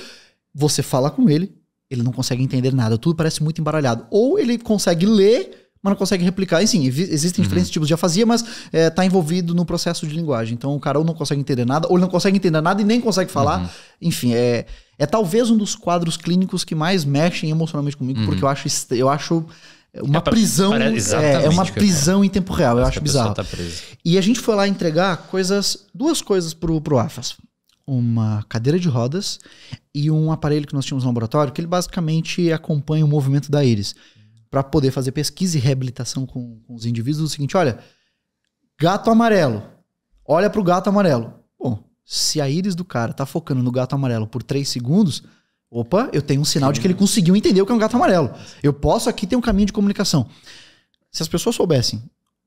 você fala com ele, ele não consegue entender nada, tudo parece muito embaralhado. Ou ele consegue ler mas não consegue replicar. E sim, existem uhum. diferentes tipos de afasia, mas é, envolvido no processo de linguagem. Então o cara ou não consegue entender nada, ou ele não consegue entender nada e nem consegue falar. Uhum. Enfim, é, é talvez um dos quadros clínicos que mais mexem emocionalmente comigo, uhum. porque eu acho. Eu acho uma é, prisão é, é, uma prisão em tempo real eu acho bizarro tá e a gente foi lá entregar coisas duas coisas pro pro Afas uma cadeira de rodas e um aparelho que nós tínhamos no laboratório que ele basicamente acompanha o movimento da íris para poder fazer pesquisa e reabilitação com, com os indivíduos é o seguinte: olha, gato amarelo. Olha para o gato amarelo. Bom, se a íris do cara tá focando no gato amarelo por três segundos, opa, eu tenho um sinal Sim. de que ele conseguiu entender o que é um gato amarelo. Eu posso aqui ter um caminho de comunicação. Se as pessoas soubessem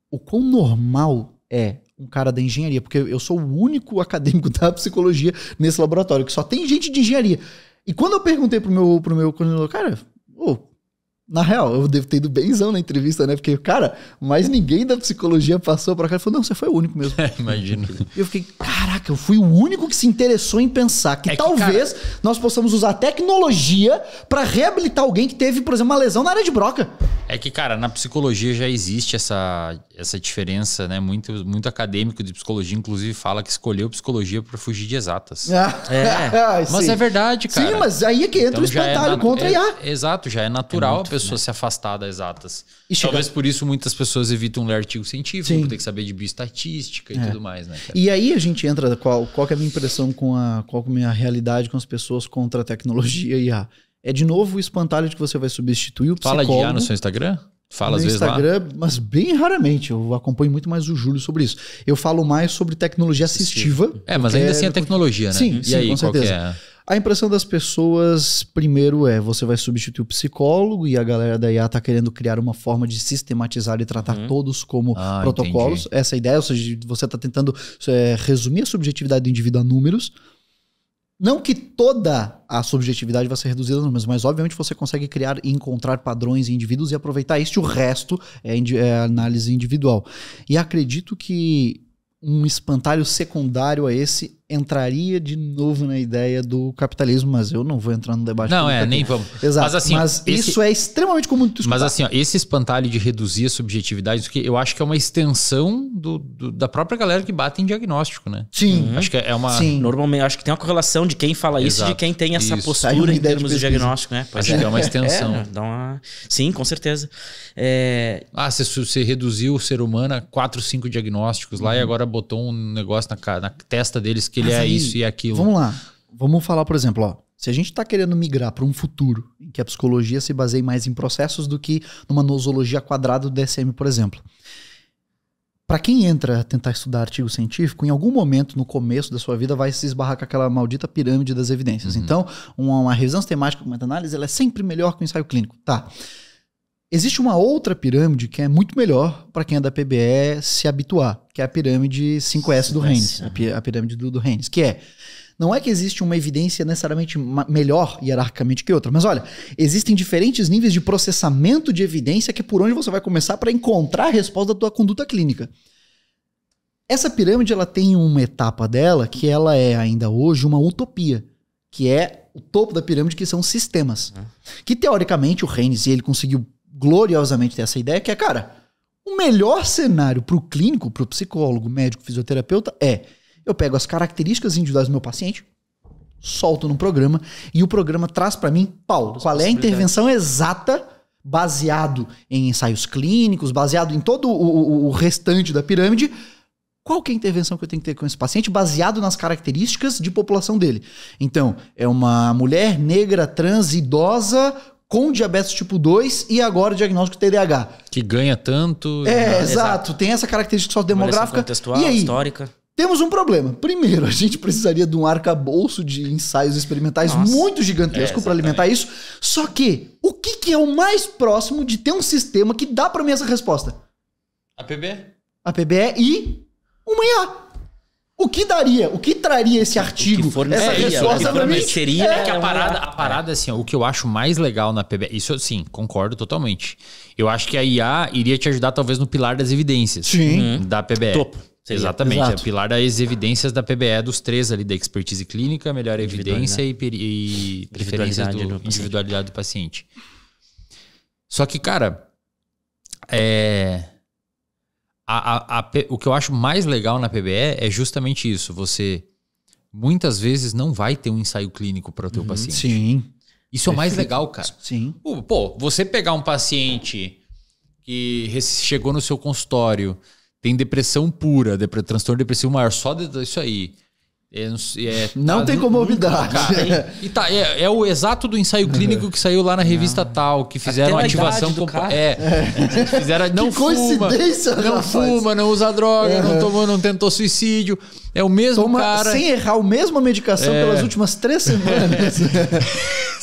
o quão normal é um cara da engenharia, porque eu sou o único acadêmico da psicologia nesse laboratório, que só tem gente de engenharia. E quando eu perguntei pro meu, pro meu coordenador, cara, oh, na real, eu devo ter ido benzão na entrevista, né? Porque, cara, mais ninguém da psicologia passou pra cá e falou: não, você foi o único mesmo. É, imagino. Eu fiquei, caraca, eu fui o único que se interessou em pensar que é talvez que, cara... nós possamos usar tecnologia para reabilitar alguém que teve, por exemplo, uma lesão na área de broca. É que, cara, na psicologia já existe essa, essa diferença, né? Muito, muito acadêmico de psicologia, inclusive, fala que escolheu psicologia para fugir de exatas. Ah, é. mas sim. é verdade, cara. Sim, mas aí é que entra então, o é espantalho é contra é, IA. Exato, já é, é natural. É pessoas né? se afastar das exatas. Chega... Talvez por isso muitas pessoas evitam ler artigo científico, Sim. tem que saber de bioestatística é. e tudo mais, né? Cara? E aí a gente entra, qual, qual é a minha impressão com a, qual é a minha realidade com as pessoas contra a tecnologia e a... É de novo o espantalho de que você vai substituir o psicólogo. Fala de A no seu Instagram? Fala às vezes Instagram, lá. mas bem raramente. Eu acompanho muito mais o Júlio sobre isso. Eu falo mais sobre tecnologia assistiva. É, mas ainda assim é tecnologia, né? Sim, e sim, aí, com certeza. Qual é? A impressão das pessoas, primeiro, é você vai substituir o psicólogo e a galera da IA tá querendo criar uma forma de sistematizar e tratar uhum. todos como ah, protocolos. Entendi. Essa é ideia, ou seja, você tá tentando é, resumir a subjetividade do indivíduo a números. Não que toda a subjetividade vai ser reduzida, a números, mas obviamente você consegue criar e encontrar padrões em indivíduos e aproveitar isso. O resto é, é, análise individual. E acredito que um espantalho secundário a esse entraria de novo na ideia do capitalismo, mas eu não vou entrar no debate. Não, é, nem vamos. Exato. Mas, assim, mas esse... isso é extremamente comum de Mas assim, ó, esse espantalho de reduzir a subjetividade, que eu acho que é uma extensão do, do, da própria galera que bate em diagnóstico, né? Sim. Uhum. Acho que é uma... Sim. Normalmente, acho que tem uma correlação de quem fala Exato. isso e de quem tem essa isso. postura em termos de, de, diagnóstico, né? Pois acho é. que é uma é, extensão. É, dá uma... Sim, com certeza. É... Ah, você, você reduziu o ser humano a quatro, cinco diagnósticos uhum. lá e uhum. agora botou um negócio na, na testa deles que ele Mas é aí, isso e aquilo. Vamos lá. Vamos falar, por exemplo, ó, se a gente está querendo migrar para um futuro em que a psicologia se baseie mais em processos do que numa nosologia quadrada do DSM, por exemplo. Para quem entra a tentar estudar artigo científico, em algum momento no começo da sua vida vai se esbarrar com aquela maldita pirâmide das evidências. Uhum. Então, uma, uma revisão sistemática com meta-análise ela é sempre melhor que o ensaio clínico. Tá. Existe uma outra pirâmide que é muito melhor para quem é da PBE se habituar que é a pirâmide 5S do Reines, né? a pirâmide do, do Reines, que é não é que existe uma evidência necessariamente melhor hierarquicamente que outra, mas olha, existem diferentes níveis de processamento de evidência que é por onde você vai começar para encontrar a resposta da tua conduta clínica. Essa pirâmide ela tem uma etapa dela que ela é ainda hoje uma utopia, que é o topo da pirâmide que são sistemas. Uhum. Que teoricamente o Reines e ele conseguiu gloriosamente ter essa ideia que é, cara, o melhor cenário para o clínico, para o psicólogo, médico, fisioterapeuta é: eu pego as características individuais do meu paciente, solto no programa e o programa traz para mim, Paulo, qual é a intervenção exata baseado em ensaios clínicos, baseado em todo o, o, o restante da pirâmide, qual é a intervenção que eu tenho que ter com esse paciente baseado nas características de população dele. Então, é uma mulher negra, trans, idosa, com diabetes tipo 2 e agora o diagnóstico TDAH. Que ganha tanto. É, né? exato. exato. Tem essa característica sociodemográfica. Contextual, e aí, histórica. Temos um problema. Primeiro, a gente precisaria de um arcabouço de ensaios experimentais Nossa. muito gigantesco é, para alimentar isso. Só que, o que, que é o mais próximo de ter um sistema que dá para mim essa resposta? APB. APB e uma IA. O que daria? O que traria esse artigo? Essa resposta pra mim seria é, que a é parada, a é. parada assim, ó, o que eu acho mais legal na PBL, isso sim, concordo totalmente. Eu acho que a IA iria te ajudar talvez no pilar das evidências sim. Uhum. Uhum. da PBE. Topo. Seria. Exatamente, é Exato. é o pilar das evidências da PBE dos três ali, da expertise clínica, melhor evidência e, e preferências do, do individualidade do paciente. Só que, cara, é a, a, a, o que eu acho mais legal na PBE é justamente isso. Você muitas vezes não vai ter um ensaio clínico para o teu uhum, paciente. Sim. Isso é é mais legal, cara. Sim. Pô, você pegar um paciente que chegou no seu consultório, tem depressão pura, transtorno depressivo maior, só isso aí. É, é, não tá, tem comorbidade. e tá, é, é, o exato do ensaio clínico que saiu lá na revista não. tal, que fizeram a ativação do é, é. Fizeram, não fuma, não rapaz. fuma, não usa droga, não é. tomou, não tentou suicídio. É o mesmo Toma, cara. Sem errar a mesma medicação é. pelas últimas três semanas.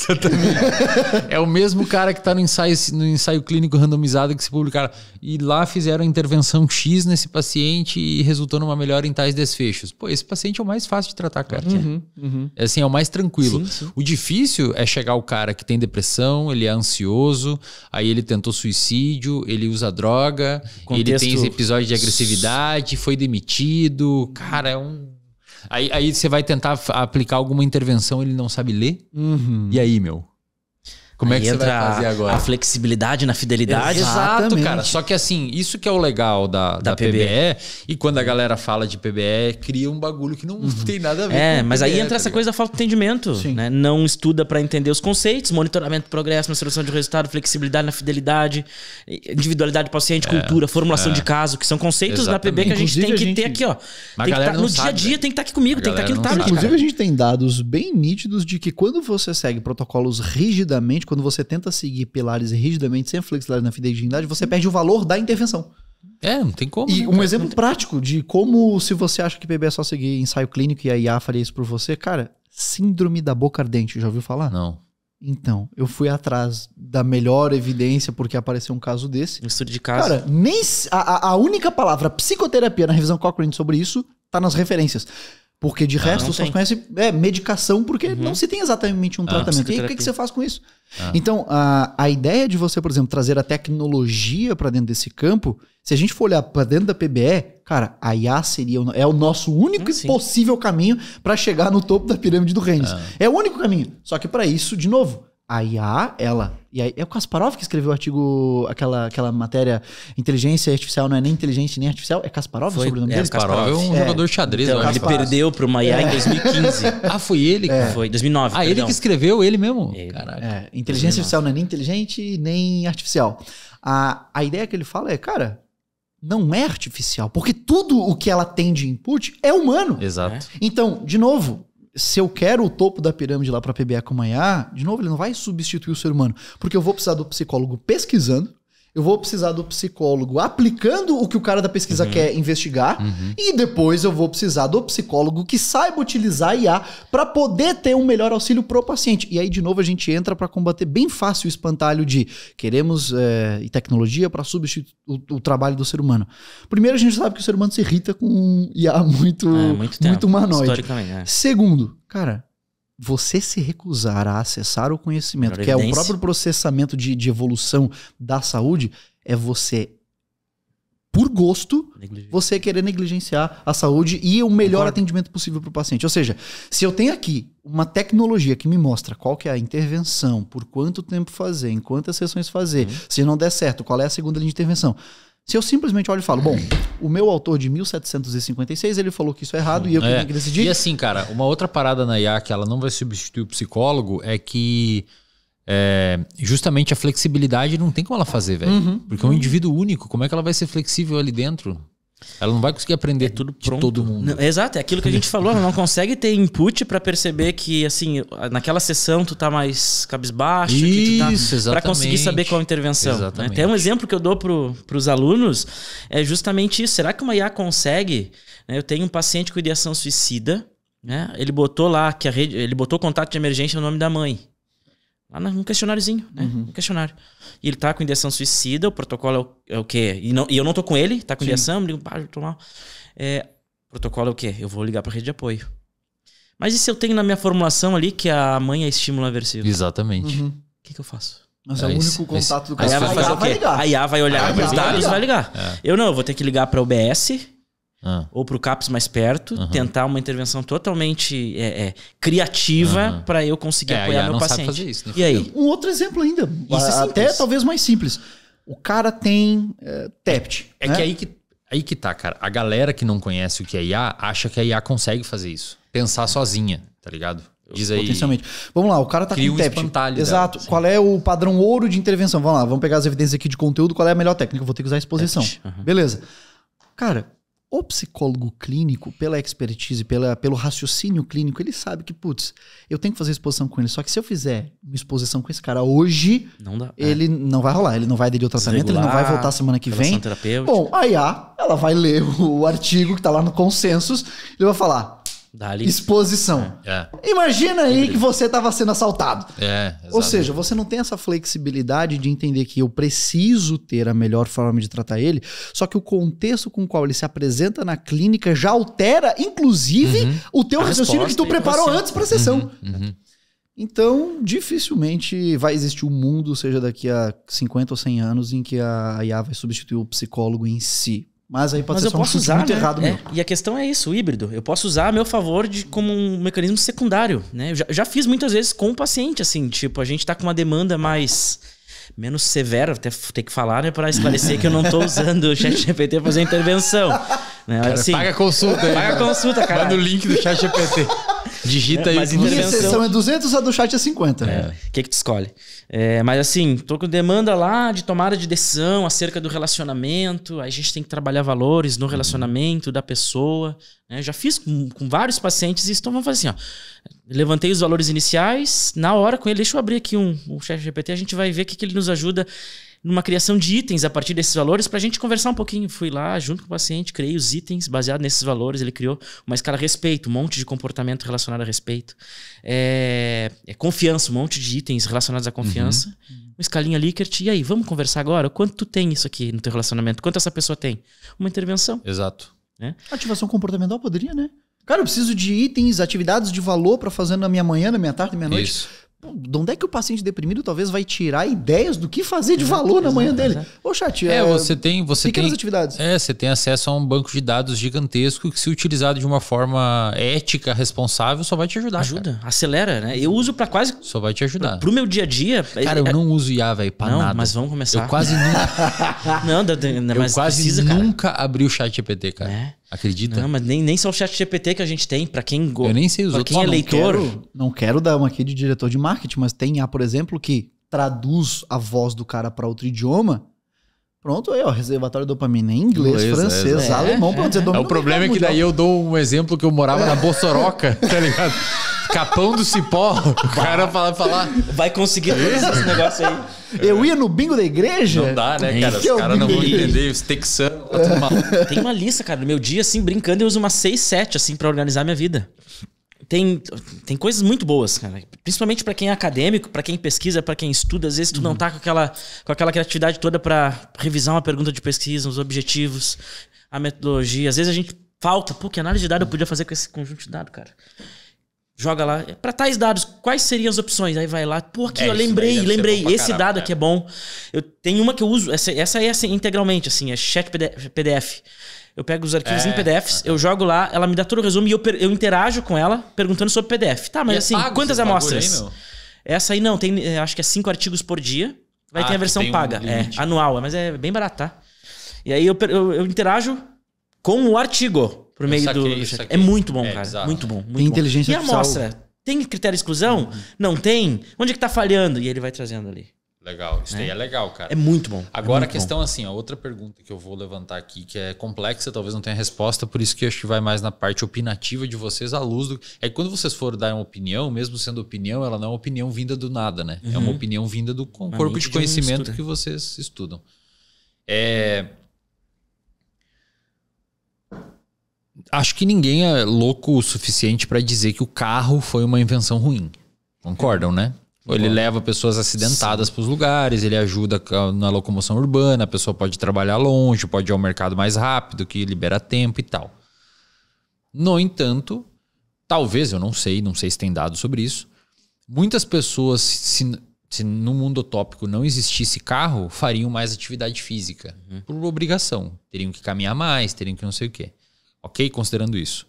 é o mesmo cara que está no ensaio, no ensaio clínico randomizado que se publicaram. E lá fizeram a intervenção X nesse paciente e resultou numa melhora em tais desfechos. Pô, esse paciente é o mais fácil de tratar, cara. Né? Uhum, uhum. É, assim, é o mais tranquilo. Sim, sim. O difícil é chegar o cara que tem depressão, ele é ansioso, aí ele tentou suicídio, ele usa droga, Contexto... ele tem episódio de agressividade, foi demitido. Cara, é um Aí, aí você vai tentar aplicar alguma intervenção, ele não sabe ler. Uhum. E aí, meu? Como é que você vai fazer agora? A flexibilidade na fidelidade. Exato, cara. Só que assim, isso que é o legal da, da, da PBE. PBE. E quando a galera fala de PBE, cria um bagulho que não uhum. tem nada a ver. É, mas PBE, aí entra tá essa ligado? coisa da falta de entendimento. Né? Não estuda para entender os conceitos, monitoramento do progresso, mensuração de resultado, flexibilidade na fidelidade, individualidade do paciente, é, cultura, formulação é. de caso, que são conceitos Exatamente. da PBE que a gente Inclusive, tem que gente... ter aqui, ó. Mas tá tem que tá, no sabe, dia a dia, tem que estar tá aqui comigo, a tem que tá estar aqui no tablet. Inclusive, a gente tem dados bem nítidos de que quando você segue protocolos rigidamente, quando você tenta seguir pilares rigidamente, sem flexibilidade na fidedignidade, você perde o valor da intervenção. É, não tem como. E né, um exemplo prático de como, se você acha que PB é só seguir ensaio clínico e a IA faria isso por você, cara, síndrome da boca ardente, já ouviu falar? Não. Então, eu fui atrás da melhor evidência porque apareceu um caso desse. Um estudo de caso. Cara, nem a, a única palavra psicoterapia na revisão Cochrane sobre isso tá nas referências. Porque de ah, resto não só se conhece é, medicação, porque uhum. não se tem exatamente um ah, tratamento. E o que, que, você faz com isso? Ah. Então, a, a ideia de você, por exemplo, trazer a tecnologia para dentro desse campo, se a gente for olhar para dentro da PBE, cara, a IA seria o, é o nosso único e possível caminho para chegar no topo da pirâmide do Rennes. Ah. É o único caminho. Só que para isso, de novo, a IA, ela. E aí, é o Kasparov que escreveu o artigo, aquela, aquela matéria Inteligência Artificial não é nem inteligente nem artificial, é Kasparov foi, o nome é, dele? Kasparov é um é. jogador de xadrez. Então, ele perdeu para uma IA é. em 2015. ah, foi ele que é. foi, 2009. Ah, perdão. ele que escreveu, ele mesmo? Ele. Caraca. É, inteligência 2009. Artificial não é nem inteligente nem artificial. A, a ideia que ele fala é, cara, não é artificial, porque tudo o que ela tem de input é humano. Exato. É. Então, de novo, se eu quero o topo da pirâmide lá para PBA com manhã, de novo, ele não vai substituir o ser humano, porque eu vou precisar do psicólogo pesquisando, eu vou precisar do psicólogo aplicando o que o cara da pesquisa uhum. quer investigar uhum. e depois eu vou precisar do psicólogo que saiba utilizar a IA para poder ter um melhor auxílio pro paciente. E aí, de novo, a gente entra para combater bem fácil o espantalho de queremos é, tecnologia para substituir o, o, trabalho do ser humano. Primeiro, a gente sabe que o ser humano se irrita com IA muito, é, muito, tempo, muito humanoide. Historicamente, é. Segundo, cara, você se recusar a acessar o conhecimento, que é o próprio processamento de, de evolução da saúde, é você por gosto, você querer negligenciar a saúde e o melhor Concordo. atendimento possível para o paciente. Ou seja, se eu tenho aqui uma tecnologia que me mostra qual que é a intervenção, por quanto tempo fazer, em quantas sessões fazer, uhum. se não der certo, qual é a segunda linha de intervenção. Se eu simplesmente olho e falo, bom, o meu autor de 1756, ele falou que isso é errado e eu é. tenho que decidir. E assim, cara, uma outra parada na IA que ela não vai substituir o psicólogo é que é, justamente a flexibilidade não tem como ela fazer, velho. Uhum. Porque é um indivíduo único, como é que ela vai ser flexível ali dentro? Ela não vai conseguir aprender é tudo pronto. De todo mundo. Não, exato, é aquilo que a gente falou, ela não consegue ter input para perceber que, assim, naquela sessão tu tá mais cabisbaixo, tá Isso, tá, exatamente. Pra conseguir saber qual a intervenção. Né? Exatamente. Né? um exemplo que eu dou pro, pros alunos é justamente isso. Será que uma IA consegue? Né, eu tenho um paciente com ideação suicida, né? Ele botou lá que a rede, ele botou contato de emergência no nome da mãe. Lá questionáriozinho, né? Uhum. Um questionário. E ele tá com ideação suicida, o protocolo é o, é o quê? E, não, e eu não tô com ele, tá com Sim. Me eu ligo, pá, eu tô mal. É, protocolo é o quê? Eu vou ligar pra rede de apoio. Mas e se eu tenho na minha formulação ali que a mãe é estímulo aversivo? Exatamente. Uhum. O uhum. que, que eu faço? Mas é, é o único esse, contato esse. do cara. A IA vai fazer o quê? Vai ligar. a IA vai olhar os dados e vai ligar. É. Eu não, eu vou ter que ligar para o ah. ou para o CAPS mais perto, uhum. tentar uma intervenção totalmente é, é, criativa uhum. para eu conseguir é, apoiar meu paciente. Sabe fazer isso, né? E aí? É um outro exemplo ainda, é até talvez mais simples. O cara tem é, TEPT. É, né? que aí que aí que tá, cara. A galera que não conhece o que é IA acha que a IA consegue fazer isso, pensar sozinha, tá ligado? Diz aí. Potencialmente. Vamos lá, o cara tá Cria com um TEPT. espantalho. Exato. Dela, assim. qual é o padrão ouro de intervenção? Vamos lá, vamos pegar as evidências aqui de conteúdo, qual é a melhor técnica? Eu vou ter que usar a exposição. Uhum. Beleza. Cara, o psicólogo clínico, pela expertise, pela, pelo raciocínio clínico, ele sabe que, putz, eu tenho que fazer exposição com ele. Só que se eu fizer uma exposição com esse cara hoje, não dá, ele é. não vai rolar, ele não vai aderir ao tratamento, Regular, ele não vai voltar semana que vem. Bom, a IA, ah, ela vai ler o, artigo que tá lá no consensus, ele vai falar: Dali. Exposição. É. é. Imagina aí que você estava sendo assaltado. É, Ou seja, você não tem essa flexibilidade de entender que eu preciso ter a melhor forma de tratar ele, só que o contexto com o qual ele se apresenta na clínica já altera, inclusive, uhum. o teu a raciocínio que tu preparou antes para a sessão. Uhum. Uhum. Então, dificilmente vai existir um mundo, seja daqui a 50 ou 100 anos, em que a IA vai substituir o psicólogo em si. Mas aí pode mas ser um usar, muito né? errado é. E a questão é isso, o híbrido. Eu posso usar a meu favor de, como um mecanismo secundário, né? Eu já, já fiz muitas vezes com o paciente, assim, tipo, a gente tá com uma demanda mais menos severa, até ter que falar, né, para esclarecer que eu não tô usando o ChatGPT para fazer intervenção. Né? Cara, assim, paga consulta. Paga consulta, cara. Vai no link do ChatGPT. Digita né? Mas intervenção... Minha sessão é 200, a do chat é 50. É. O né? que, que tu escolhe? É, mas assim, tô com demanda lá de tomada de decisão acerca do relacionamento. Aí a gente tem que trabalhar valores no uhum. relacionamento da pessoa. Né? Já fiz com, com, vários pacientes isso. Então vamos fazer assim, ó. Levantei os valores iniciais. Na hora com ele, deixa eu abrir aqui um, um chat GPT. A gente vai ver o que, que ele nos ajuda numa criação de itens a partir desses valores para a gente conversar um pouquinho. Fui lá junto com o paciente, criei os itens baseados nesses valores. Ele criou uma escala respeito, um monte de comportamento relacionado a respeito, é, é confiança, um monte de itens relacionados à uhum. confiança. Uhum. Uma escalinha Likert. E aí, vamos conversar agora? Quanto tu tem isso aqui no teu relacionamento? Quanto essa pessoa tem? Uma intervenção. Exato. Né? Ativação comportamental poderia, né? Cara, eu preciso de itens, atividades de valor para fazer na minha manhã, na minha tarde, na minha noite. Isso de onde é que o paciente deprimido talvez vai tirar ideias do que fazer de valor na manhã dele? Ô, chat, é, é, você tem, você pequenas tem, atividades. É, você tem acesso a um banco de dados gigantesco que se utilizado de uma forma ética, responsável, só vai te ajudar. Ajuda, cara. acelera, né? Eu uso para quase só vai te ajudar. Pro, pro meu dia a dia, é, cara, eu é... não uso IA, velho, para nada. mas vamos começar. Eu quase nunca Não, não mas eu quase precisa, nunca cara. abri o chat GPT, cara. É. Acredita? Não, mas nem, nem só o chat GPT que a gente tem, para quem go... Eu nem sei os outros. quem é leitor. Quero, não quero dar uma aqui de diretor de marketing, mas tem A, por exemplo, que traduz a voz do cara para outro idioma Pronto, aí, ó, reservatório de dopamina em inglês, inglês francês, é, alemão, pra é, dizer é. O problema é que mundial. daí eu dou um exemplo que eu morava é. na Bossoroca, tá ligado? Capão do Cipó, o cara falar. Fala, Vai conseguir todos esses negócios aí. Eu ia no bingo da igreja? Não dá, né, cara? Os caras não vão entender, os texanos. Tem uma lista, cara. No meu dia, assim, brincando, eu uso umas 6, 7, assim, pra organizar minha vida tem, tem coisas muito boas, cara. Principalmente para quem é acadêmico, para quem pesquisa, para quem estuda. Às vezes tu uhum. não tá com aquela, com aquela criatividade toda para revisar uma pergunta de pesquisa, os objetivos, a metodologia. Às vezes a gente falta, pô, que análise de dado eu podia fazer com esse conjunto de dado, cara? Joga lá. Para tais dados, quais seriam as opções? Aí vai lá, pô, aqui, é, eu lembrei, lembrei. Esse caramba, dado aqui né? é bom. Eu tenho uma que eu uso, essa, essa é assim, integralmente, assim, é chat PDF. Eu pego os arquivos é, em PDFs, eu jogo lá, ela me dá todo o resumo e eu, eu interajo com ela perguntando sobre PDF. Tá, mas e é assim, é pago, quantas amostras? Aí, Essa aí não, tem eh, acho que é cinco artigos por dia. Vai ah, ter a versão paga, um é, anual, mas é bem barato, tá? E aí eu, eu, eu interajo com o artigo por meio saquei, do. É muito bom, é, cara. Exato. Muito bom. Muito tem inteligência bom. E a amostra? Tem critério de exclusão? Uhum. Não tem? Onde é que tá falhando? E ele vai trazendo ali. Legal, isso né? aí é? é legal, cara. É muito bom. É Agora é muito a questão, bom. assim, a outra pergunta que eu vou levantar aqui, que é complexa, talvez não tenha resposta, por isso que acho que vai mais na parte opinativa de vocês, à luz do. É que quando vocês forem dar uma opinião, mesmo sendo opinião, ela não é uma opinião vinda do nada, né? Uhum. É uma uhum. opinião vinda do corpo de conhecimento de que vocês estudam. É. Acho que ninguém é louco o suficiente para dizer que o carro foi uma invenção ruim. Concordam, né? Ele leva pessoas acidentadas para os lugares, ele ajuda na locomoção urbana, a pessoa pode trabalhar longe, pode ir ao mercado mais rápido, que libera tempo e tal. No entanto, talvez, eu não sei, não sei se tem dados sobre isso, muitas pessoas, se, se no mundo utópico não existisse carro, fariam mais atividade física, uhum. por obrigação. Teriam que caminhar mais, teriam que não sei o quê. Ok? Considerando isso.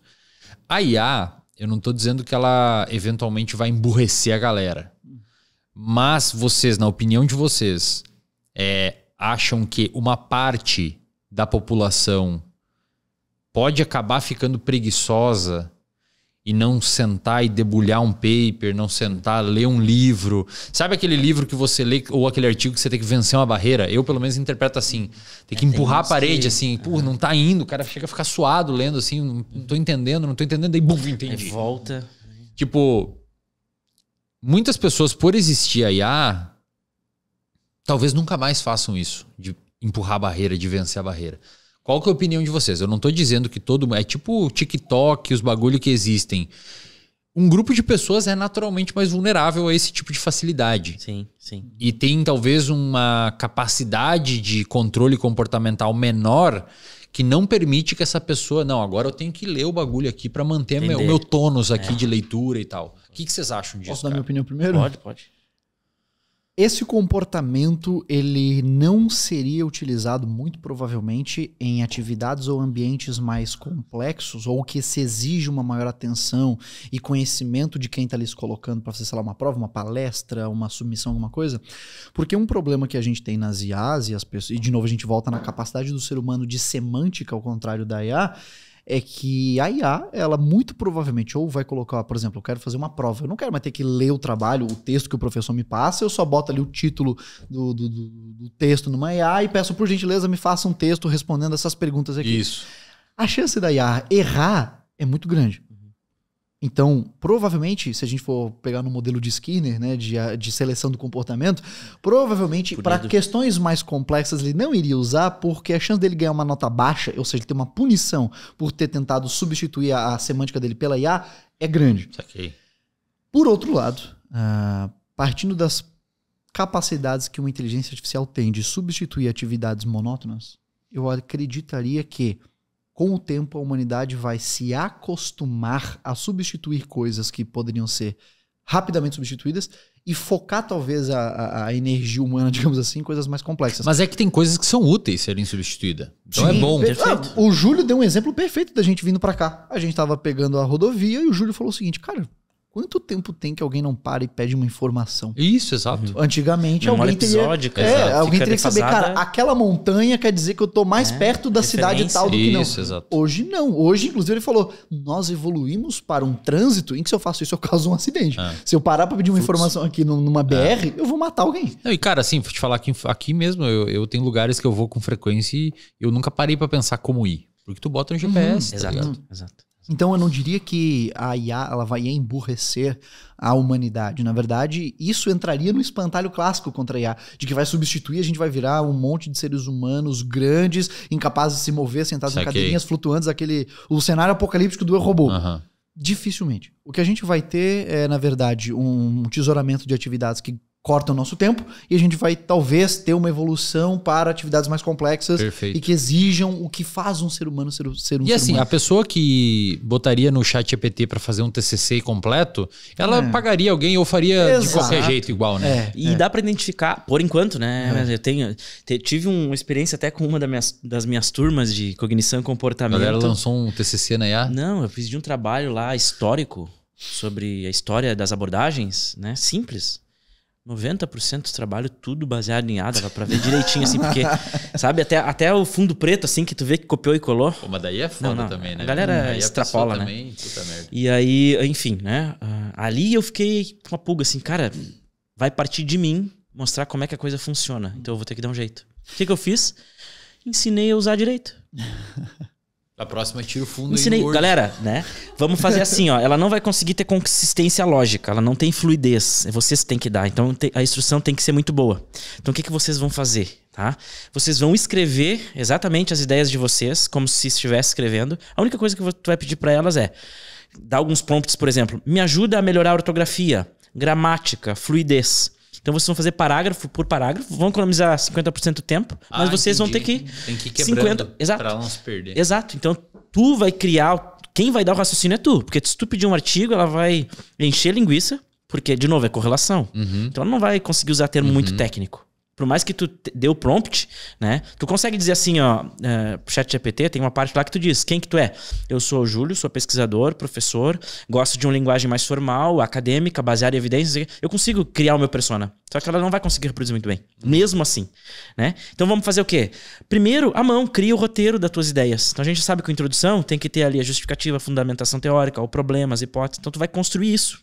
A IA, eu não estou dizendo que ela eventualmente vai emburrecer a galera. Mas vocês, na opinião de vocês, é, acham que uma parte da população pode acabar ficando preguiçosa e não sentar e debulhar um paper, não sentar, ler um livro. Sabe aquele livro que você lê ou aquele artigo que você tem que vencer uma barreira? Eu, pelo menos, interpreto assim. Tem que é, empurrar tem a parede, que... assim. É. Pô, não tá indo. O cara chega a ficar suado lendo, assim. Não, não tô entendendo, não tô entendendo. Daí, bum, entendi. Aí é, volta. Tipo, muitas pessoas, por existir a IA, talvez nunca mais façam isso, de empurrar a barreira, de vencer a barreira. Qual que é a opinião de vocês? Eu não estou dizendo que todo mundo. É tipo o TikTok, os bagulho que existem. Um grupo de pessoas é naturalmente mais vulnerável a esse tipo de facilidade. Sim, sim. E tem talvez uma capacidade de controle comportamental menor que não permite que essa pessoa, não, agora eu tenho que ler o bagulho aqui para manter o meu, meu tônus aqui é. de leitura e tal. O que, que vocês acham disso? Posso dar cara? minha opinião primeiro? Pode, pode. Esse comportamento ele não seria utilizado muito provavelmente em atividades ou ambientes mais complexos ou que se exige uma maior atenção e conhecimento de quem está ali se colocando para fazer, sei lá, uma prova, uma palestra, uma submissão, alguma coisa. Porque um problema que a gente tem nas IAs e as pessoas, e de novo a gente volta na capacidade do ser humano de semântica, ao contrário da IA, é que a IA, ela muito provavelmente ou vai colocar, por exemplo, eu quero fazer uma prova, eu não quero mais ter que ler o trabalho, o texto que o professor me passa, eu só boto ali o título do, do, do, do texto numa IA e peço, por gentileza, me faça um texto respondendo essas perguntas aqui. Isso. A chance da IA errar é muito grande. Então, provavelmente, se a gente for pegar no modelo de Skinner, né, de, de seleção do comportamento, provavelmente para questões mais complexas ele não iria usar, porque a chance dele ganhar uma nota baixa, ou seja, ter uma punição por ter tentado substituir a, a semântica dele pela IA, é grande. Saquei. Por outro lado, uh, partindo das capacidades que uma inteligência artificial tem de substituir atividades monótonas, eu acreditaria que com o tempo a humanidade vai se acostumar a substituir coisas que poderiam ser rapidamente substituídas e focar talvez a, a, a energia humana, digamos assim, em coisas mais complexas. Mas é que tem coisas que são úteis serem substituídas. Então é Sim, é bom. Perfeito. Ah, o Júlio deu um exemplo perfeito da gente vindo para cá. A gente tava pegando a rodovia e o Júlio falou o seguinte, cara, Quanto tempo tem que alguém não para e pede uma informação? Isso, exato. Uhum. Antigamente Memória alguém teria, episódica, é, exato. alguém Fica teria que saber, cara, aquela montanha quer dizer que eu tô mais é, perto da cidade tal do Isso, que não. Isso, exato. Hoje não. Hoje, inclusive, ele falou: nós evoluímos para um trânsito em que se eu faço isso eu causo um acidente. É. Se eu parar para pedir uma informação aqui numa BR, é. eu vou matar alguém. Não, e cara, assim, vou te falar que aqui mesmo eu, eu tenho lugares que eu vou com frequência e eu nunca parei para pensar como ir, porque tu bota no um GPS. Uhum. Tá exato, ligado? exato. Então eu não diria que a IA ela vai emburrecer a humanidade. Na verdade, isso entraria no espantalho clássico contra a IA, de que vai substituir, a gente vai virar um monte de seres humanos grandes, incapazes de se mover, sentados em cadeirinhas flutuantes, aquele o cenário apocalíptico do eu robô. Uhum. Dificilmente. O que a gente vai ter é, na verdade, um tesouramento de atividades que corta o nosso tempo e a gente vai talvez ter uma evolução para atividades mais complexas Perfeito. e que exijam o que faz um ser humano ser, ser um e ser assim, humano. E assim, a pessoa que botaria no chat GPT para fazer um TCC completo, ela é. pagaria alguém ou faria Exato. de qualquer jeito igual, né? É. E é. dá para identificar, por enquanto, né? É. Eu tenho, tive uma experiência até com uma das minhas, das minhas turmas de cognição e comportamento. A galera lançou um TCC na IA? Não, eu fiz de um trabalho lá histórico sobre a história das abordagens, né? Simples 90% do trabalho tudo baseado em ADA, dá pra ver direitinho, assim, porque, sabe, até, até o fundo preto, assim, que tu vê que copiou e colou. Pô, mas daí é foda não, não. também, né? A galera hum, extrapola, a né? Também, puta merda. E aí, enfim, né? Ah, ali eu fiquei com uma pulga, assim, cara, vai partir de mim mostrar como é que a coisa funciona. Então eu vou ter que dar um jeito. O que, que eu fiz? Ensinei a usar direito. Da próxima tira o fundo Ensinei, aí, galera, né? Vamos fazer assim, ó. Ela não vai conseguir ter consistência lógica, ela não tem fluidez. É vocês têm que dar. Então a instrução tem que ser muito boa. Então o que, que vocês vão fazer? Tá? Vocês vão escrever exatamente as ideias de vocês, como se estivesse escrevendo. A única coisa que tu vai pedir para elas é dar alguns prompts, por exemplo, me ajuda a melhorar a ortografia, gramática, fluidez. Então vocês vão fazer parágrafo por parágrafo, vão economizar 50% do tempo, mas ah, vocês entendi. vão ter que. Tem que ir quebrando 50, exato. pra não se perder. Exato. Então tu vai criar. Quem vai dar o raciocínio é tu. Porque se tu pedir um artigo, ela vai encher linguiça, porque, de novo, é correlação. Uhum. Então ela não vai conseguir usar termo uhum. muito técnico por mais que tu dê o prompt, né? Tu consegue dizer assim, ó, é, chat GPT, tem uma parte lá que tu diz, quem que tu é? Eu sou o Júlio, sou pesquisador, professor, gosto de uma linguagem mais formal, acadêmica, baseada em evidências. Eu consigo criar o meu persona. Só que ela não vai conseguir reproduzir muito bem, mesmo assim, né? Então vamos fazer o quê? Primeiro, a mão, cria o roteiro das tuas ideias. Então a gente sabe que a introdução tem que ter ali a justificativa, a fundamentação teórica, o problema, as hipóteses. Então tu vai construir isso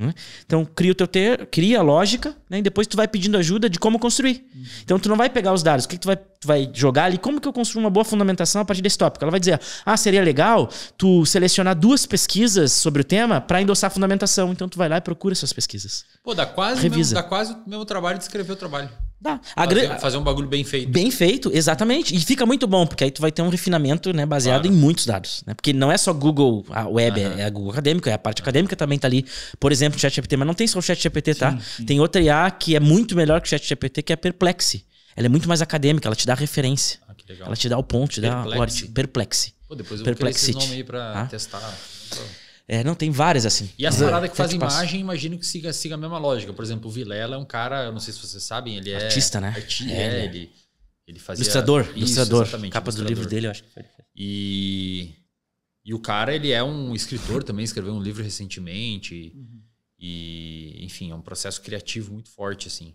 né? Então, cria, o teu ter, cria a lógica né? e depois tu vai pedindo ajuda de como construir. Então, tu não vai pegar os dados. O que, que tu vai tu vai jogar ali, como que eu construo uma boa fundamentação a partir desse tópico? Ela vai dizer, ah, seria legal tu selecionar duas pesquisas sobre o tema para endossar a fundamentação. Então tu vai lá e procura essas pesquisas. Pô, dá quase, Revisa. Mesmo, dá quase o mesmo trabalho de escrever o trabalho. Dá. Fazer, fazer, um bagulho bem feito. Bem feito, exatamente. E fica muito bom, porque aí tu vai ter um refinamento né, baseado claro. em muitos dados. Né? Porque não é só Google, a web, uhum. é a é Google acadêmica, é a parte acadêmica também tá ali. Por exemplo, o ChatGPT, mas não tem só o ChatGPT, tá? Sim, sim. Tem outra IA que é muito melhor que o ChatGPT, que é a Perplexi ela é muito mais acadêmica, ela te dá referência. Ah, ela te dá o ponto, te dá Perplexi. dá perplexe. depois eu Perplexity. vou esse nome aí pra ah? testar. É, não, tem várias assim. E as é, paradas que fazem imagem, imagino que siga, siga a mesma lógica. Por exemplo, o Vilela é um cara, eu não sei se vocês sabem, ele é. Artista, né? Artista, é, é, é, ele, ele fazia. Ilustrador, isso, ilustrador. Capa ilustrador. do livro dele, eu acho. E. E o cara, ele é um escritor também, escreveu um livro recentemente. Uhum. E, enfim, é um processo criativo muito forte, assim.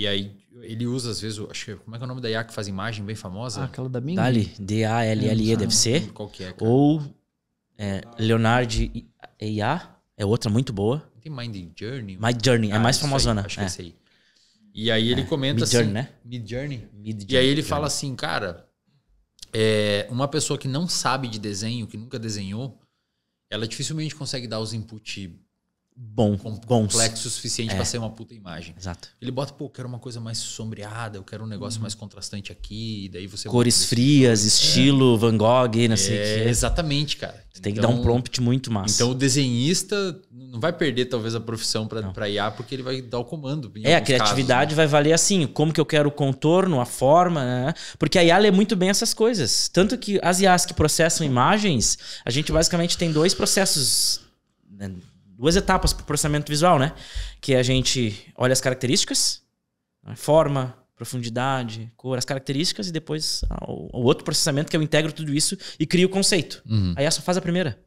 E aí ele usa, às vezes, acho que, como é que é o nome da IA que faz imagem bem famosa? Ah, aquela da minha Dali, D-A-L-L-E, deve ser. Qual que é, cara? Ou é, Leonardo IA, é outra muito boa. Tem Mind Journey? Mind Journey, é ah, é mais famosona. Aí, né? acho é. que é esse aí. E aí ele é. comenta Mid Journey, assim... Né? Mid Journey, Mid Journey. E aí ele fala assim, cara, é, uma pessoa que não sabe de desenho, que nunca desenhou, ela dificilmente consegue dar os inputs bom, complexo bons. o suficiente é. para ser uma puta imagem. Exato. Ele bota, pô, eu quero uma coisa mais sombreada, eu quero um negócio uhum. mais contrastante aqui, e daí você cores frias, estilo é. Van Gogh, não é, sei o que. É, exatamente, cara. Você tem que dar então, um prompt muito massa. Então o desenhista não vai perder talvez a profissão para IA porque ele vai dar o comando. É, a criatividade casos, né? vai valer assim, como que eu quero o contorno, a forma, né? Porque a IA lê muito bem essas coisas. Tanto que as IAs que processam imagens, a gente basicamente tem dois processos né, duas etapas para o processamento visual, né? Que a gente olha as características, né? forma, profundidade, cor, as características, e depois o, outro processamento que eu integro tudo isso e crio o conceito. Uhum. Aí ela é só faz a primeira.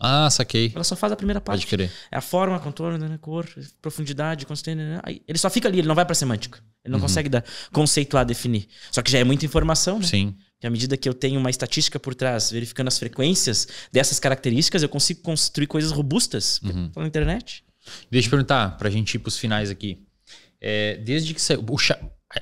Ah, saquei. Ela só faz a primeira parte. Pode crer. É a forma, contorno, né? né cor, profundidade, consistência. Né? né, né. Ele só fica ali, ele não vai para semântica. Ele não uhum. consegue dar, conceituar, definir. Só que já é muita informação, né? Sim. E à medida que eu tenho uma estatística por trás, verificando as frequências dessas características, eu consigo construir coisas robustas uhum. pela internet. Deixa eu perguntar, para a gente ir para os finais aqui. É, desde que saiu.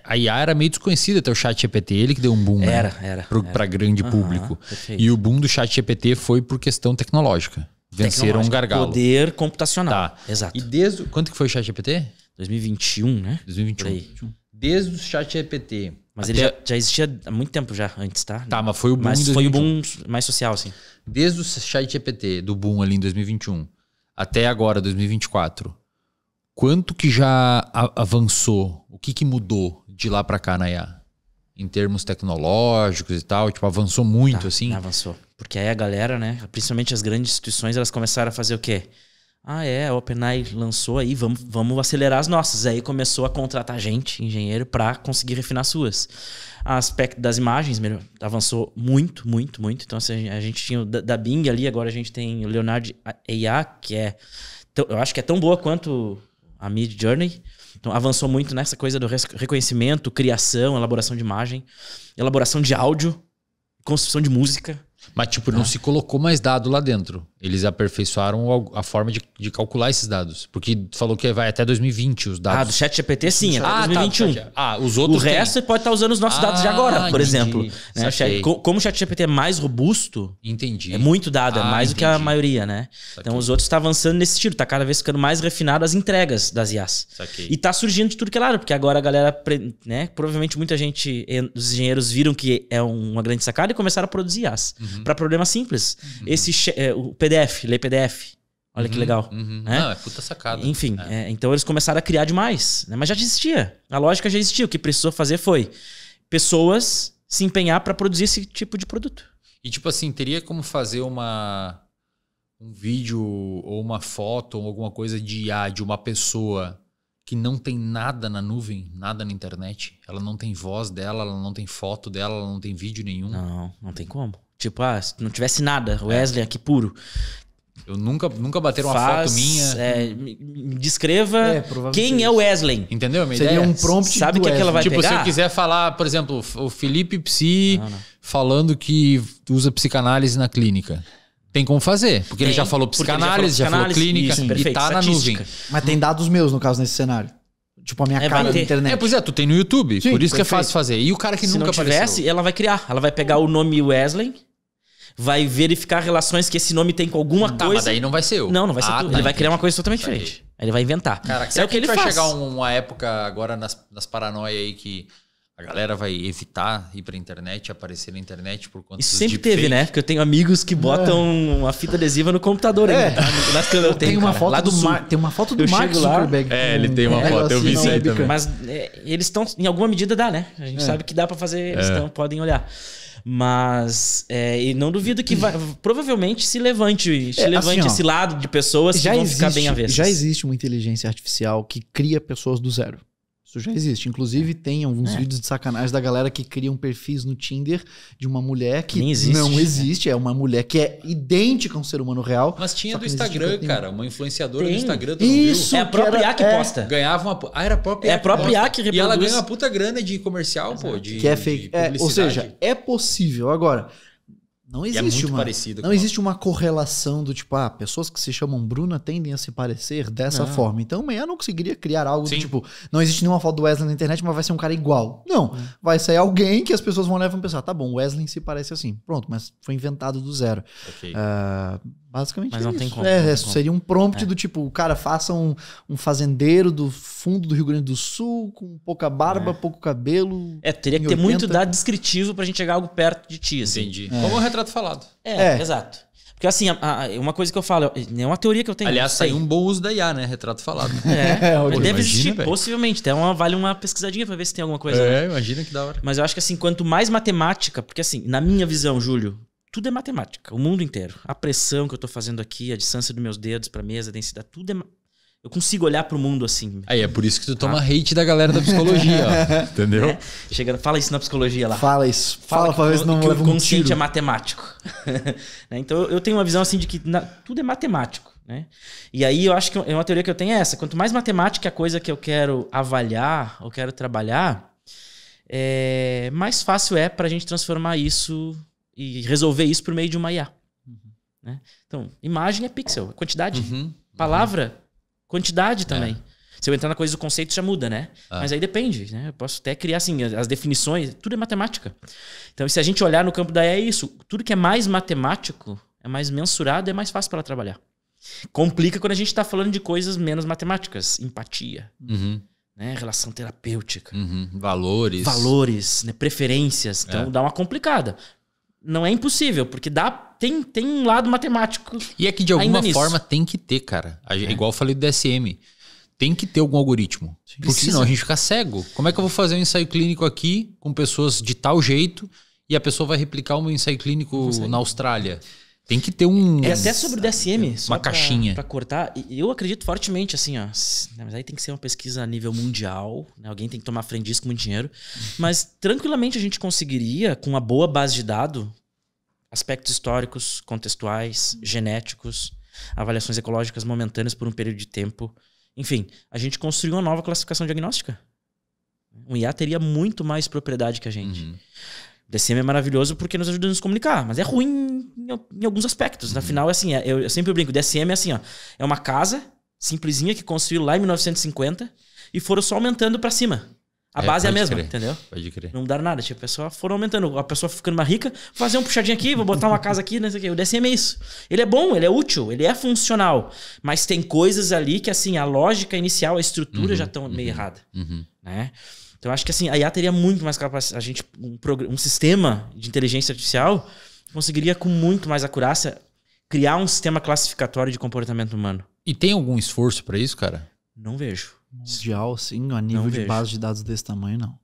A IA era meio desconhecida até o chat GPT, ele que deu um boom né? era, né? era, pro, era. grande uhum, público. Perfeito. E o boom do chat GPT foi por questão tecnológica. Venceram um gargalo. Poder computacional. Tá. Exato. E desde. Quanto que foi o chat GPT? 2021, né? 2021. Desde o chat GPT mas Até... ele já, já, existia há muito tempo já antes, tá? Tá, mas foi o boom. Mas foi o boom mais social, assim. Desde o chat GPT, do boom ali em 2021, até agora, 2024, quanto que já avançou? O que, que mudou de lá para cá na IA? Em termos tecnológicos e tal, tipo, avançou muito, tá, assim? Avançou. Porque aí a galera, né, principalmente as grandes instituições, elas começaram a fazer o quê? Ah, é, a OpenAI lançou aí, vamos, vamos acelerar as nossas. Aí começou a contratar gente, engenheiro, para conseguir refinar suas. A aspecto das imagens melhor, avançou muito, muito, muito. Então, assim, a gente tinha o da Bing ali, agora a gente tem o Leonardo AI, que é. Eu acho que é tão boa quanto a Mid Journey. Então, avançou muito nessa coisa do reconhecimento, criação, elaboração de imagem, elaboração de áudio, construção de música. Mas, tipo, não ah. se colocou mais dado lá dentro. Eles aperfeiçoaram a forma de, de calcular esses dados. Porque falou que vai até 2020 os dados. Ah, do ah, tá, chat GPT sim, ah, 2021. Tá, ah, os outros. O tem. resto pode estar tá usando os nossos ah, dados de ah, agora, por entendi. exemplo. Né? como o chat GPT é mais robusto. Entendi. É muito dado, é ah, mais entendi. do que a maioria, né? Saquei. Então os outros estão tá avançando nesse sentido. está cada vez ficando mais refinado as entregas das IAs. Saquei. E tá surgindo de tudo que é lado, porque agora a galera, né? Provavelmente muita gente, os engenheiros viram que é uma grande sacada e começaram a produzir IAs. Uhum uhum. para problemas simples. Uhum. Esse é, o PDF, ler PDF. Olha que uhum. legal. Uhum. Né? Não, é puta sacada. Enfim, é. É, então eles começaram a criar demais. Né? Mas já existia. A lógica já existia. O que precisou fazer foi pessoas se empenhar para produzir esse tipo de produto. E tipo assim, teria como fazer uma um vídeo ou uma foto ou alguma coisa de IA de uma pessoa que não tem nada na nuvem, nada na internet. Ela não tem voz dela, ela não tem foto dela, ela não tem vídeo nenhum. Não, não tem como. Tipo, ah, se não tivesse nada, é. Wesley aqui puro. Eu nunca, nunca bateram Faz, uma foto minha. É, me descreva é, quem é o Wesley. Entendeu? Minha Seria ideia? um prompt Sabe o que, é que ela vai tipo, pegar? Tipo, se eu quiser falar, por exemplo, o Felipe Psi não, não. falando que usa psicanálise na clínica. Tem como fazer, porque tem, ele já falou psicanálise, já falou, já falou clínica isso, e tá na nuvem. Mas tem dados meus, no caso, nesse cenário. Tipo, a minha é, cara na internet. É, pois é, tu tem no YouTube, Sim, por isso perfeito. que é fácil fazer. E o cara que Se nunca não tivesse, apareceu? ela vai criar. Ela vai pegar o nome Wesley, vai verificar relações que esse nome tem com alguma tá, coisa. Mas daí não vai ser eu. Não, não vai ser ah, tu. Tá, ele vai criar uma coisa totalmente diferente. Ele vai inventar. Cara, é será é o que, que ele vai faz. chegar uma época agora nas, nas paranoias aí que a galera vai evitar ir pra internet, aparecer na internet por conta Isso sempre teve, né? Porque eu tenho amigos que botam é. fita adesiva no computador é. ainda. Tá? Na eu tenho. Tem uma, foto do Mar, tem uma foto do eu Mark Zuckerberg. É, ele tem uma é, foto, eu vi isso aí assim, também. Mas é, eles estão, em alguma medida dá, né? A gente é. sabe que dá para fazer, eles tão, podem olhar. Mas. É, e não duvido que vai, provavelmente se levante, se é, levante assim, ó, esse lado de pessoas que vão existe, ficar bem avessas. Já existe uma inteligência artificial que cria pessoas do zero. Isso já existe. Inclusive, é. tem alguns é. vídeos de sacanagem da galera que criam perfis no Tinder de uma mulher que existe, não existe. É uma mulher que é idêntica a um ser humano real. Mas tinha do Instagram, cara. Uma influenciadora tem. do Instagram. Isso, é a própria que era, que é. posta. Ganhava uma. Ah, era a própria É a própria a que reproduz. E ela ganha uma puta grana de comercial, Exato. pô. De, que é fake. É, ou seja, é possível. Agora, não é existe é uma, Não existe uma correlação do tipo, ah, pessoas que se chamam Bruna tendem a se parecer dessa não. forma. Então, amanhã não conseguiria criar algo Sim. do tipo, não existe nenhuma foto do Wesley na internet, mas vai ser um cara igual. Não. Hum. Vai sair alguém que as pessoas vão levar e vão pensar, tá bom, Wesley se parece assim. Pronto, mas foi inventado do zero. Okay. Uh, Basicamente Mas é não tem como. É, é, tem como. seria um prompt é. do tipo, o cara faça um, um, fazendeiro do fundo do Rio Grande do Sul, com pouca barba, é. pouco cabelo. É, teria que ter 80. muito dado descritivo pra gente chegar algo perto de ti. Assim. Entendi. É. Como um retrato falado. É, é. exato. Porque assim, a, a, uma coisa que eu falo, é uma teoria que eu tenho. Aliás, saiu um bom uso da IA, né? Retrato falado. É, é deve imagina, existir, possivelmente. Até então, uma, vale uma pesquisadinha pra ver se tem alguma coisa. É, né? imagina que da hora. Mas eu acho que assim, quanto mais matemática, porque assim, na minha visão, Júlio, tudo é matemática, o mundo inteiro. A pressão que eu estou fazendo aqui, a distância dos meus dedos para a mesa, a densidade, tudo é eu consigo olhar pro mundo assim. Aí é por isso que tu toma ah. hate da galera da psicologia, ó, entendeu? É. Chega, fala isso na psicologia lá. Fala isso. Fala, fala pra ver se não que o consciente um é matemático. Né, então eu tenho uma visão assim de que na, tudo é matemático, né? E aí eu acho que é uma teoria que eu tenho é essa: quanto mais matemática é a coisa que eu quero avaliar, ou quero trabalhar, é, mais fácil é para a gente transformar isso e resolver isso por meio de uma IA. Uhum. Né? Então, imagem é pixel, é quantidade. Uhum. Palavra, quantidade é. também. É. Se eu entrar na coisa do conceito, já muda, né? Ah. Mas aí depende, né? Eu posso até criar, assim, as definições, tudo é matemática. Então, se a gente olhar no campo da IA, é isso. Tudo que é mais matemático, é mais mensurado, é mais fácil para trabalhar. Complica quando a gente está falando de coisas menos matemáticas. Empatia, uhum. né? relação terapêutica. Uhum. Valores. Valores, né? preferências. Então, é. dá uma complicada não é impossível, porque dá tem, tem um lado matemático. E é que de alguma forma tem que ter, cara. É. Igual eu falei do DSM. Tem que ter algum algoritmo. porque senão a gente fica cego. Como é que eu vou fazer um ensaio clínico aqui com pessoas de tal jeito e a pessoa vai replicar o meu ensaio clínico na Austrália? Tem que ter um. É até sobre o é DSM. Uma pra, caixinha. Para cortar. Eu acredito fortemente, assim, ó. Né, mas aí tem que ser uma pesquisa a nível mundial. Né? Alguém tem que tomar frente disso com muito dinheiro. Mas tranquilamente a gente conseguiria, com uma boa base de dado, aspectos históricos, contextuais, genéticos, avaliações ecológicas momentâneas por um período de tempo. Enfim, a gente construiu uma nova classificação diagnóstica. Um IA teria muito mais propriedade que a gente. Uhum. DCM é maravilhoso porque nos ajuda a nos comunicar, mas é ruim em, em alguns aspectos. Uhum. Afinal, é assim, é, eu, eu, sempre brinco, DCM é assim, ó, é uma casa simplesinha que construíram lá em 1950 e foram só aumentando para cima. A é, base é a mesma, crer, entendeu? Pode crer. Não mudaram nada, tipo, a é pessoa foram aumentando, a pessoa ficando mais rica, fazer um puxadinho aqui, vou botar uma casa aqui, não né, sei o quê. O DCM é isso. Ele é bom, ele é útil, ele é funcional, mas tem coisas ali que assim, a lógica inicial, a estrutura uhum, já estão meio uhum, errada, uhum. né? Então, acho que assim, a IA teria muito mais capacidade. A gente, um, um sistema de inteligência artificial conseguiria com muito mais acurácia criar um sistema classificatório de comportamento humano. E tem algum esforço para isso, cara? Não vejo. Mundial, sim, a nível não de vejo. base de dados desse tamanho, não.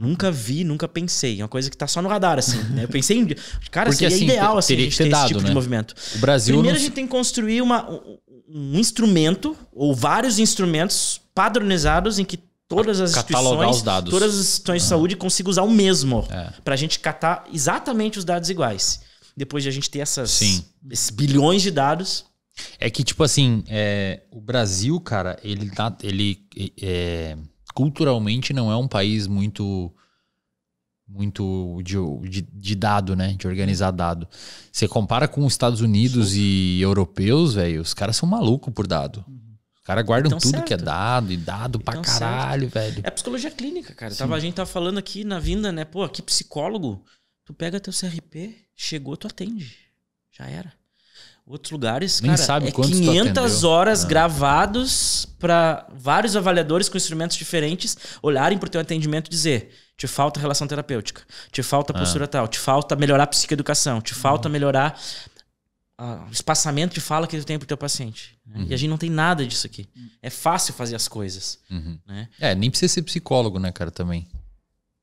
Nunca vi, nunca pensei. É uma coisa que tá só no radar, assim. Né? Eu pensei em. Cara, Porque, seria assim, ideal assim, a gente ter, ter dado, esse tipo né? de movimento. O Brasil Primeiro, não... a gente tem que construir uma, um instrumento, ou vários instrumentos padronizados em que todas as catalogar os dados. Todas as instituições ah. de saúde consigam usar o mesmo. É. Para a gente catar exatamente os dados iguais. Depois de a gente ter essas, Sim. esses bilhões de dados. É que, tipo assim, é, o Brasil, cara, ele, tá, ele é, culturalmente não é um país muito muito de, de, de, dado, né? De organizar dado. Você compara com os Estados Unidos Sim. e europeus, velho, os caras são malucos por dado. Uhum cara guardam então, tudo certo. que é dado e dado então, pra caralho, certo. velho. É psicologia clínica, cara. Tava, a gente tava falando aqui na vinda, né? Pô, que psicólogo. Tu pega teu CRP, chegou, tu atende. Já era. Outros lugares, Nem cara, sabe é 500 horas ah. gravados para vários avaliadores com instrumentos diferentes olharem pro teu atendimento e dizer te falta relação terapêutica, te falta ah. postura ah. tal, te falta melhorar a psicoeducação, te falta uhum. melhorar o espaçamento de fala que tu tem pro teu paciente. Né? Uhum. E a uhum. gente não tem nada disso aqui. Uhum. É fácil fazer as coisas. Uhum. Né? É, nem precisa ser psicólogo, né, cara, também.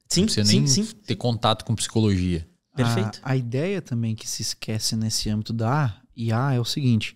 Sim, não precisa sim, nem sim. ter contato com psicologia. Perfeito. A, a, ideia também que se esquece nesse âmbito da IA é o seguinte: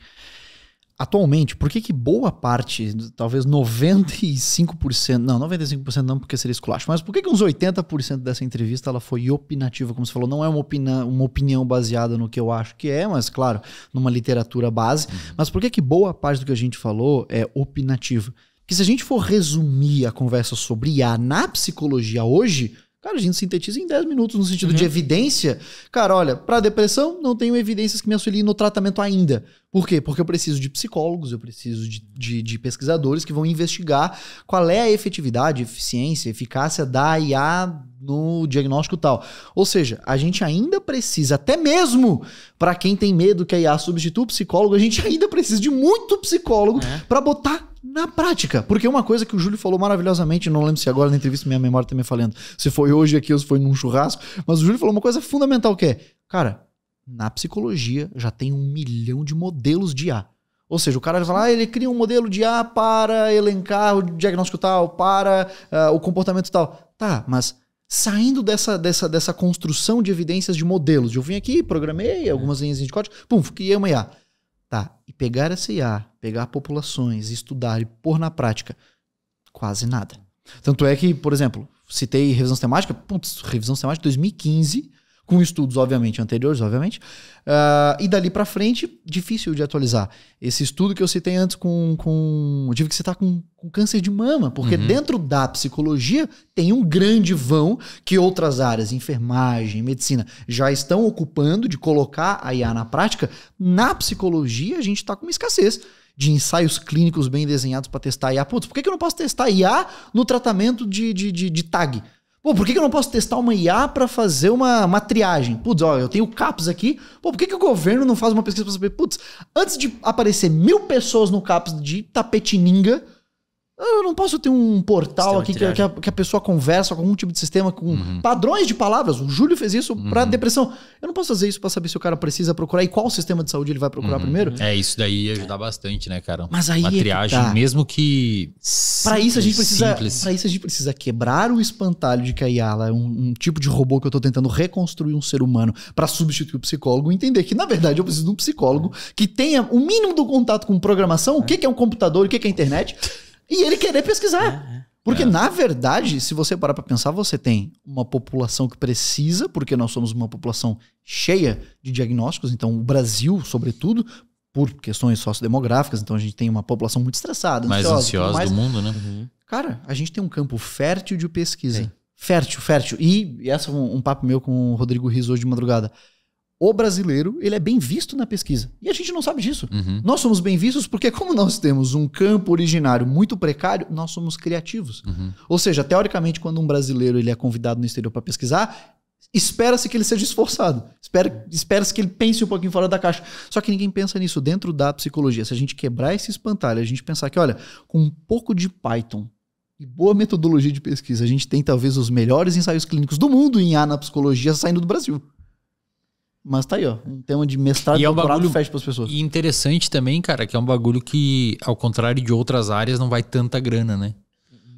atualmente, por que, que boa parte, talvez 95%, não, 95% não, porque seria esculacho, mas por que, que uns 80% dessa entrevista ela foi opinativa, como você falou, não é uma, opina, uma opinião baseada no que eu acho que é, mas claro, numa literatura base, uhum. mas por que, que boa parte do que a gente falou é opinativa? Que se a gente for resumir a conversa sobre IA na psicologia hoje, Cara, a gente sintetiza em 10 minutos no sentido uhum. de evidência. Cara, olha, para depressão não tenho evidências que me auxiliem no tratamento ainda. Por quê? Porque eu preciso de psicólogos, eu preciso de, de, de, pesquisadores que vão investigar qual é a efetividade, eficiência, eficácia da IA no diagnóstico tal. Ou seja, a gente ainda precisa, até mesmo para quem tem medo que a IA substitua o psicólogo, a gente ainda precisa de muito psicólogo é. para botar na prática. Porque uma coisa que o Júlio falou maravilhosamente, não lembro se agora na entrevista minha memória também tá falando, se foi hoje aqui ou se foi num churrasco, mas o Júlio falou uma coisa fundamental que é, cara, na psicologia já tem um milhão de modelos de A. Ou seja, o cara vai falar, ah, ele cria um modelo de A para elencar o diagnóstico tal, para uh, o comportamento tal. Tá, mas saindo dessa, dessa, dessa construção de evidências de modelos, eu vim aqui, programei é. algumas linhas de código, pum, criei uma IA. Tá, e pegar essa IA, pegar populações, estudar e pôr na prática, quase nada. Tanto é que, por exemplo, citei revisão sistemática, putz, revisão sistemática de 2015 com estudos, obviamente, anteriores, obviamente. Uh, e dali para frente, difícil de atualizar. Esse estudo que eu citei antes com. com eu tive que citar com, com câncer de mama, porque uhum. dentro da psicologia tem um grande vão que outras áreas, enfermagem, medicina, já estão ocupando de colocar a IA na prática. Na psicologia, a gente está com uma escassez de ensaios clínicos bem desenhados para testar IA. Putz, por que, que eu não posso testar IA no tratamento de, de, de, de TAG? Pô, por que, que eu não posso testar uma IA para fazer uma, uma triagem? Putz, ó, eu tenho CAPS aqui. Pô, por que, que o governo não faz uma pesquisa para saber? Putz, antes de aparecer mil pessoas no CAPS de Tapetininga, eu não posso ter um portal sistema aqui que, a, que, a, pessoa conversa com algum tipo de sistema, com uhum. padrões de palavras. O Júlio fez isso uhum. para depressão. Eu não posso fazer isso para saber se o cara precisa procurar e qual sistema de saúde ele vai procurar uhum. primeiro. É, isso daí ia ajudar bastante, né, cara? Mas aí. Uma é triagem, que tá. mesmo que. Para isso a gente precisa. Para isso a gente precisa quebrar o espantalho de que a Yala é um, um tipo de robô que eu tô tentando reconstruir um ser humano para substituir o psicólogo e entender que, na verdade, eu preciso de um psicólogo que tenha o mínimo do contato com programação, o é. que, que é um computador, o que, que é internet. E ele querer pesquisar. É, é. Porque, é. na verdade, se você parar para pensar, você tem uma população que precisa, porque nós somos uma população cheia de diagnósticos, então o Brasil, sobretudo, por questões sociodemográficas, então a gente tem uma população muito estressada, mais ansiosa, ansiosa do mundo, né? Uhum. Cara, a gente tem um campo fértil de pesquisa. É. Fértil, fértil. E, e essa é um, um papo meu com o Rodrigo Riz hoje de madrugada o brasileiro ele é bem visto na pesquisa. E a gente não sabe disso. Uhum. Nós somos bem vistos porque, como nós temos um campo originário muito precário, nós somos criativos. Uhum. Ou seja, teoricamente, quando um brasileiro ele é convidado no exterior para pesquisar, espera-se que ele seja esforçado. Espera-se que ele pense um pouquinho fora da caixa. Só que ninguém pensa nisso dentro da psicologia. Se a gente quebrar esse espantalho, a gente pensar que, olha, com um pouco de Python, e boa metodologia de pesquisa. A gente tem talvez os melhores ensaios clínicos do mundo em A na psicologia saindo do Brasil. Mas tá aí, ó. Um tema de mestrado e é um bagulho fecha pras pessoas. E interessante também, cara, que é um bagulho que, ao contrário de outras áreas, não vai tanta grana, né?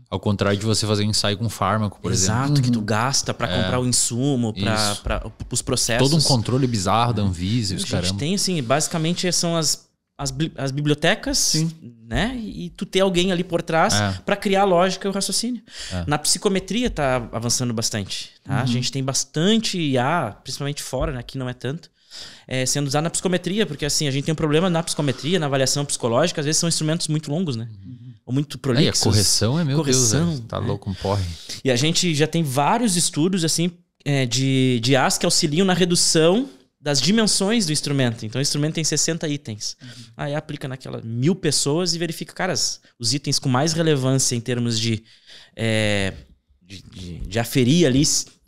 Ao contrário de você fazer um ensaio com fármaco, por Exato, exemplo. Exato, que tu gasta para comprar o insumo, para os processos. Todo um controle bizarro da Anvisa, os caramba. A gente tem, assim, basicamente são as as, as bibliotecas, Sim. né? E tu ter alguém ali por trás é. para criar a lógica e o raciocínio. É. Na psicometria tá avançando bastante. Tá? Uhum. A gente tem bastante IA, principalmente fora, né? aqui não é tanto. É, sendo usado na psicometria, porque assim, a gente tem um problema na psicometria, na avaliação psicológica, às vezes são instrumentos muito longos, né? Uhum. Ou muito prolixos. É, a correção é meu é, correção, Deus, tá né? louco um porre. E a gente já tem vários estudos assim é, de, de IAs que auxiliam na redução das dimensões do instrumento. Então, o instrumento tem 60 itens. Uhum. Aí aplica naquela mil pessoas e verifica, cara, os itens com mais relevância em termos de, é, de, de, de, aferir ali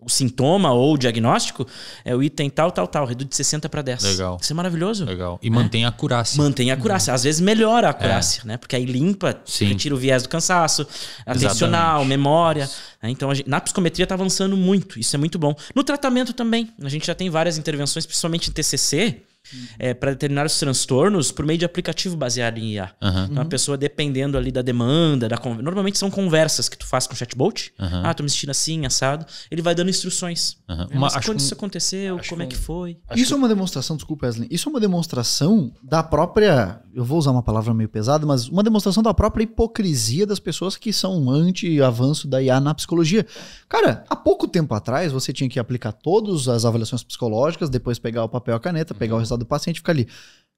o sintoma ou o diagnóstico, é o item tal, tal, tal, reduz de 60 para 10. Legal. Isso é maravilhoso. Legal. E mantém a curácia. Mantém a curácia. Uhum. Às vezes melhora a é. curácia, é. né? Porque aí limpa, Sim. retira o viés do cansaço, atencional, Exatamente. memória. Né? Então, gente, na psicometria está avançando muito. Isso é muito bom. No tratamento também. A gente já tem várias intervenções, principalmente em TCC, uhum. é, para transtornos por meio de aplicativo baseado em IA. Uhum. Então, a uhum. pessoa dependendo ali da demanda, da con... normalmente são conversas que tu faz com o chatbot. Uhum. Ah, tô me sentindo assim, assado. Ele vai dando instruções. É, mas Uma, quando isso aconteceu, acho como é que foi? Isso é uma demonstração, desculpa, Wesley. Isso é uma demonstração da própria. Eu vou usar uma palavra meio pesada, mas uma demonstração da própria hipocrisia das pessoas que são anti-avanço da IA na psicologia. Cara, há pouco tempo atrás você tinha que aplicar todas as avaliações psicológicas, depois pegar o papel e a caneta, pegar o resultado uhum do paciente fica ali.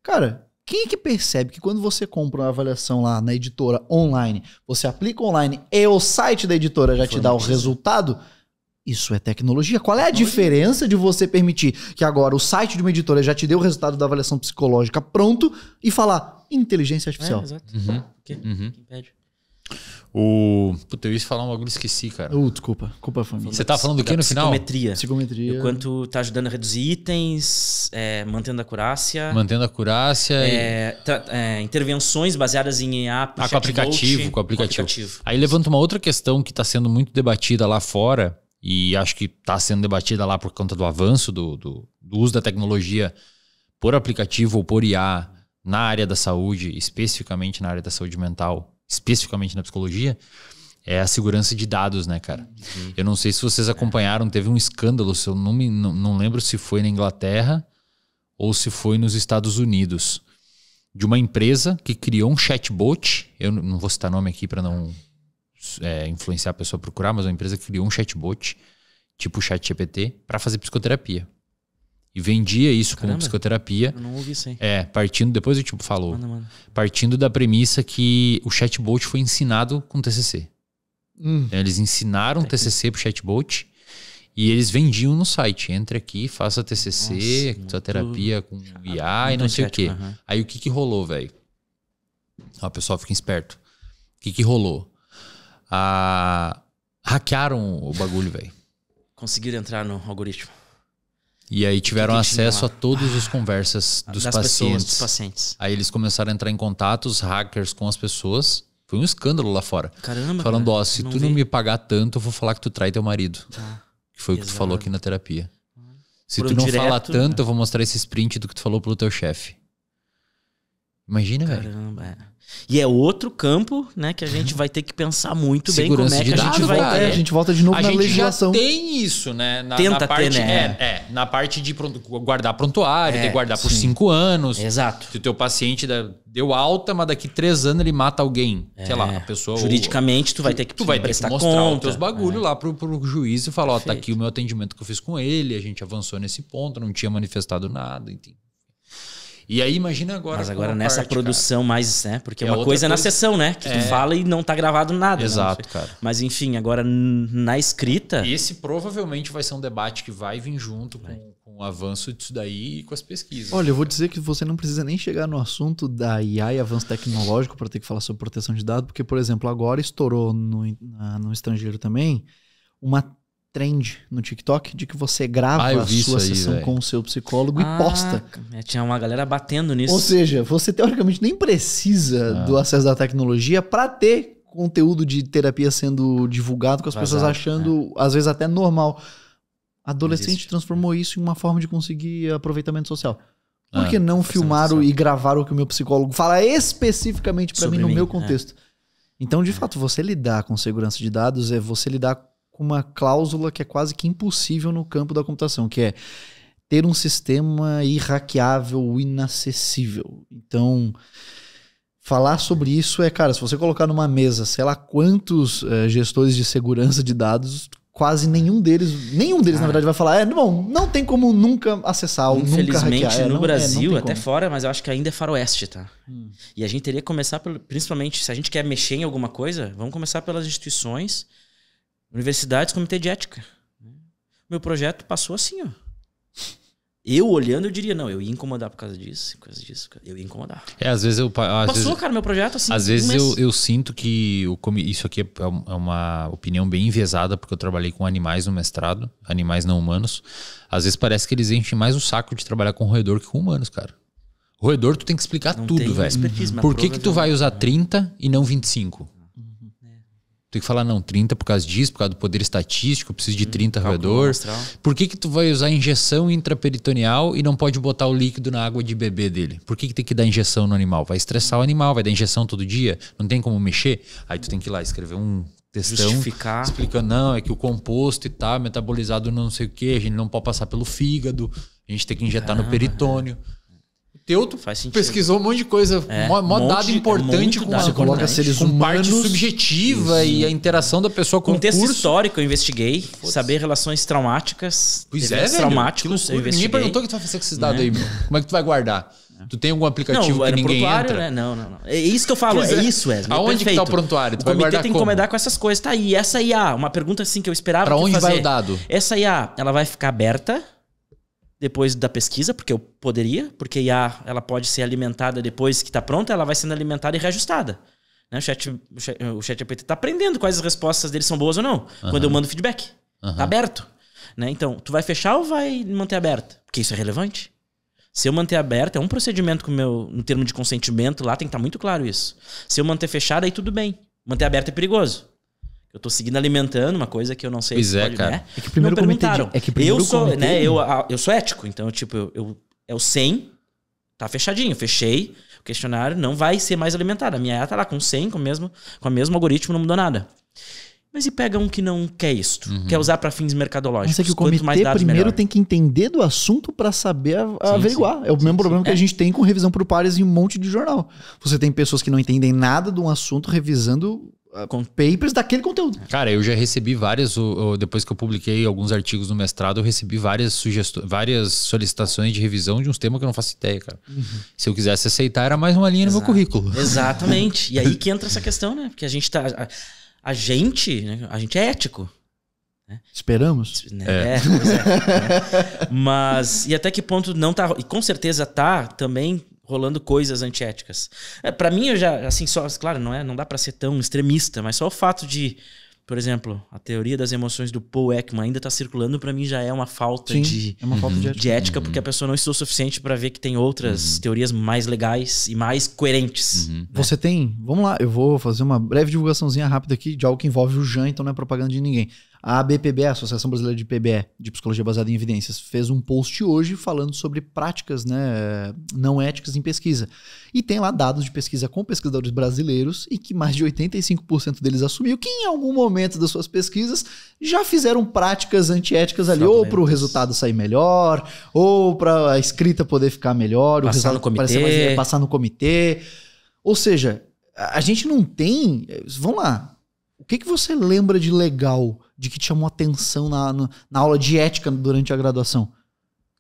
Cara, quem é que percebe que quando você compra uma avaliação lá na editora online, você aplica online e o site da editora já te dá o resultado? Isso é tecnologia. Qual é a diferença de você permitir que agora o site de uma editora já te dê o resultado da avaliação psicológica pronto e falar inteligência é, artificial? É, exato. Uhum. Quem impede? Uhum. O. Puta, eu ia falar um bagulho esqueci, cara. Uh, desculpa. Culpa família. Você tá falando do que no final? Psicometria. Psicometria. O quanto tá ajudando a reduzir itens, é, mantendo a curácia. Mantendo a curácia. É, e... é, intervenções baseadas em app. Ah, com aplicativo, com aplicativo. Com aplicativo. Aí levanta uma outra questão que tá sendo muito debatida lá fora, e acho que tá sendo debatida lá por conta do avanço do, do, do uso da tecnologia por aplicativo ou por IA na área da saúde, especificamente na área da saúde mental especificamente na psicologia, é a segurança de dados, né, cara? Uhum. Eu não sei se vocês acompanharam, teve um escândalo, se eu não, me, não, não lembro se foi na Inglaterra ou se foi nos Estados Unidos, de uma empresa que criou um chatbot, eu não vou citar nome aqui para não é, influenciar a pessoa a procurar, mas é uma empresa que criou um chatbot, tipo ChatGPT, para fazer psicoterapia e vendia isso Caramba, como psicoterapia. Eu não ouvi isso hein? É, partindo, depois eu tipo falou. Partindo da premissa que o chatbot foi ensinado com TCC. Hum. Né, eles ensinaram tá TCC pro chatbot e eles vendiam no site. Entre aqui, faça TCC, Nossa, sua terapia com ah, IA e não sei chat, o quê. Uh -huh. Aí o que que rolou, velho? Ó, pessoal, fica esperto. O que que rolou? Ah, hackearam o bagulho, velho. Conseguiram entrar no algoritmo. E aí tiveram acesso a todas as conversas ah, dos pacientes. Pessoas, dos pacientes. Aí eles começaram a entrar em contato, os hackers com as pessoas. Foi um escândalo lá fora. Caramba, Falando, ó, se não tu vi. não me pagar tanto, eu vou falar que tu trai teu marido. Tá. Que foi Exato. o que tu falou aqui na terapia. Hum. Se Por tu não direto, falar tanto, né? eu vou mostrar esse sprint do que tu falou pro teu chefe. Imagina, velho. Caramba, é. E é outro campo, né, que a gente vai ter que pensar muito Segurança bem como é que a gente vai. é, a gente volta de novo a na gente legislação. Já tem isso, né? Na, Tenta na parte, ter, né? É, é, na parte de guardar prontuário, é, de guardar sim. por cinco anos. Exato. Se o teu paciente deu alta, mas daqui três anos ele mata alguém. É. Sei lá, é. a pessoa. Juridicamente, tu vai ter que tu vai ter que mostrar conta. os teus bagulhos é. lá pro, pro juiz e falar: Perfeito. ó, tá aqui o meu atendimento que eu fiz com ele, a gente avançou nesse ponto, não tinha manifestado nada, enfim. E aí imagina agora. Mas agora nessa parte, produção cara. mais, né? Porque é, é uma coisa, coisa na sessão, né? Que é... tu fala e não tá gravado nada. Né? Exato, cara. Mas enfim, agora na escrita. Esse provavelmente vai ser um debate que vai vir junto com, com o avanço disso daí e com as pesquisas. Olha, eu vou dizer que você não precisa nem chegar no assunto da IA e avanço tecnológico para ter que falar sobre proteção de dados, porque, por exemplo, agora estourou no, no estrangeiro também uma trend no TikTok de que você grava ah, a sua sessão com o seu psicólogo ah, e posta. Tinha uma galera batendo nisso. Ou seja, você teoricamente nem precisa ah. do acesso à tecnologia para ter conteúdo de terapia sendo divulgado com as Vazado, pessoas achando, é. às vezes, até normal. Adolescente Existe. transformou isso em uma forma de conseguir aproveitamento social. Por ah, que não filmaram e gravaram o que o meu psicólogo fala especificamente para mim no mim, meu é. contexto? É. Então, de é. fato, você lidar com segurança de dados é você lidar com uma cláusula que é quase que impossível no campo da computação, que é ter um sistema irraqueável, inacessível. Então, falar sobre isso é, cara, se você colocar numa mesa, sei lá quantos uh, gestores de segurança de dados, quase nenhum deles, nenhum deles, na verdade, vai falar, é, bom, não tem como nunca acessar ou nunca hackear. Infelizmente, é, no não, é, Brasil, é, até fora, mas eu acho que ainda é faroeste, tá? Hum. E a gente teria que começar, pelo, principalmente, se a gente quer mexer em alguma coisa, vamos começar pelas instituições Universidades, comitê de ética. Meu projeto passou assim, ó. Eu olhando, eu diria, não, eu ia incomodar por causa disso, por causa disso, eu ia incomodar. É, às vezes eu. Às Passou, vezes, cara, meu projeto assim. Às vezes eu, eu sinto que o, isso aqui é, é, é uma opinião bem enviesada, porque eu trabalhei com animais no mestrado, animais não humanos. Às vezes parece que eles enchem mais o saco de trabalhar com roedor que com humanos, cara. Roedor, tu tem que explicar não tudo, velho. Por que, que tu vai usar 30 e não 25? tem que falar, não, 30 por causa disso, por causa do poder estatístico, preciso de 30 hum, roedor. Por que, que tu vai usar injeção intraperitoneal e não pode botar o líquido na água de bebê dele? Por que, que tem que dar injeção no animal? Vai estressar o animal, vai dar injeção todo dia, não tem como mexer. Aí tu tem que ir lá escrever um textão Justificar. explicando, não, é que o composto e tá metabolizado não sei o que, a gente não pode passar pelo fígado, a gente tem que injetar ah. no peritônio. Teuto pesquisou um monte de coisa, é, mó, mó dado é importante com, dado coloca importante. seres com humanos, parte subjetiva isso. e a interação da pessoa com Contexto o curso. histórico eu investiguei, saber relações traumáticas, pois é, velho, traumáticos eu investiguei. Ninguém perguntou o que tu vai fazer com esses dados é. aí, meu. Como é que tu vai guardar? É. Tu tem algum aplicativo não, que ninguém prontuário, entra? Né? Não, não, não. É isso que eu falo, é, é, isso, Wesley. Aonde perfeito. que tá o prontuário? Tu o vai comitê tem que encomendar com essas coisas. Tá aí, essa IA, uma pergunta assim que eu esperava Pra onde fazer. vai o dado? Essa IA, ela vai ficar aberta depois da pesquisa, porque eu poderia, porque IA ela pode ser alimentada depois que está pronta, ela vai sendo alimentada e reajustada. Né? O chat o chat, GPT está aprendendo quais as respostas dele são boas ou não, uhum. quando eu mando feedback. Uhum. Tá aberto. Né? Então, tu vai fechar ou vai manter aberta? Porque isso é relevante. Se eu manter aberta, é um procedimento com meu, no termo de consentimento lá, tem que estar tá muito claro isso. Se eu manter fechada, aí tudo bem. Manter aberta é perigoso. Eu tô seguindo alimentando uma coisa que eu não sei pois se é, pode, cara. Né? É que primeiro não perguntaram. é que primeiro eu sou, né, eu, eu sou ético, então tipo, eu, eu é o 100, tá fechadinho, fechei. O questionário não vai ser mais alimentado. A minha IA tá lá com 100, com o mesmo, com o mesmo algoritmo, não mudou nada. Mas e pega um que não quer isto, uhum. quer usar para fins mercadológicos. Mas é que o comitê mais dados, primeiro melhor. tem que entender do assunto para saber a, a sim, averiguar. Sim, é o sim, mesmo problema que a é. gente tem com revisão por pares em um monte de jornal. Você tem pessoas que não entendem nada de um assunto revisando com papers daquele conteúdo. Cara, eu já recebi várias, depois que eu publiquei alguns artigos no mestrado, eu recebi várias sugestões, várias solicitações de revisão de uns temas que eu não faço ideia, cara. Uhum. Se eu quisesse aceitar, era mais uma linha Exato. no meu currículo. Exatamente. e aí que entra essa questão, né? Porque a gente tá. A, a gente, né? A gente é ético. Né? Esperamos. Né? É. É, é, né? Mas, e até que ponto não tá. E com certeza tá também rolando coisas antiéticas. É, para mim, eu já, assim, só, claro, não é, não dá para ser tão extremista, mas só o fato de, por exemplo, a teoria das emoções do Paul Ekman ainda tá circulando, para mim já é uma falta Sim, de é uma falta de ética, de ética uhum. porque a uhum. pessoa não estudou o suficiente para ver que tem outras uhum. teorias mais legais e mais coerentes. Uhum. Né? Você tem, vamos lá, eu vou fazer uma breve divulgaçãozinha rápida aqui de algo que envolve o Jean, então não é propaganda de ninguém. A ABPB, a Associação Brasileira de PBE, de Psicologia Baseada em Evidências, fez um post hoje falando sobre práticas né, não éticas em pesquisa. E tem lá dados de pesquisa com pesquisadores brasileiros e que mais de 85% deles assumiu que em algum momento das suas pesquisas já fizeram práticas antiéticas ali, ou para o resultado sair melhor, ou para a escrita poder ficar melhor, passar no comitê. Mais, passar no comitê. Ou seja, a gente não tem. Vamos lá. O que, que você lembra de legal de que te chamou atenção na, na, na aula de ética durante a graduação?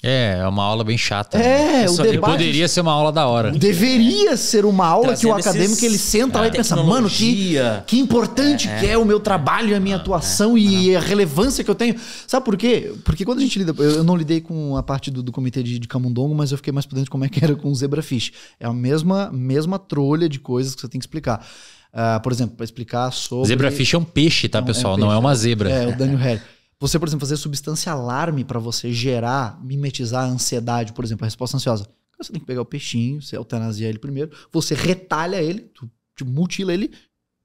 É, é uma aula bem chata. É, né? o Só debate... poderia ser uma aula da hora. Deveria é. ser uma aula Trazendo que o acadêmico esses... ele senta é. lá e é, pensa, mano, que, que importante é, é. que é o meu trabalho, a minha ah, atuação é. e a relevância que eu tenho. Sabe por quê? Porque quando a gente lida. Eu não lidei com a parte do, do comitê de, de, camundongo, mas eu fiquei mais por dentro de como é que era com o zebrafish. É a mesma, mesma trolha de coisas que você tem que explicar. Uh, por exemplo, para explicar sobre. Zebrafish é um peixe, tá, não, pessoal? É um peixe, não é uma é zebra. É, o Daniel Harry. Você, por exemplo, fazer substância alarme para você gerar, mimetizar a ansiedade, por exemplo, a resposta ansiosa. Você tem que pegar o peixinho, você eutanasia ele primeiro, você retalha ele, tu, tu mutila ele,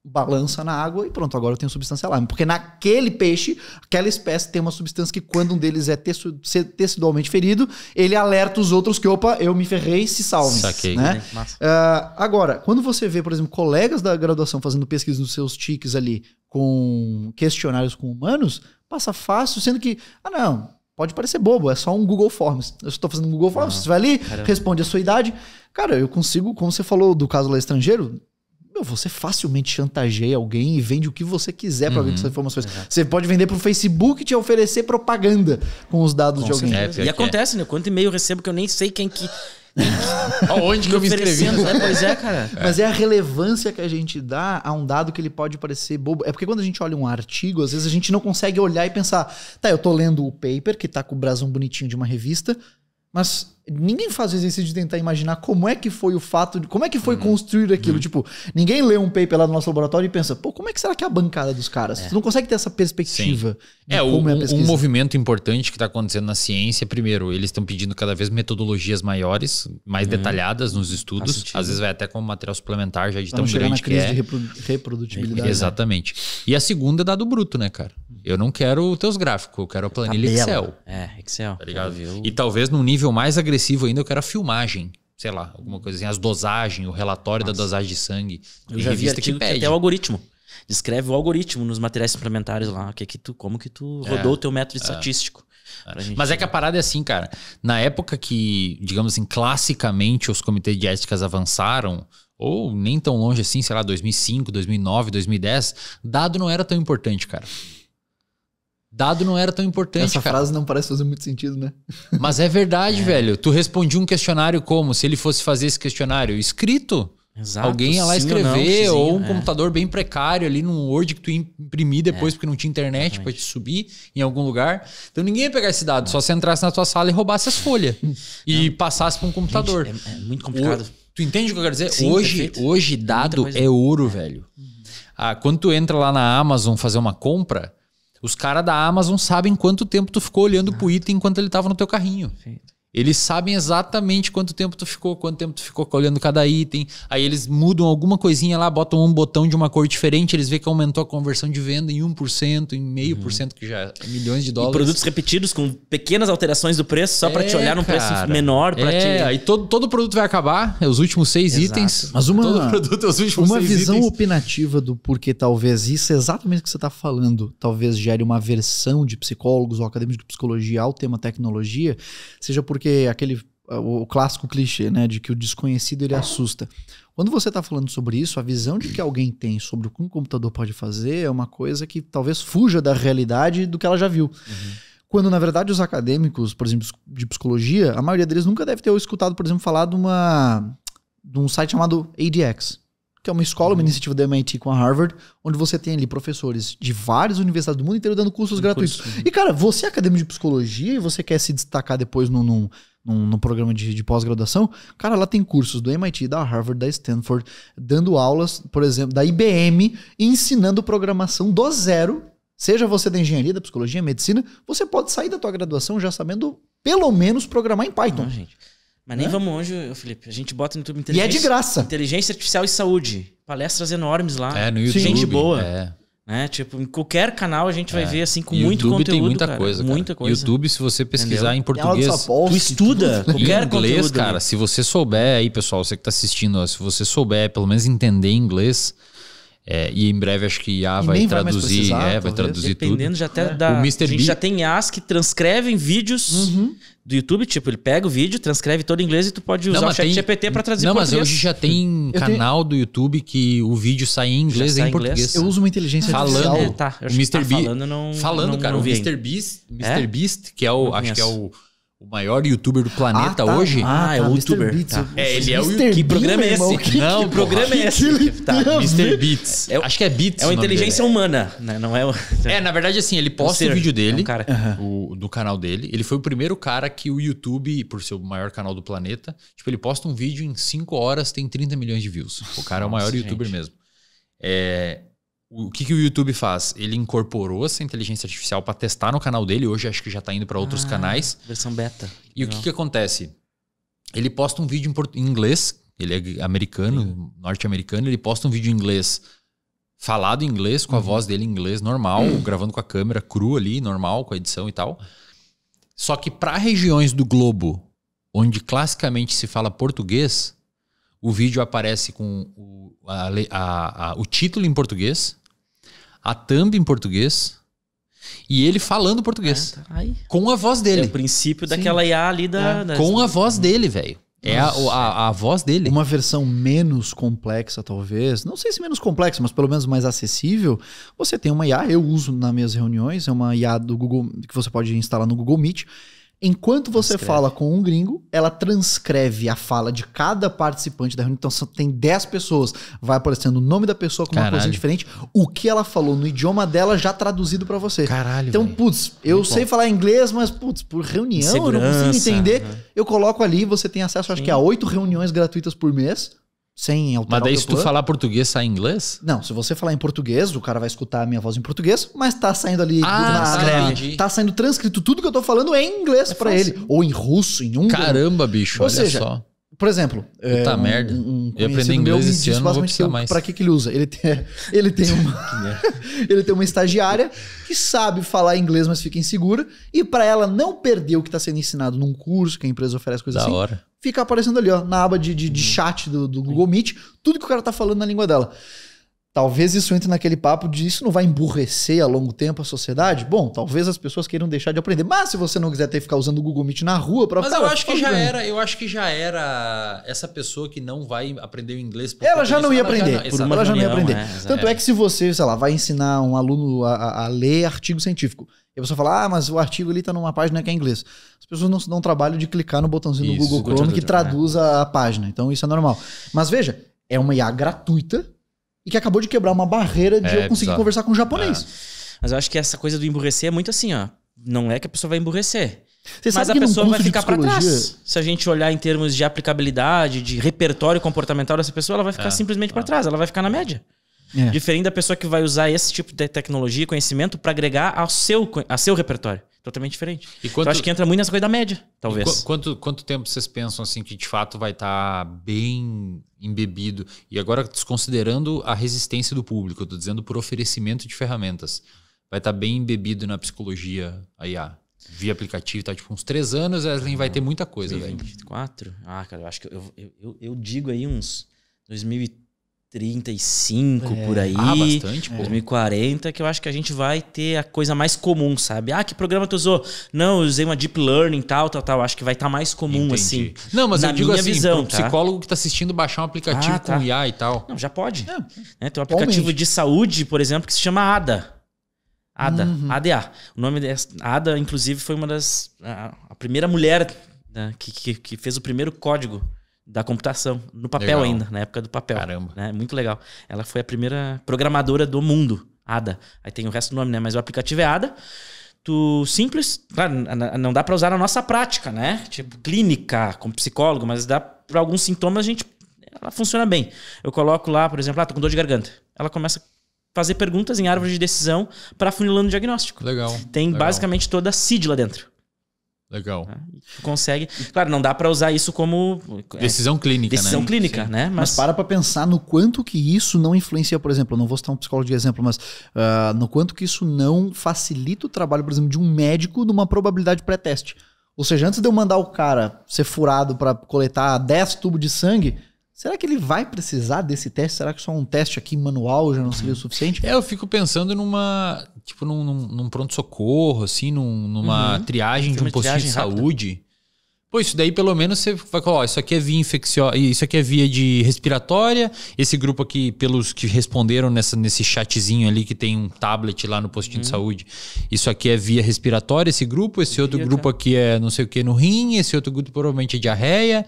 balança na água e pronto, agora eu tenho substância lá. Porque naquele peixe, aquela espécie tem uma substância que quando um deles é tecidualmente ferido, ele alerta os outros que, opa, eu me ferrei, se salve. Saquei. Né? né? Uh, agora, quando você vê, por exemplo, colegas da graduação fazendo pesquisa nos seus tiques ali com questionários com humanos, passa fácil, sendo que, ah não, pode parecer bobo, é só um Google Forms. Eu estou fazendo um Google Forms, ah, você vai ali, caramba. responde a sua idade. Cara, eu consigo, como você falou do caso lá estrangeiro, meu, você facilmente chantageia alguém e vende o que você quiser para uhum, alguém essas informações. Você pode vender para o Facebook e te oferecer propaganda com os dados com de alguém. É, e é. acontece, é. né? Quanto e-mail eu recebo que eu nem sei quem que. Aonde que eu me inscrevi? Né? Pois é, cara. Mas é a relevância que a gente dá a um dado que ele pode parecer bobo. É porque quando a gente olha um artigo, às vezes a gente não consegue olhar e pensar, tá, eu tô lendo o paper que tá com o brasão bonitinho de uma revista, mas ninguém faz o exercício de tentar imaginar como é que foi o fato, de, como é que foi uhum. construído aquilo. Uhum. Tipo, ninguém lê um paper lá no nosso laboratório e pensa, pô, como é que será que é a bancada dos caras? É. não consegue ter essa perspectiva. É, o, é um movimento importante que está acontecendo na ciência, primeiro, eles estão pedindo cada vez metodologias maiores, mais uhum. detalhadas nos estudos. Às vezes vai até como material suplementar, já de tão grande na que crise é. De reprodu reprodutibilidade. Né? Exatamente. Né? E a segunda é dado bruto, né, cara? Eu não quero os teus gráficos, eu quero a planilha Excel. É, Excel. Tá ligado? E talvez num nível mais agressivo agressivo ainda, eu quero a filmagem sei lá, alguma coisa assim, as dosagens, o relatório Nossa. da dosagem de sangue. Eu já vi que, pede. até o algoritmo. Descreve o algoritmo nos materiais suplementares lá, que, é que tu, como que tu é. rodou o teu método é. estatístico. É. Mas é que a parada é assim, cara. Na época que, digamos assim, classicamente os comitês de éticas avançaram, ou nem tão longe assim, sei lá, 2005, 2009, 2010, dado não era tão importante, cara. Dado não era tão importante. Essa cara. frase não parece fazer muito sentido, né? Mas é verdade, é. velho. Tu respondia um questionário como? Se ele fosse fazer esse questionário escrito. Exato, Alguém ia lá escrever, ou, não, ou um é. computador bem precário ali num Word que tu imprimir depois, é, porque não tinha internet para te subir em algum lugar. Então ninguém ia pegar esse dado, não. só se entrasse na tua sala e roubasse as folhas e não. passasse para um computador. Gente, é, é, muito complicado. O, tu entende o que eu quero dizer? Sim, hoje, hoje, é dado é ouro, velho. Uhum. Ah, quando tu entra lá na Amazon fazer uma compra, os caras da Amazon sabem quanto tempo tu ficou olhando para pro item enquanto ele tava no teu carrinho. Sim. Eles sabem exatamente quanto tempo tu ficou, quanto tempo tu ficou olhando cada item. Aí eles mudam alguma coisinha lá, botam um botão de uma cor diferente, eles veem que aumentou a conversão de venda em 1%, em meio por cento, que já é milhões de dólares. E produtos repetidos com pequenas alterações do preço, só é, para te olhar num cara, preço menor. Pra é, te... aí todo, todo produto vai acabar, é os últimos seis Exato. itens. Mas uma, todo produto é os últimos uma seis visão itens. opinativa do porquê talvez isso é exatamente o que você está falando, talvez gere uma versão de psicólogos ou acadêmicos de psicologia ao tema tecnologia, seja porque porque é aquele é o clássico clichê, né, de que o desconhecido ele assusta. Quando você está falando sobre isso, a visão de que alguém tem sobre o que um computador pode fazer é uma coisa que talvez fuja da realidade do que ela já viu. Uhum. Quando, na verdade, os acadêmicos, por exemplo, de psicologia, a maioria deles nunca deve ter escutado, por exemplo, falar de, uma, de um site chamado ADX que é uma escola, uma uhum. iniciativa da MIT com a Harvard, onde você tem ali professores de várias universidades do mundo inteiro dando cursos um gratuitos. Curso. E, cara, você é acadêmico de psicologia e você quer se destacar depois num, num, num, num programa de, de pós-graduação, cara, lá tem cursos do MIT, da Harvard, da Stanford, dando aulas, por exemplo, da IBM, ensinando programação do zero. Seja você da engenharia, da psicologia, medicina, você pode sair da tua graduação já sabendo pelo menos programar em Python. Ah, gente. Mas nem Hã? Né? vamos longe, Felipe. A gente bota no YouTube inteligência. E é de graça. Inteligência artificial e saúde. Palestras enormes lá. É, no YouTube. Gente boa. É. Né? Tipo, em qualquer canal a gente vai é. ver assim com YouTube muito conteúdo. YouTube tem muita cara. coisa. Cara. Muita coisa. YouTube, se você pesquisar Entendeu? em português. Tu estuda qualquer em inglês, conteúdo, cara. Né? Se você souber aí, pessoal, você que tá assistindo, ó, se você souber pelo menos entender inglês. É, e em breve acho que IA vai traduzir, vai, precisar, é, vai traduzir Dependendo, tudo. Já até é. da, o Mr. A gente B... já tem IAs que transcrevem vídeos uhum do YouTube, tipo, ele pega o vídeo, transcreve todo em inglês e tu pode usar não, o chat tem... GPT pra trazer Não, mas hoje já tem eu canal tenho... do YouTube que o vídeo sai em inglês e em português. Eu uso uma inteligência falando, artificial. É, tá, o Mr. Tá Be... falando, não, falando, não, cara, não o Mr. Beast, Mr. É? Beast, que é o, acho que é o o maior youtuber do planeta ah, tá. hoje? Ah, ah é tá, o youtuber. Beats, tá. É, ele é o Mr. Que programa é esse? Que, não, que, o programa é esse. Que tá, Mr. Beats. É, acho que é Beats. É uma inteligência dele. humana, né? Não é, o... é, na verdade, assim, ele posta o um vídeo dele, é um cara. O, do canal dele. Ele foi o primeiro cara que o YouTube, por ser o maior canal do planeta, tipo, ele posta um vídeo em 5 horas, tem 30 milhões de views. O cara Nossa, é o maior gente. youtuber mesmo. É, o que, que o YouTube faz? Ele incorporou essa inteligência artificial para testar no canal dele. Hoje acho que já está indo para outros ah, canais. Versão beta. E Legal. o que, que acontece? Ele posta um vídeo em, em inglês. Ele é americano, norte-americano. Ele posta um vídeo em inglês, falado em inglês, com uhum. a voz dele em inglês normal, uhum. gravando com a câmera crua ali, normal, com a edição e tal. Só que para regiões do globo onde classicamente se fala português, o vídeo aparece com o, a, a, a, o título em português a thumb em português e ele falando português. Ah, tá. Com a voz dele. É o princípio Sim. daquela IA ali da. É. da... Com a voz dele, velho. É a, a, a, voz dele. Uma versão menos complexa, talvez. Não sei se menos complexa, mas pelo menos mais acessível. Você tem uma IA, eu uso nas minhas reuniões, é uma IA do Google que você pode instalar no Google Meet Enquanto você transcreve. fala com um gringo, ela transcreve a fala de cada participante da reunião. Então, se tem 10 pessoas, vai aparecendo o nome da pessoa com uma coisa diferente, o que ela falou no idioma dela já traduzido para você. Caralho. Então, véio. putz, eu Muito sei bom. falar inglês, mas, putz, por reunião, eu não consigo entender. Uhum. Eu coloco ali, você tem acesso, acho Sim. que a oito reuniões gratuitas por mês sem alterar Mas daí se tu plano. falar português, sai inglês? Não, se você falar em português, o cara vai escutar a minha voz em português, mas tá saindo ali ah, na Tá saindo transcrito tudo que eu tô falando em inglês é para ele. Ou em russo, em húngaro. Caramba, bicho, Ou olha seja, só. Por exemplo, Puta é, um, merda. Um eu aprendi inglês meu, esse ano, não vou precisar mais. Para que, que ele usa? Ele tem, ele tem uma, ele tem uma estagiária que sabe falar inglês, mas fica insegura. E para ela não perder o que está sendo ensinado num curso que a empresa oferece, coisa assim, hora. fica aparecendo ali, ó, na aba de, de, de uhum. chat do, do Google Meet, tudo que o cara tá falando na língua dela. Talvez isso entre naquele papo de isso não vai emburrecer a longo tempo a sociedade? Bom, talvez as pessoas queiram deixar de aprender. Mas se você não quiser ter que ficar usando o Google Meet na rua para Mas eu acho que já era, eu acho que já era essa pessoa que não vai aprender o inglês Ela já não ia aprender. Né? ela já não, ia aprender. Tanto é que se você, sei lá, vai ensinar um aluno a, a ler artigo científico, e a pessoa fala, ah, mas o artigo ali tá numa página que é em inglês. As pessoas não se dão trabalho de clicar no botãozinho isso, do Google Chrome que né? traduz a página. Então isso é normal. Mas veja, é uma IA gratuita e que acabou de quebrar uma barreira de é, eu conseguir bizarro. conversar com um japonês. É. Mas eu acho que essa coisa do emburrecer é muito assim, ó. Não é que a pessoa vai emburrecer. Você mas a pessoa vai ficar para trás. Se a gente olhar em termos de aplicabilidade, de repertório comportamental dessa pessoa, ela vai ficar é, simplesmente para é. trás, ela vai ficar na média. É. Diferente da pessoa que vai usar esse tipo de tecnologia e conhecimento para agregar ao seu, ao seu repertório. Totalmente diferente. E quanto, então acho que entra muito nessa coisa da média, talvez. Qu quanto, quanto tempo vocês pensam assim que de fato vai estar tá bem embebido. E agora, desconsiderando a resistência do público, eu estou dizendo por oferecimento de ferramentas, vai estar tá bem embebido na psicologia a Via aplicativo, tá tipo uns três anos, a vai ter muita coisa, velho. 24? Ah, cara, eu acho que eu, eu, eu, eu digo aí uns 2000 35 é. por aí, ah, bastante, 2040, que eu acho que a gente vai ter a coisa mais comum, sabe? Ah, que programa tu usou? Não, eu usei uma deep learning, tal, tal, tal. Acho que vai estar tá mais comum Entendi. assim. Não, mas na eu digo assim, visão, tá? psicólogo que tá assistindo baixar um aplicativo ah, tá. com IA e tal. Não, já pode. É. Né? Tem um aplicativo de saúde, por exemplo, que se chama ADA. ADA, uhum. ADA. O nome dessa ADA inclusive foi uma das a, a primeira mulher né, que, que, que fez o primeiro código da computação, no papel legal. ainda, na época do papel. Caramba. Né? Muito legal. Ela foi a primeira programadora do mundo, Ada. Aí tem o resto do nome, né? Mas o aplicativo é Ada. Tu simples, claro, não dá para usar na nossa prática, né? Tipo clínica, com psicólogo, mas dá para alguns sintomas a gente ela funciona bem. Eu coloco lá, por exemplo, ah, tô com dor de garganta. Ela começa a fazer perguntas em árvore de decisão para funilando o diagnóstico. Legal. Tem legal. basicamente toda a CID lá dentro. Legal. É, tu consegue. Claro, não dá para usar isso como. É, decisão clínica, Decisão né? clínica, Sim. né? Mas... mas para pra pensar no quanto que isso não influencia, por exemplo, eu não vou citar um psicólogo de exemplo, mas uh, no quanto que isso não facilita o trabalho, por exemplo, de um médico numa probabilidade pré-teste. Ou seja, antes de eu mandar o cara ser furado para coletar 10 tubos de sangue, Será que ele vai precisar desse teste? Será que só um teste aqui manual já não seria o suficiente? É, eu fico pensando numa tipo num, num, num pronto-socorro, assim, num, numa uhum. triagem de um postinho de saúde. Pô, isso daí pelo menos você vai falar, ó, isso aqui é via infecciosa, isso aqui é via de respiratória, esse grupo aqui, pelos que responderam nessa, nesse chatzinho ali que tem um tablet lá no postinho uhum. de saúde, isso aqui é via respiratória, esse grupo, esse outro via, grupo tá? aqui é não sei o que no rim, esse outro grupo provavelmente é diarreia.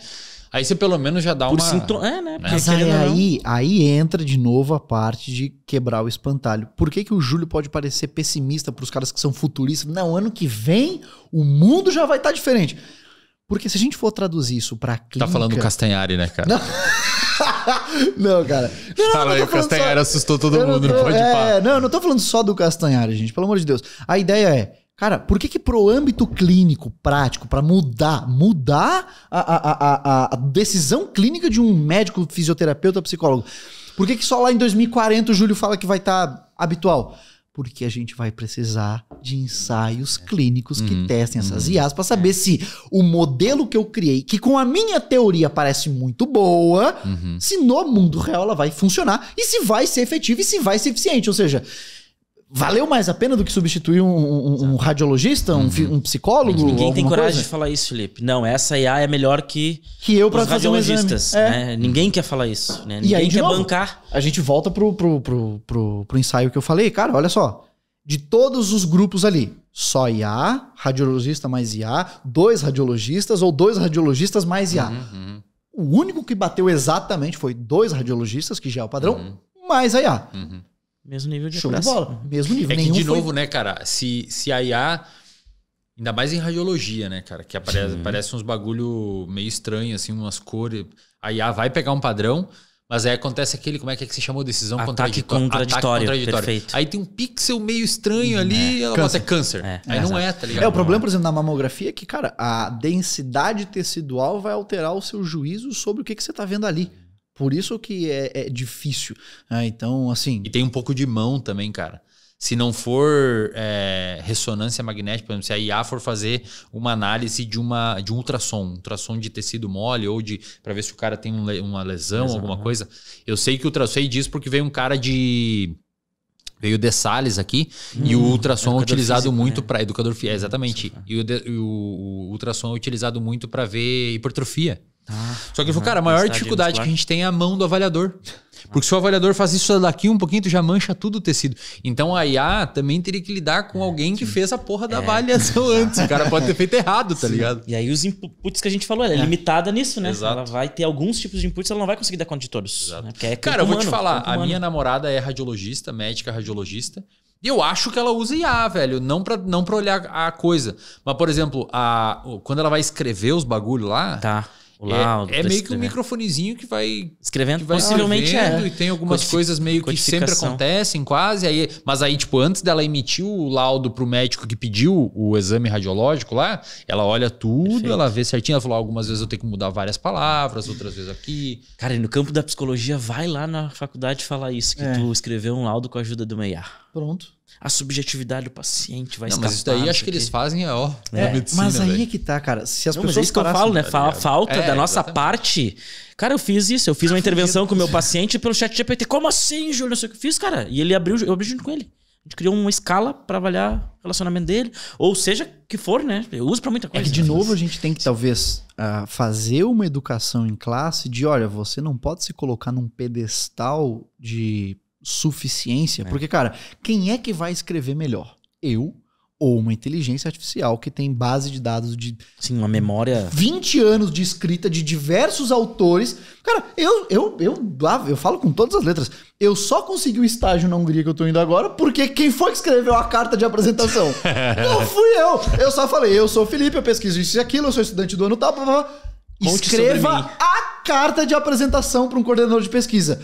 Aí você pelo menos já dá Por uma. É, né? É. Mas aí, aí, aí, entra de novo a parte de quebrar o espantalho. Por que, que o Júlio pode parecer pessimista para os caras que são futuristas? Não, ano que vem o mundo já vai estar tá diferente. Porque se a gente for traduzir isso para tá clínica... Tá falando Castanhari, né, cara? Não. não, cara. Não, não, Fala aí, o Castanhari só... assustou todo eu mundo, não, tô... não pode é, Não, eu não tô falando só do Castanhari, gente, pelo amor de Deus. A ideia é, Cara, por que que pro âmbito clínico, prático, para mudar, mudar a, a, a, a, decisão clínica de um médico, fisioterapeuta, psicólogo, por que que só lá em 2040 o Júlio fala que vai estar tá habitual? Porque a gente vai precisar de ensaios clínicos que uhum, testem essas uhum. IAs para saber se o modelo que eu criei, que com a minha teoria parece muito boa, uhum. se no mundo real ela vai funcionar e se vai ser efetiva e se vai ser eficiente. Ou seja, valeu mais a pena do que substituir um, um, um radiologista, um, uhum. um psicólogo? Ninguém tem coragem coisa? de falar isso, Felipe. Não, essa IA é melhor que, que eu para radiologistas. Um é. né? Ninguém quer falar isso. Né? Ninguém e aí, quer novo, bancar. A gente volta pro, pro, pro, pro, pro ensaio que eu falei. Cara, olha só. De todos os grupos ali, só IA, radiologista mais IA, dois radiologistas ou dois radiologistas mais IA. Uhum. O único que bateu exatamente foi dois radiologistas, que já é o padrão, uhum. mais a IA. Uhum. Mesmo nível de Show de bola. Mesmo nível. É Nenhum que, de novo, foi... né, cara, se, se a IA... Ainda mais em radiologia, né, cara? Que aparece, aparece uns bagulho meio estranho, assim, umas cores. A IA vai pegar um padrão, mas aí acontece aquele, como é que, é que se chamou? Decisão Ataque contraditória. contraditória. Ataque Perfeito. Aí tem um pixel meio estranho uhum. ali, é. ela câncer. é câncer. É, aí é, não é, tá ligado? É, o problema, por exemplo, na mamografia é que, cara, a densidade tecidual vai alterar o seu juízo sobre o que, que você tá vendo ali. Por isso que é, é difícil. Ah, então, assim. E tem um pouco de mão também, cara. Se não for é, ressonância magnética, por exemplo, se a IA for fazer uma análise de, uma, de um ultrassom, ultrassom de tecido mole ou de para ver se o cara tem um, uma lesão, lesão alguma coisa. Eu sei que ultrassom disso porque veio um cara de veio de Sales aqui hum, e o hum, ultrassom é utilizado físico, muito né? para educador físico, é, exatamente. sim. É. E, o, de, o, o ultrassom é utilizado muito para ver hipertrofia. Ah, Só que ele falou, cara, a maior tá dificuldade que a gente tem é a mão do avaliador. Porque se o avaliador faz isso daqui um pouquinho, tu já mancha tudo o tecido. Então a IA também teria que lidar com é, alguém que fez a porra da é. avaliação antes. O cara pode ter feito errado, tá Sim. ligado? E aí os inputs que a gente falou, ela é, é. limitada nisso, né? Exato. Ela vai ter alguns tipos de inputs, ela não vai conseguir dar conta de todos. Né? É cara, humano, eu vou te falar, a minha namorada é radiologista, médica radiologista. E eu acho que ela usa IA, velho, não pra, não olhar a coisa. Mas, por exemplo, a, quando ela vai escrever os bagulho lá... Tá é, é tá meio que um microfonezinho que vai escrevendo, que vai possivelmente escrevendo, é. E tem algumas Codific coisas meio que sempre acontecem, quase. Aí, mas aí, tipo, antes dela emitir o laudo pro médico que pediu o exame radiológico lá, ela olha tudo, Perfeito. ela vê certinho. Ela falou: algumas vezes eu tenho que mudar várias palavras, outras vezes aqui. Cara, e no campo da psicologia, vai lá na faculdade falar isso, que é. tu escreveu um laudo com a ajuda do Meia. Pronto a subjetividade do paciente vai não, escapar. Mas isso daí acho que eles fazem, ó, é, ó. Mas aí véio. é que tá, cara. Se as não, pessoas mas é isso que eu falo, né? falta é, da nossa exatamente. parte. Cara, eu fiz isso. Eu fiz uma tá intervenção com o meu paciente pelo chat GPT. Como assim, Júlio? Não sei o que eu fiz, cara. E ele abriu, eu abri junto com ele. A gente criou uma escala para avaliar o relacionamento dele, ou seja, que for, né? Eu uso para muita coisa. É que, de né? novo, a gente tem que talvez uh, fazer uma educação em classe de, olha, você não pode se colocar num pedestal de suficiência. É. Porque, cara, quem é que vai escrever melhor? Eu ou uma inteligência artificial que tem base de dados de. Sim, uma memória. 20 anos de escrita de diversos autores. Cara, eu, eu, eu, ah, eu falo com todas as letras. Eu só consegui o estágio na Hungria que eu tô indo agora porque quem foi que escreveu a carta de apresentação? Não fui eu! Eu só falei, eu sou o Felipe, eu pesquiso isso e aquilo, eu sou estudante do ano tal, Escreva a carta de apresentação para um coordenador de pesquisa.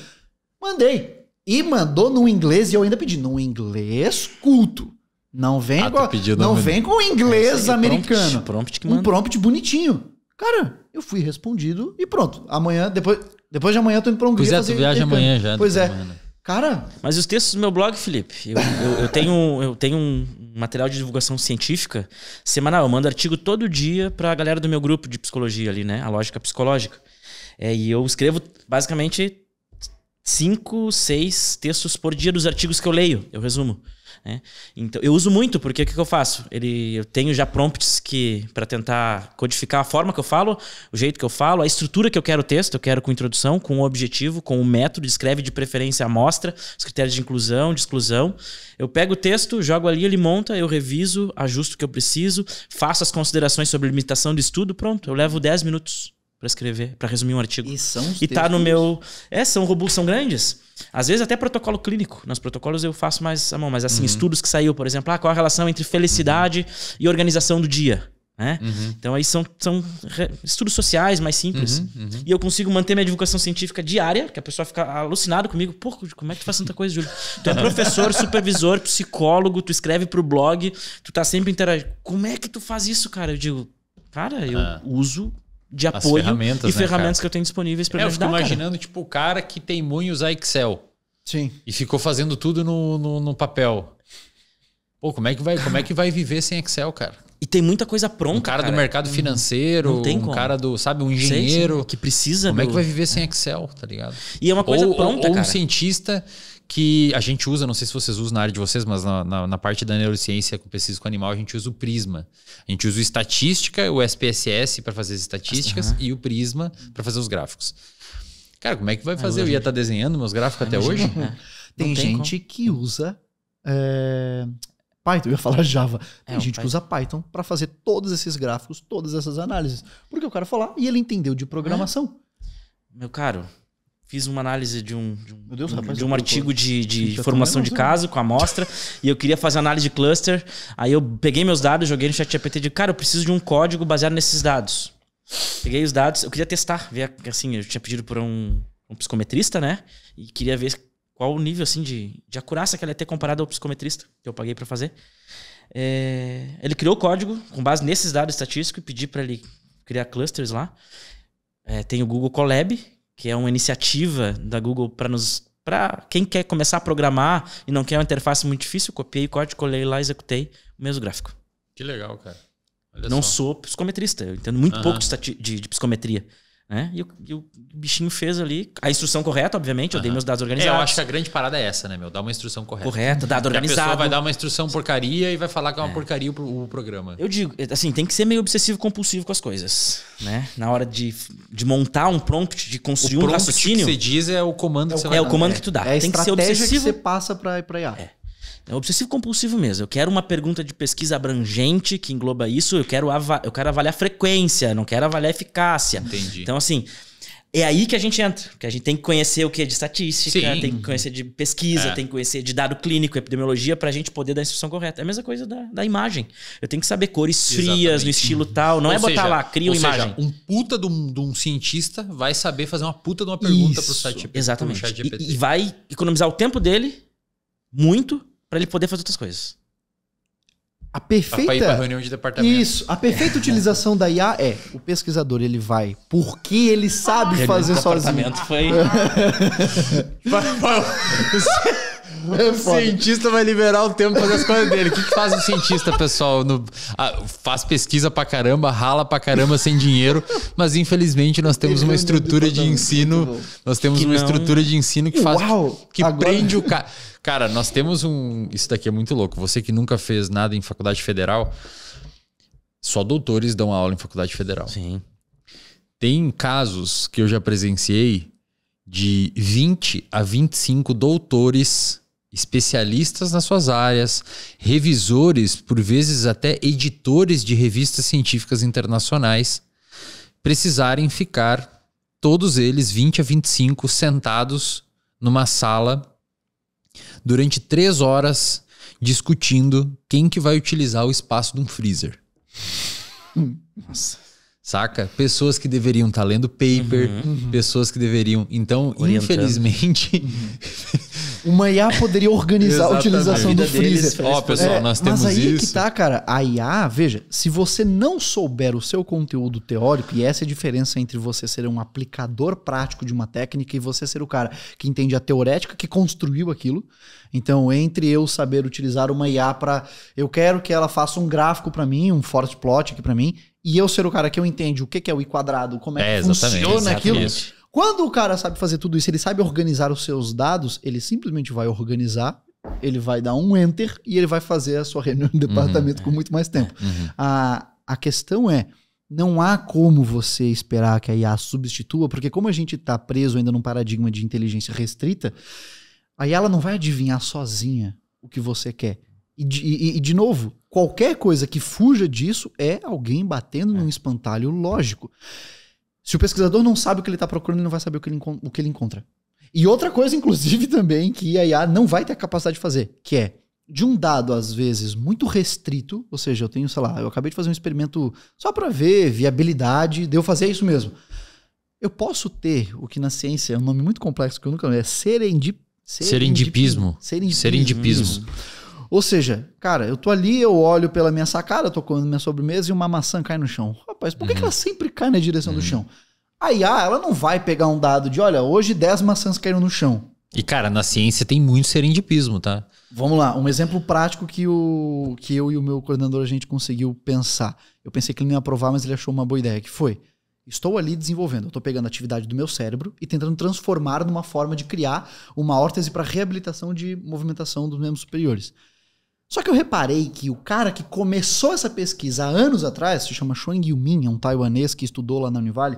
Mandei. E mandou no inglês, e eu ainda pedi, no inglês culto. Não vem, ah, com, não vem com inglês é, americano. Prompt, prompt um prompt bonitinho. Cara, eu fui respondido e pronto. Amanhã, depois, depois de amanhã eu tô indo pra Hungria. Pois é, tu viaja amanhã já. Pois é. Amanhã, né? Cara... Mas os textos do meu blog, Felipe, eu, eu, eu, tenho, eu tenho um material de divulgação científica semanal. Eu mando artigo todo dia pra galera do meu grupo de psicologia ali, né? A lógica psicológica. É, e eu escrevo basicamente cinco, seis textos por dia dos artigos que eu leio. Eu resumo. Né? Então, eu uso muito, porque o que, que eu faço? Ele, eu tenho já prompts que para tentar codificar a forma que eu falo, o jeito que eu falo, a estrutura que eu quero o texto, eu quero com introdução, com o objetivo, com o método, escreve de preferência a amostra, os critérios de inclusão, de exclusão. Eu pego o texto, jogo ali, ele monta, eu reviso, ajusto o que eu preciso, faço as considerações sobre limitação do estudo, pronto, eu levo 10 minutos para escrever, para resumir um artigo. E são os E tá no meu. É, são robustos, são grandes. Às vezes até protocolo clínico. Nos protocolos eu faço mais a mão, mas assim, uhum. estudos que saiu, por exemplo, ah, qual a relação entre felicidade uhum. e organização do dia. Né? Uhum. Então aí são, são estudos sociais mais simples. Uhum, uhum. E eu consigo manter minha divulgação científica diária, que a pessoa fica alucinada comigo. Pô, como é que tu faz tanta coisa, Júlio? Tu é professor, supervisor, psicólogo, tu escreve pro blog, tu tá sempre interagindo. Como é que tu faz isso, cara? Eu digo, cara, eu ah. uso de apoio ferramentas, e né, ferramentas cara? que eu tenho disponíveis para é, me ajudar. Eu fico imaginando, cara. tipo, o cara que tem em usar Excel. Sim. E ficou fazendo tudo no, no, no, papel. Pô, como é, que vai, como é que vai viver sem Excel, cara? E tem muita coisa pronta. Um cara, cara. do mercado hum. financeiro, não tem um como. cara do, sabe, um engenheiro. Sei, que precisa. Como do... é que vai viver sem Excel, tá ligado? E é uma coisa ou, pronta, ou, ou um cientista que a gente usa, não sei se vocês usam na área de vocês, mas na, na, na parte da neurociência com pesquisa com animal, a gente usa o prisma. A gente usa o estatística, o SPSS para fazer as estatísticas uhum. e o prisma para fazer os gráficos. Cara, como é que vai ah, fazer? Eu ia estar tá desenhando meus gráficos até hoje? Tem, tem, gente como. que usa. É... Python, eu ia falar Java. Tem é, gente Python. que usa Python para fazer todos esses gráficos, todas essas análises. Porque o cara falou? e ele entendeu de programação. Meu caro, fiz uma análise de um, de um, Deus, rapaz, de um artigo de, de formação de caso com a amostra e eu queria fazer análise de cluster. Aí eu peguei meus dados, joguei no chat GPT de cara, eu preciso de um código baseado nesses dados. Peguei os dados, eu queria testar, ver assim, eu tinha pedido por um, um psicometrista, né? E queria ver qual o nível assim de, de acurácia que ela ia ter comparado ao psicometrista que eu paguei para fazer. É, ele criou o código com base nesses dados estatísticos e pedi para ele criar clusters lá. É, tem o Google Colab, que é uma iniciativa da Google para nos para quem quer começar a programar e não quer uma interface muito difícil, copiei, corte, colei lá, executei o mesmo gráfico. Que legal, cara. Olha não só. sou psicometrista, eu entendo muito uhum. pouco de, de, de psicometria. Né? E, o, e, o, bichinho fez ali a instrução correta, obviamente. Eu uhum. dei meus dados organizados. É, eu acho que a grande parada é essa, né, meu? Dar uma instrução correta. Correta, dado organizado. E a pessoa vai dar uma instrução porcaria e vai falar que é uma é. porcaria o, o, programa. Eu digo, é, assim, tem que ser meio obsessivo-compulsivo com as coisas, né? Na hora de, de montar um prompt, de construir o um raciocínio. O que você diz é o comando é que é, você vai É o comando que tu dá. É a tem que ser obsessivo. que você passa pra, pra IA. É. É obsessivo compulsivo mesmo. Eu quero uma pergunta de pesquisa abrangente que engloba isso. Eu quero, eu quero avaliar frequência, não quero avaliar eficácia. Entendi. Então, assim, é aí que a gente entra. Porque a gente tem que conhecer o que é de estatística, Sim. tem que conhecer de pesquisa, é. tem que conhecer de dado clínico, epidemiologia, para a gente poder dar a instrução correta. É a mesma coisa da, da imagem. Eu tenho que saber cores frias, Exatamente. no estilo tal. Não ou é seja, botar lá, cria uma imagem. Seja, um puta de um, de um, cientista vai saber fazer uma puta de uma pergunta para o site. Exatamente. Pro chat e, e vai economizar o tempo dele muito para ele poder fazer outras coisas. A perfeita. reunião de departamento. Isso. A perfeita utilização da IA é o pesquisador ele vai porque ele sabe ah, fazer sozinho. Foi... É o cientista vai liberar o tempo pra fazer as coisas dele. O que, que faz o cientista, pessoal? No, a, faz pesquisa pra caramba, rala pra caramba sem dinheiro, mas infelizmente nós temos uma é estrutura de ensino. Nós temos uma estrutura de ensino que faz. Que prende o cara. Cara, nós temos um. Isso daqui é muito louco. Você que nunca fez nada em faculdade federal, só doutores dão aula em faculdade federal. Sim. Tem casos que eu já presenciei de 20 a 25 doutores especialistas nas suas áreas, revisores, por vezes até editores de revistas científicas internacionais, precisarem ficar, todos eles, 20 a 25, sentados numa sala durante três horas discutindo quem que vai utilizar o espaço de um freezer. Hum, nossa. Saca? Pessoas que deveriam estar tá lendo paper, uhum. uhum. pessoas que deveriam. Então, Orientando. infelizmente. Uma IA poderia organizar a utilização a do freezer. Ó, oh, pessoal, é, nós temos isso. Mas aí é isso. que tá, cara. A IA, veja, se você não souber o seu conteúdo teórico, e essa é a diferença entre você ser um aplicador prático de uma técnica e você ser o cara que entende a teorética, que construiu aquilo. Então, entre eu saber utilizar uma IA para eu quero que ela faça um gráfico para mim, um forte plot aqui para mim, e eu ser o cara que eu entendo o que é o i quadrado, como é, é que funciona exatamente. aquilo. Quando o cara sabe fazer tudo isso, ele sabe organizar os seus dados, ele simplesmente vai organizar, ele vai dar um enter e ele vai fazer a sua reunião de uhum. departamento uhum. com muito mais tempo. Uhum. A, a questão é, não há como você esperar que a IA substitua, porque como a gente está preso ainda num paradigma de inteligência restrita, a IA ela não vai adivinhar sozinha o que você quer. E de, e, e de, novo, qualquer coisa que fuja disso é alguém batendo é. num espantalho lógico. Se o pesquisador não sabe o que ele está procurando, ele não vai saber o que ele, o que ele encontra. E outra coisa, inclusive, também, que a IA não vai ter a capacidade de fazer, que é de um dado, às vezes, muito restrito, ou seja, eu tenho, sei lá, eu acabei de fazer um experimento só para ver viabilidade, de eu fazer isso mesmo. Eu posso ter o que na ciência é um nome muito complexo que eu nunca lembro, é serendip, serendipismo. Serendipismo. serendipismo. serendipismo. Ou seja, cara, eu tô ali, eu olho pela minha sacada, tô comendo minha sobremesa e uma maçã cai no chão. Rapaz, por que, uhum. que ela uhum. sempre cai na direção uhum. do chão? Aí, ah, ela não vai pegar um dado de, olha, hoje 10 maçãs caíram no chão. E, cara, na ciência tem muito serendipismo, tá? Vamos lá, um exemplo prático que, o, que eu e o meu coordenador a gente conseguiu pensar. Eu pensei que ele não ia aprovar, mas ele achou uma boa ideia, que foi... Estou ali desenvolvendo, estou pegando a atividade do meu cérebro e tentando transformar numa forma de criar uma órtese para reabilitação de movimentação dos membros superiores. Só que eu reparei que o cara que começou essa pesquisa há anos atrás, se chama Shuang Yumin, é um taiwanês que estudou lá na Univale,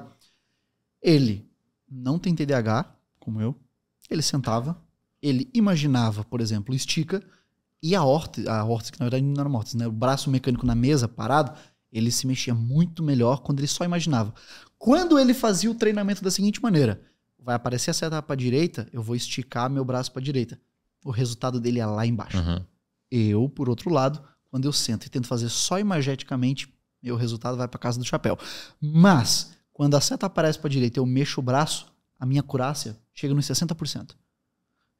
ele não tem TDAH, como eu, ele sentava, ele imaginava, por exemplo, estica, e a horta, a horta que na verdade não era uma horta, né? o braço mecânico na mesa, parado, ele se mexia muito melhor quando ele só imaginava. Quando ele fazia o treinamento da seguinte maneira, vai aparecer a seta para a direita, eu vou esticar meu braço para a direita. O resultado dele é lá embaixo. Uhum. Eu, por outro lado, quando eu sento e tento fazer só imageticamente, meu resultado vai para casa do chapéu. Mas, quando a seta aparece para direita e eu mexo o braço, a minha curácia chega nos 60%. Eu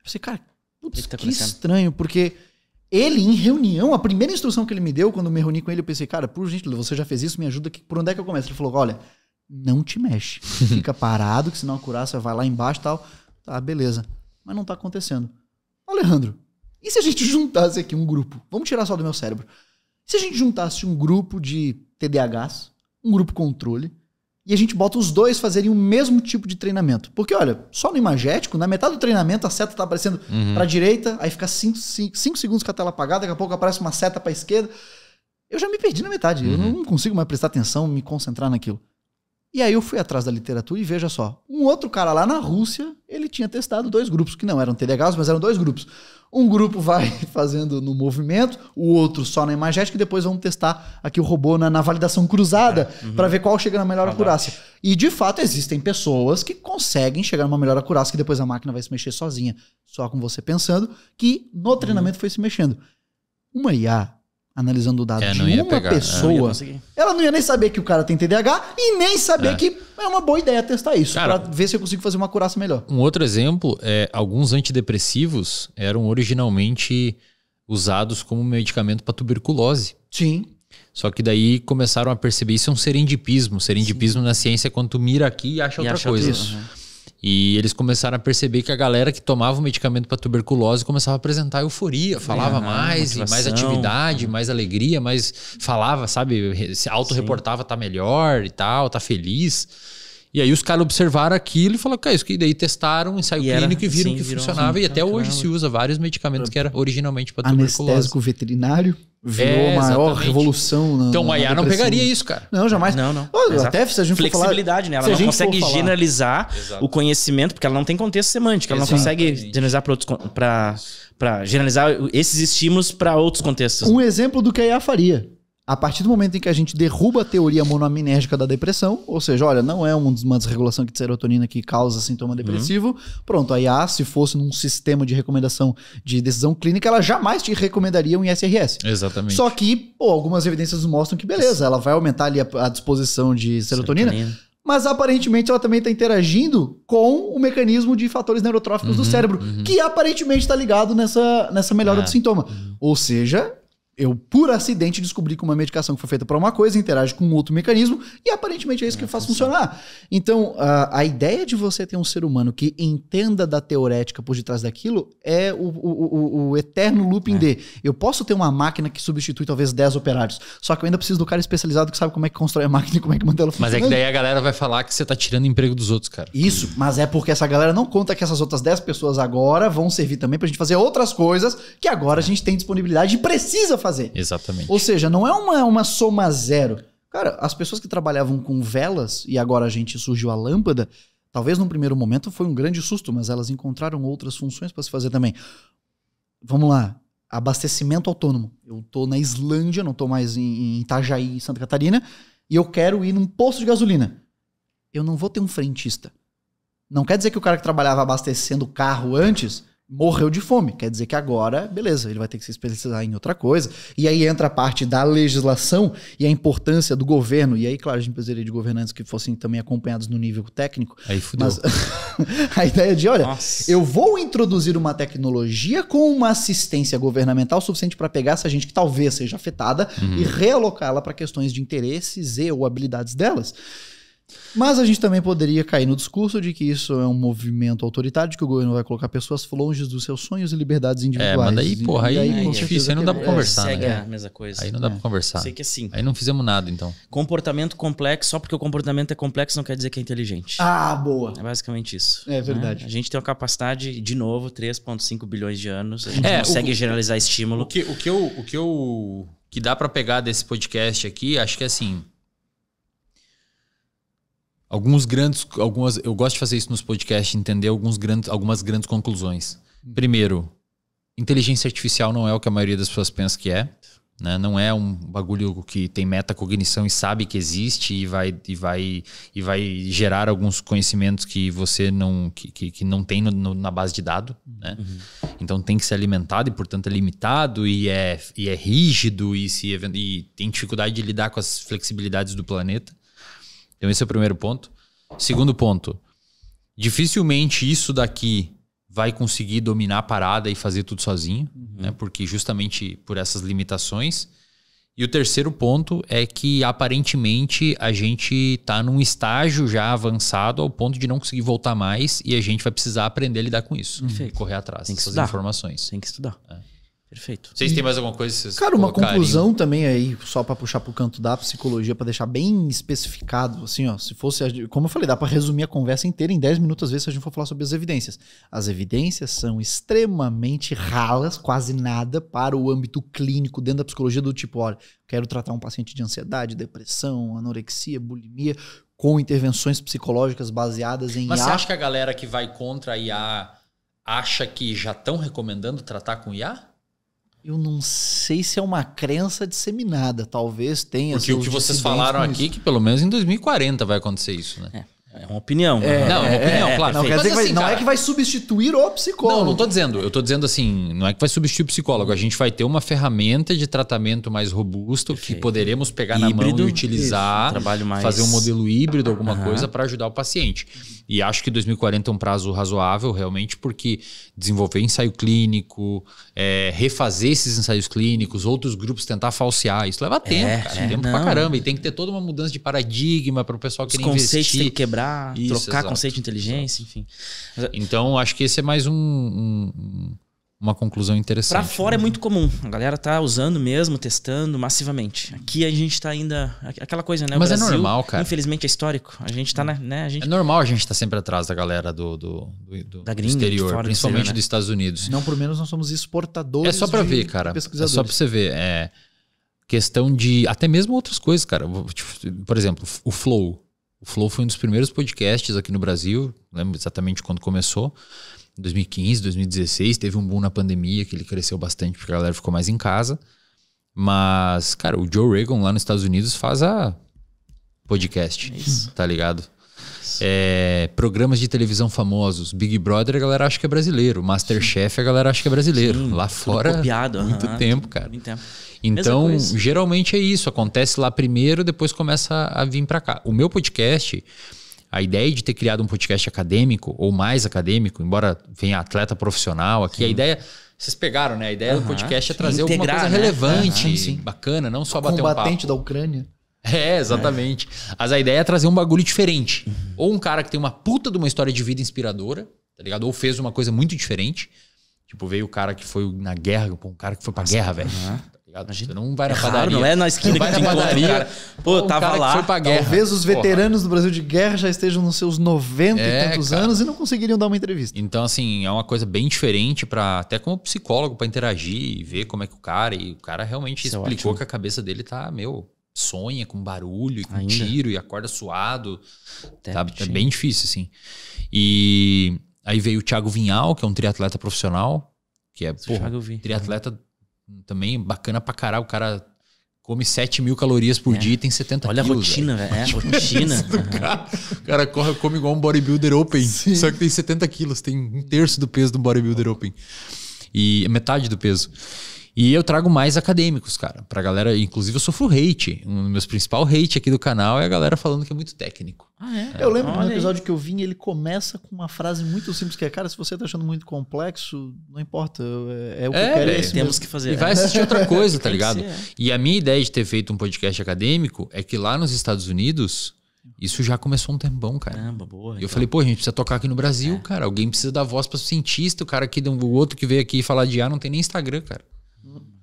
pensei, cara, putz, tá que estranho, porque ele, em reunião, a primeira instrução que ele me deu, quando eu me reuni com ele, eu pensei, cara, por gentileza, você já fez isso, me ajuda, que, por onde é que eu começo? Ele falou, olha, não te mexe. Fica parado, que senão a curácia vai lá embaixo e tal. Tá, beleza. Mas não tá acontecendo. Alejandro, e se a gente juntasse aqui um grupo? Vamos tirar só do meu cérebro. Se a gente juntasse um grupo de TDAHs, um grupo controle, e a gente bota os dois fazerem o mesmo tipo de treinamento. Porque, olha, só no imagético, na metade do treinamento, a seta tá aparecendo uhum. pra direita, aí fica 5 segundos com a tela apagada, daqui a pouco aparece uma seta pra esquerda. Eu já me perdi na metade, uhum. eu não consigo mais prestar atenção, me concentrar naquilo. E aí eu fui atrás da literatura e veja só, um outro cara lá na Rússia, ele tinha testado dois grupos, que não eram TDAHs, mas eram dois grupos. Um grupo vai fazendo no movimento, o outro só na imagética, e depois vamos testar aqui o robô na, na validação cruzada é, uhum. para ver qual chega na melhor acurácia. E de fato existem pessoas que conseguem chegar numa melhor acurácia que depois a máquina vai se mexer sozinha, só com você pensando, que no uhum. treinamento uhum. foi se mexendo. Uma IA analisando dados é, de uma pegar, né? pessoa, não ela não ia nem saber que o cara tem TDAH e nem saber é. que é uma boa ideia testar isso para ver se eu consigo fazer uma curaça melhor. Um outro exemplo é alguns antidepressivos eram originalmente usados como medicamento para tuberculose. Sim. Só que daí começaram a perceber isso é um serendipismo. Serendipismo Sim. na ciência é quando tu mira aqui e acha e outra acha coisa. Isso. Uhum. E eles começaram a perceber que a galera que tomava o medicamento para tuberculose começava a apresentar euforia, falava é, mais, mais atividade, uhum. mais alegria, mais falava, sabe, se auto-reportava, tá melhor e tal, tá feliz. E aí os caras observaram aquilo e falaram, cara, isso que daí testaram, ensaio e clínico e viram sim, que funcionava. Assim, e até então, hoje se usa vários medicamentos que era originalmente para tuberculose. Anestésico veterinário virou é, a maior revolução na, Então, Maiá não pegaria isso, cara. Não, jamais. Não, não. Oh, até se a gente Flexibilidade, falar, né? Ela não consegue generalizar Exato. o conhecimento, porque ela não tem contexto semântico. Ela não consegue generalizar para outros... Pra, pra generalizar esses estímulos para outros contextos. Um né? exemplo do que a IA faria. A partir do momento em que a gente derruba a teoria monoaminérgica da depressão, ou seja, olha, não é uma desregulação de serotonina que causa sintoma uhum. depressivo, uhum. pronto, aí IA, ah, se fosse num sistema de recomendação de decisão clínica, ela jamais te recomendaria um ISRS. Exatamente. Só que, pô, algumas evidências mostram que beleza, ela vai aumentar ali a, a disposição de serotonina. serotonina mas aparentemente ela também está interagindo com o mecanismo de fatores neurotróficos uhum, do cérebro, uhum. que aparentemente está ligado nessa, nessa melhora é. do sintoma. Uhum. Ou seja, eu, por acidente, descobri que uma medicação que foi feita para uma coisa interage com outro mecanismo e aparentemente é isso que é, faz tá funcionar. Então, a, a, ideia de você ter um ser humano que entenda da teorética por detrás daquilo é o, o, o, o eterno looping é. de eu posso ter uma máquina que substitui talvez 10 operários, só que eu ainda preciso do cara especializado que sabe como é que constrói a máquina e como é que manda ela funcionando. Mas é que daí a galera vai falar que você tá tirando emprego dos outros, cara. Isso, mas é porque essa galera não conta que essas outras 10 pessoas agora vão servir também pra gente fazer outras coisas que agora a é. gente tem disponibilidade e precisa fazer. Exatamente. Ou seja, não é uma, uma soma zero. Cara, as pessoas que trabalhavam com velas e agora a gente surgiu a lâmpada, talvez num primeiro momento foi um grande susto, mas elas encontraram outras funções para se fazer também. Vamos lá, abastecimento autônomo. Eu tô na Islândia, não tô mais em, em Itajaí, Santa Catarina, e eu quero ir num posto de gasolina. Eu não vou ter um frentista. Não quer dizer que o cara que trabalhava abastecendo o carro antes morreu de fome. Quer dizer que agora, beleza, ele vai ter que se especializar em outra coisa. E aí entra a parte da legislação e a importância do governo. E aí, claro, a gente precisaria de governantes que fossem também acompanhados no nível técnico. Aí fudeu. Mas a ideia de, olha, Nossa. eu vou introduzir uma tecnologia com uma assistência governamental suficiente para pegar essa gente que talvez seja afetada uhum. e realocá-la para questões de interesses e ou habilidades delas. Mas a gente também poderia cair no discurso de que isso é um movimento autoritário, de que o governo vai colocar pessoas longe dos seus sonhos e liberdades individuais. É, mas daí, porra, aí, aí, aí é difícil, aí não dá pra é, conversar. É, segue né? a mesma coisa. Aí não dá é. pra conversar. Sei que é assim. Aí não fizemos nada, então. Comportamento complexo, só porque o comportamento é complexo não quer dizer que é inteligente. Ah, boa. É basicamente isso. É verdade. Né? A gente tem uma capacidade, de novo, 3,5 bilhões de anos. A gente é, consegue o, generalizar estímulo. O que, o que eu. O que, eu, que dá para pegar desse podcast aqui, acho que é assim alguns grandes algumas eu gosto de fazer isso nos podcasts entender alguns grandes algumas grandes conclusões primeiro inteligência artificial não é o que a maioria das pessoas pensa que é né? não é um bagulho que tem metacognição e sabe que existe e vai e vai e vai gerar alguns conhecimentos que você não que, que, que não tem no, no, na base de dado né? uhum. então tem que ser alimentado e portanto é limitado e é e é rígido e se e tem dificuldade de lidar com as flexibilidades do planeta então, esse é o primeiro ponto. Segundo ponto, dificilmente isso daqui vai conseguir dominar a parada e fazer tudo sozinho, né? uhum. né? Porque justamente por essas limitações. E o terceiro ponto é que aparentemente a gente está num estágio já avançado ao ponto de não conseguir voltar mais e a gente vai precisar aprender a lidar com isso, correr atrás Tem que dessas estudar. informações. Tem que estudar. É. Perfeito. Vocês têm mais alguma coisa? Vocês Cara, uma conclusão também aí, só para puxar pro canto da psicologia, para deixar bem especificado, assim, ó, se fosse, como eu falei, dá para resumir a conversa inteira em 10 minutos às vezes se a gente for falar sobre as evidências. As evidências são extremamente ralas, quase nada para o âmbito clínico dentro da psicologia do tipo, olha, quero tratar um paciente de ansiedade, depressão, anorexia, bulimia, com intervenções psicológicas baseadas em Mas IA. você acha que a galera que vai contra a IA acha que já estão recomendando tratar com IA? Eu não sei se é uma crença disseminada, talvez tenha. Porque o que vocês falaram aqui, é que pelo menos em 2040 vai acontecer isso, né? É. É uma opinião. É, não, é uma opinião, é, claro. Não, é é, é, quer dizer que vai, assim, não cara, é que vai substituir o psicólogo. Não, não tô dizendo. Eu tô dizendo assim, não é que vai substituir o psicólogo. A gente vai ter uma ferramenta de tratamento mais robusto Perfeito. que poderemos pegar híbrido, na mão e utilizar, um Trabalho mais... fazer um modelo híbrido, alguma uhum. coisa para ajudar o paciente. E acho que 2040 é um prazo razoável, realmente, porque desenvolver ensaio clínico, é, refazer esses ensaios clínicos, outros grupos tentar falsear, isso leva tempo, cara. tempo não. pra caramba. E tem que ter toda uma mudança de paradigma para o pessoal que investir. Tem que quebrar isso, trocar exato, conceito de inteligência, enfim. Então, acho que esse é mais um, um uma conclusão interessante. Para fora é né? é muito comum. A galera tá usando mesmo, testando massivamente. Aqui a gente tá ainda aquela coisa, né? O Mas é Brasil, é normal, cara. Infelizmente é histórico. A gente tá né, né, a gente... É normal a gente tá sempre atrás da galera do, do, do da gringa, exterior, principalmente né? dos Estados Unidos. Não por menos nós somos exportadores. É só para ver, cara. É só para você ver, é questão de até mesmo outras coisas, cara. Tipo, por exemplo, o flow o Flow foi um dos primeiros podcasts aqui no Brasil, lembro né, exatamente quando começou. 2015, 2016, teve um boom na pandemia que ele cresceu bastante porque a galera ficou mais em casa. Mas, cara, o Joe Reagan lá nos Estados Unidos faz a podcast, é Isso. tá ligado? É, programas de televisão famosos, Big Brother a galera acha que é brasileiro, Masterchef a galera acha que é brasileiro. Sim, lá fora, copiado, muito uhum, tempo, cara. Muito tempo. Então, geralmente é isso. Acontece lá primeiro, depois começa a vir para cá. O meu podcast, a ideia de ter criado um podcast acadêmico ou mais acadêmico, embora venha atleta profissional aqui, Sim. a ideia. Vocês pegaram, né? A ideia uhum. do podcast é trazer Integrar, alguma coisa né? relevante, uhum. Sim. bacana, não só bater um papo. Combatente da Ucrânia. É, exatamente. É. Mas a ideia é trazer um bagulho diferente. Uhum. Ou um cara que tem uma puta de uma história de vida inspiradora, tá ligado? Ou fez uma coisa muito diferente. Tipo, veio o cara que foi na guerra, um cara que foi pra Nossa, guerra, velho. Uhum. Imagina. Tipo, não vai na padaria. não é na esquina que tem padaria. Pô, um tava lá. Talvez os veteranos Porra. do Brasil de guerra já estejam nos seus 90 é, e tantos cara. anos e não conseguiriam dar uma entrevista. Então, assim, é uma coisa bem diferente para até como psicólogo para interagir e ver como é que o cara. E o cara realmente Isso é explicou é que a cabeça dele tá, meu, sonha com barulho e com Ainda. tiro e acorda suado. Até Tá bem difícil, assim. E aí veio o Thiago Vinhal, que é um triatleta profissional, que é pô, triatleta também bacana pra caralho. O cara come 7 mil calorias por é. dia e tem 70 Olha quilos. Olha a rotina, velho. É, a rotina. cara. O cara corre, come igual um bodybuilder open. Sim. Só que tem 70 quilos, tem um terço do peso do bodybuilder open. E metade do peso. E eu trago mais acadêmicos, cara, pra galera. Inclusive, eu sofro hate. Um dos meus principal hate aqui do canal é a galera falando que é muito técnico. Ah, é? é. Eu lembro Olha no um episódio aí. que eu vim, ele começa com uma frase muito simples, que é, cara, se você tá achando muito complexo, não importa. É, é o que é, eu quero. É, é temos mesmo. que fazer. E é. vai assistir outra coisa, tá ligado? Ser, é. e a minha ideia de ter feito um podcast acadêmico é que lá nos Estados Unidos, isso já começou um tempão, cara. Caramba, boa. Eu então. falei, pô, a gente precisa tocar aqui no Brasil, é. cara. Alguém precisa dar voz para o cientista, o cara aqui, o outro que veio aqui falar de ar não tem nem Instagram, cara.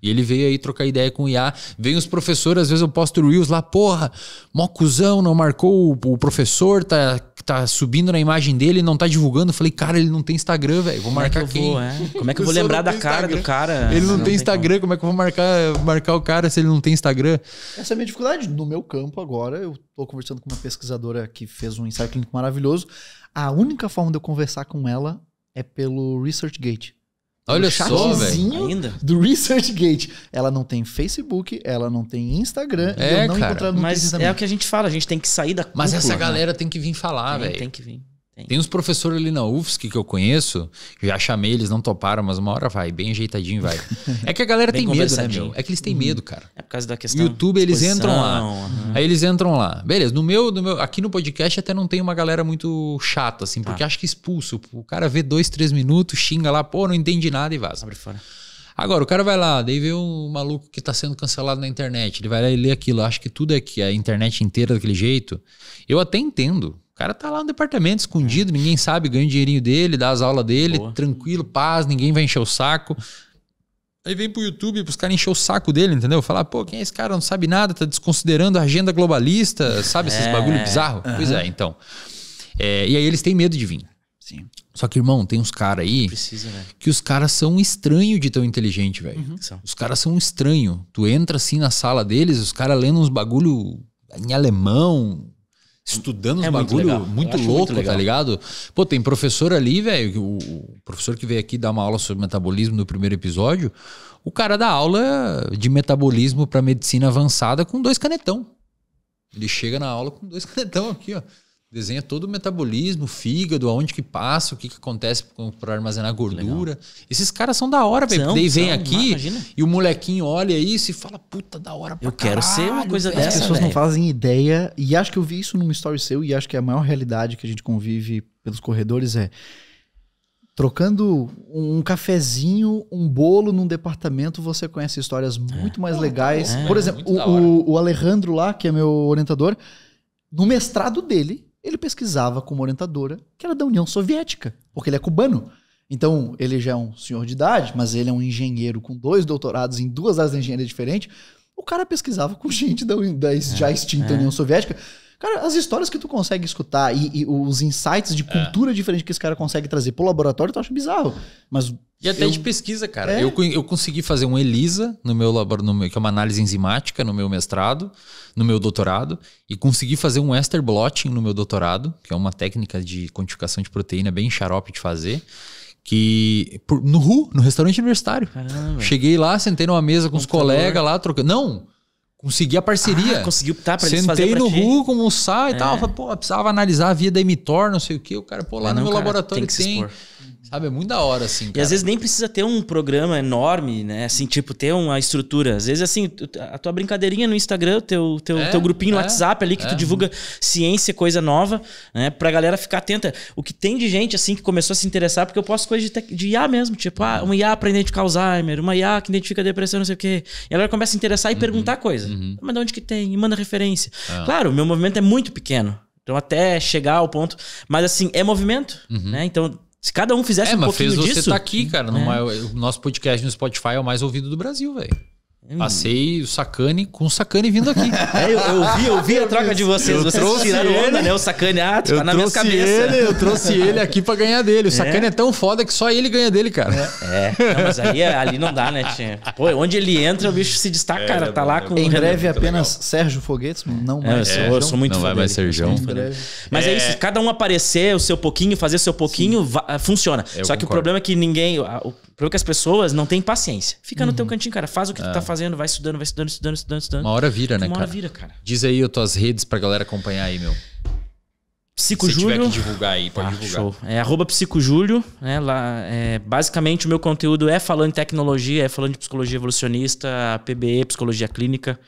E ele veio aí trocar ideia com o IA. Vem os professores, às vezes eu posto Reels lá, porra, mó cuzão, não marcou o, professor, tá, tá subindo na imagem dele, não tá divulgando. falei, cara, ele não tem Instagram, velho. Vou marcar como é que quem? Vou, é? Como é que eu vou lembrar da cara Instagram. do cara? Ele não, não tem, tem Instagram, como. como. é que eu vou marcar, marcar o cara se ele não tem Instagram? Essa é a minha dificuldade. No meu campo agora, eu tô conversando com uma pesquisadora que fez um ensaio clínico maravilhoso. A única forma de eu conversar com ela é pelo ResearchGate. Olha só, velho. Do Research Gate. Ela não tem Facebook, ela não tem Instagram. É, eu não cara. Mas é o que a gente fala, a gente tem que sair da cúpula, Mas essa né? galera né? tem que vir falar, velho. Tem que vir. Tem uns professores ali na UFSC que eu conheço, já chamei, eles não toparam, mas uma hora vai, bem ajeitadinho vai. É que a galera tem medo, né, meu? É que eles têm uhum. medo, cara. É por causa da questão. YouTube, eles entram lá. Uhum. Aí eles entram lá. Beleza, no meu, no meu, aqui no podcast até não tem uma galera muito chata, assim, tá. porque ah. acho que expulso. O cara vê dois, três minutos, xinga lá, pô, não entendi nada e vaza. Abre fora. Agora, o cara vai lá, daí vê um maluco que está sendo cancelado na internet, ele vai lá e lê aquilo, acha que tudo é que a internet inteira é daquele jeito. Eu até entendo cara tá lá no departamento, escondido, ninguém sabe, ganha o dinheirinho dele, dá as aulas dele, Boa. tranquilo, paz, ninguém vai encher o saco. Aí vem pro YouTube pros caras encher o saco dele, entendeu? Falar, pô, quem é esse cara? Não sabe nada, tá desconsiderando a agenda globalista, sabe? Esses é. bagulho bizarro. Uhum. Pois é, então. É, e aí eles têm medo de vir. Sim. Só que, irmão, tem uns caras aí Precisa, né? que os caras são estranho de tão inteligente, velho. Uhum. Os caras são estranho. Tu entra assim na sala deles, os caras lendo uns bagulho em alemão, estudando é bagulho muito, muito louco, muito tá ligado? Pô, tem professor ali, velho, o professor que veio aqui dar uma aula sobre metabolismo no primeiro episódio, o cara dá aula de metabolismo para medicina avançada com dois canetão. Ele chega na aula com dois canetão aqui, ó desenha todo o metabolismo, fígado, aonde que passa, o que, que acontece para armazenar gordura. Legal. Esses caras são da hora, velho. Daí vem são, aqui imagina. e o molequinho olha isso e fala, puta, da hora pra Eu caralho, quero ser uma coisa dessa. As pessoas véio. não fazem ideia, e acho que eu vi isso numa story seu, e acho que é a maior realidade que a gente convive pelos corredores é trocando um cafezinho, um bolo num departamento, você conhece histórias é. muito é. mais legais. É. Por exemplo, é o, o Alejandro lá, que é meu orientador, no mestrado dele, ele pesquisava com uma orientadora que era da União Soviética, porque ele é cubano. Então, ele já é um senhor de idade, mas ele é um engenheiro com dois doutorados em duas áreas de engenharia diferentes. O cara pesquisava com gente da, da é, já extinta é. União Soviética. Cara, as histórias que tu consegue escutar e, e os insights de é. cultura é. diferente que esse cara consegue trazer pro laboratório, tu acha bizarro. Mas. E até eu... de pesquisa, cara. É. Eu, eu consegui fazer um ELISA no meu laboratório, que é uma análise enzimática no meu mestrado, no meu doutorado, e consegui fazer um ester blotting no meu doutorado, que é uma técnica de quantificação de proteína bem xarope de fazer que por, no RU, no restaurante universitário. Caramba. Cheguei lá, sentei numa mesa com Computador. os colegas lá, trocando. Não! Consegui a parceria. Ah, conseguiu, tá, pra Sentei eles fazerem no RU, como sai e é. tal. Falei, pô, precisava analisar a via da Emitor, não sei o quê. O cara, pô, lá é, no meu cara, laboratório tem. tem Sabe, é muito da hora, assim. Cara. E às vezes nem precisa ter um programa enorme, né? Assim, tipo, ter uma estrutura. Às vezes, assim, a tua brincadeirinha no Instagram, teu, teu, é, teu grupinho no é, WhatsApp ali, que é. tu divulga ciência, coisa nova, né? Pra galera ficar atenta. O que tem de gente, assim, que começou a se interessar, porque eu posto coisa de, de IA mesmo. Tipo, ah, uma IA pra identificar Alzheimer, uma IA que identifica depressão, não sei o quê. E a galera começa a se interessar e uhum, perguntar coisa. Uhum. Ah, mas de onde que tem? E manda referência. Ah. Claro, o meu movimento é muito pequeno. Então, até chegar ao ponto. Mas, assim, é movimento, uhum. né? Então se cada um fizesse é, um pouquinho disso... É, mas fez você estar tá aqui, cara. É. Maior, o nosso podcast no Spotify é o mais ouvido do Brasil, velho. Hum. Passei o Sacane com o Sacane vindo aqui. É, eu, eu, vi, eu vi a troca de vocês. Eu vocês tiraram ele, onda, né? O Sacane, ah, tá na minha cabeça. Ele, eu trouxe ele aqui pra ganhar dele. O Sacane é. é tão foda que só ele ganha dele, cara. É, é. Não, mas aí é, ali não dá, né, Pô, onde ele entra, o bicho se destaca, cara. Tá lá com Em breve apenas legal. Sérgio Foguetes, não é, mais. É, eu, sou, eu sou muito Não vai mais Sérgio. É. Mas é. isso, cada um aparecer o seu pouquinho, fazer o seu pouquinho, funciona. só que o problema é que ninguém. Porque que as pessoas não têm paciência. Fica uhum. no teu uhum. cantinho, cara. Faz o que é. tu tá é. fazendo, vai estudando, vai estudando, estudando, estudando, estudando. Uma hora vira, uma né, cara? Uma hora vira, cara. Diz aí as tuas redes pra galera acompanhar aí, meu. Psico Se Júlio. tiver que divulgar aí, pode ah, divulgar. Show. É arroba psicojúlio, né? é, basicamente o meu conteúdo é falando em tecnologia, é falando de psicologia evolucionista, PBE, psicologia clínica.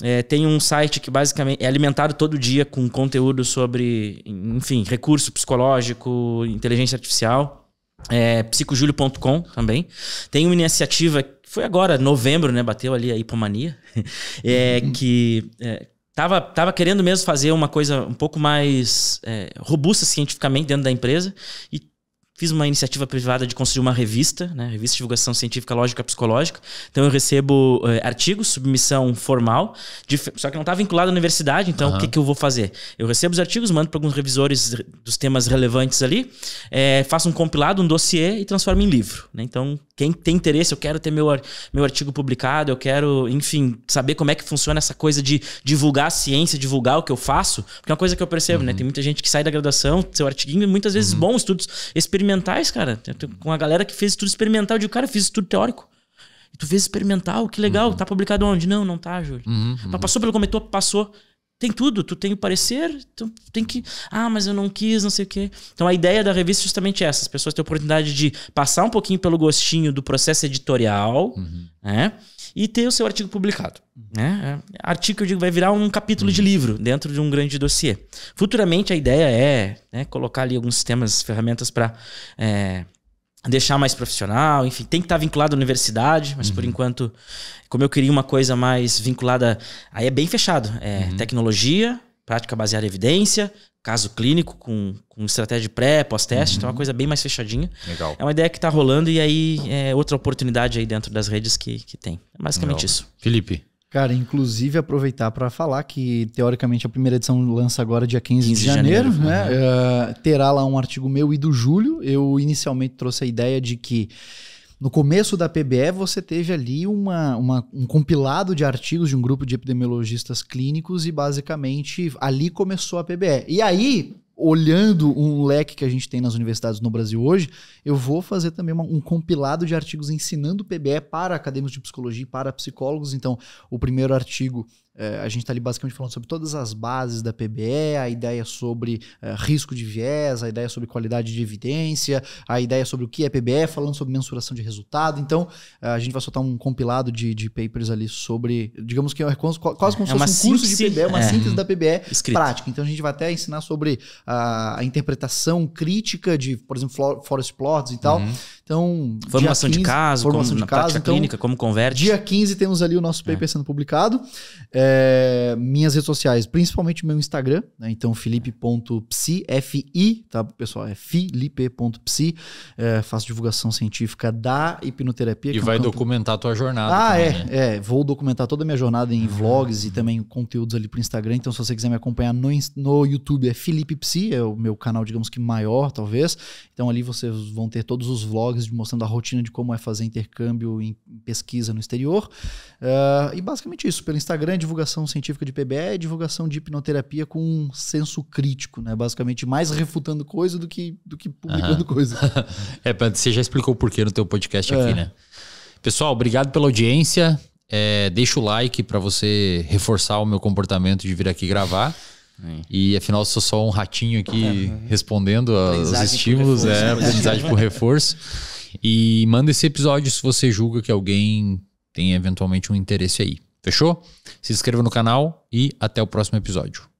É, tem um site que basicamente é alimentado todo dia com conteúdo sobre, enfim, recurso psicológico, inteligência artificial é, psicojulio.com também. Tem uma iniciativa, foi agora, novembro, né? Bateu ali a hipomania. é, uhum. que é, tava, tava querendo mesmo fazer uma coisa um pouco mais é, robusta cientificamente dentro da empresa. E Fiz uma iniciativa privada de construir uma revista, né? Revista de Divulgação Científica Lógica Psicológica. Então eu recebo é, artigos, submissão formal, de, só que não está vinculado à universidade, então uhum. o que, que eu vou fazer? Eu recebo os artigos, mando para alguns revisores dos temas relevantes ali, é, faço um compilado, um dossiê e transformo em livro. Né? Então, quem tem interesse, eu quero ter meu, meu artigo publicado, eu quero, enfim, saber como é que funciona essa coisa de divulgar a ciência, divulgar o que eu faço, porque é uma coisa que eu percebo, né? uhum. né? Tem muita gente que sai da graduação, seu artiguinho, muitas vezes uhum. bons estudos experimentais experimentais, cara. Com a galera que fez tudo experimental. de cara, eu fiz tudo teórico. E tu fez experimental, que legal. Uhum. Tá publicado onde? Não, não tá, Júlio. Uhum, uhum. Mas passou pelo comitê, passou. Tem tudo. Tu tem o parecer, tu tem que... Ah, mas eu não quis, não sei o quê. Então a ideia da revista é justamente essa. As pessoas têm a oportunidade de passar um pouquinho pelo gostinho do processo editorial, uhum. né? e ter o seu artigo publicado. Né? Artigo, eu digo, vai virar um capítulo uhum. de livro dentro de um grande dossiê. Futuramente, a ideia é né, colocar ali alguns sistemas, ferramentas para é, deixar mais profissional, enfim, tem que estar tá vinculado à universidade, mas uhum. por enquanto, como eu queria uma coisa mais vinculada, aí é bem fechado, é uhum. tecnologia, prática baseada em evidência, caso clínico, com, com estratégia pré, pós-teste, uhum. então é uma uhum. coisa bem mais fechadinha. Legal. É uma ideia que está rolando e aí é outra oportunidade aí dentro das redes que, que tem. É basicamente Legal. isso. Felipe. Cara, inclusive aproveitar para falar que, teoricamente, a primeira edição lança agora dia 15, 15 de janeiro, de janeiro né? Uhum. Uh, terá lá um artigo meu e do Júlio. Eu inicialmente trouxe a ideia de que no começo da PBE, você teve ali uma, uma, um compilado de artigos de um grupo de epidemiologistas clínicos e basicamente ali começou a PBE. E aí, olhando um leque que a gente tem nas universidades no Brasil hoje, eu vou fazer também uma, um compilado de artigos ensinando PBE para acadêmicos de psicologia e para psicólogos. Então, o primeiro artigo é, a gente está ali basicamente falando sobre todas as bases da PBE, a ideia sobre é, risco de viés, a ideia sobre qualidade de evidência, a ideia sobre o que é PBE, falando sobre mensuração de resultado. Então, é, a gente vai soltar um compilado de, de papers ali sobre, digamos que é quase como é, se é fosse um síntese, curso de PBE, uma síntese da PBE prática. Então, a gente vai até ensinar sobre a, a interpretação crítica de, por exemplo, forest plots e tal. Uhum. Então, formação 15, de caso, formação como de caso, prática então, clínica, como converte. Dia 15 temos ali o nosso é. paper é. sendo publicado. É, minhas redes sociais, principalmente o meu Instagram, né? Então, felipe.psi, F-I, tá, pessoal? É felipe.psi. É, faço divulgação científica da hipnoterapia. E vai é um documentar a tua jornada. Ah, também, é, né? é. Vou documentar toda a minha jornada em uhum. vlogs e também conteúdos ali pro Instagram. Então, se você quiser me acompanhar no, no YouTube, é Felipe Psi, é o meu canal, digamos que maior, talvez. Então, ali vocês vão ter todos os vlogs blogs mostrando a rotina de como é fazer intercâmbio em pesquisa no exterior. Uh, e basicamente isso, pelo Instagram, divulgação científica de PBE divulgação de hipnoterapia com um senso crítico, né? Basicamente mais refutando coisa do que, do que publicando uhum. coisa. é, você já explicou o porquê no teu podcast é. aqui, né? Pessoal, obrigado pela audiência. É, deixa o like para você reforçar o meu comportamento de vir aqui gravar. Sim. E afinal, sou só um ratinho aqui é, respondendo aos estímulos, reforço, é né? aprendizagem por reforço. E manda esse episódio se você julga que alguém tem eventualmente um interesse aí. Fechou? Se inscreva no canal e até o próximo episódio.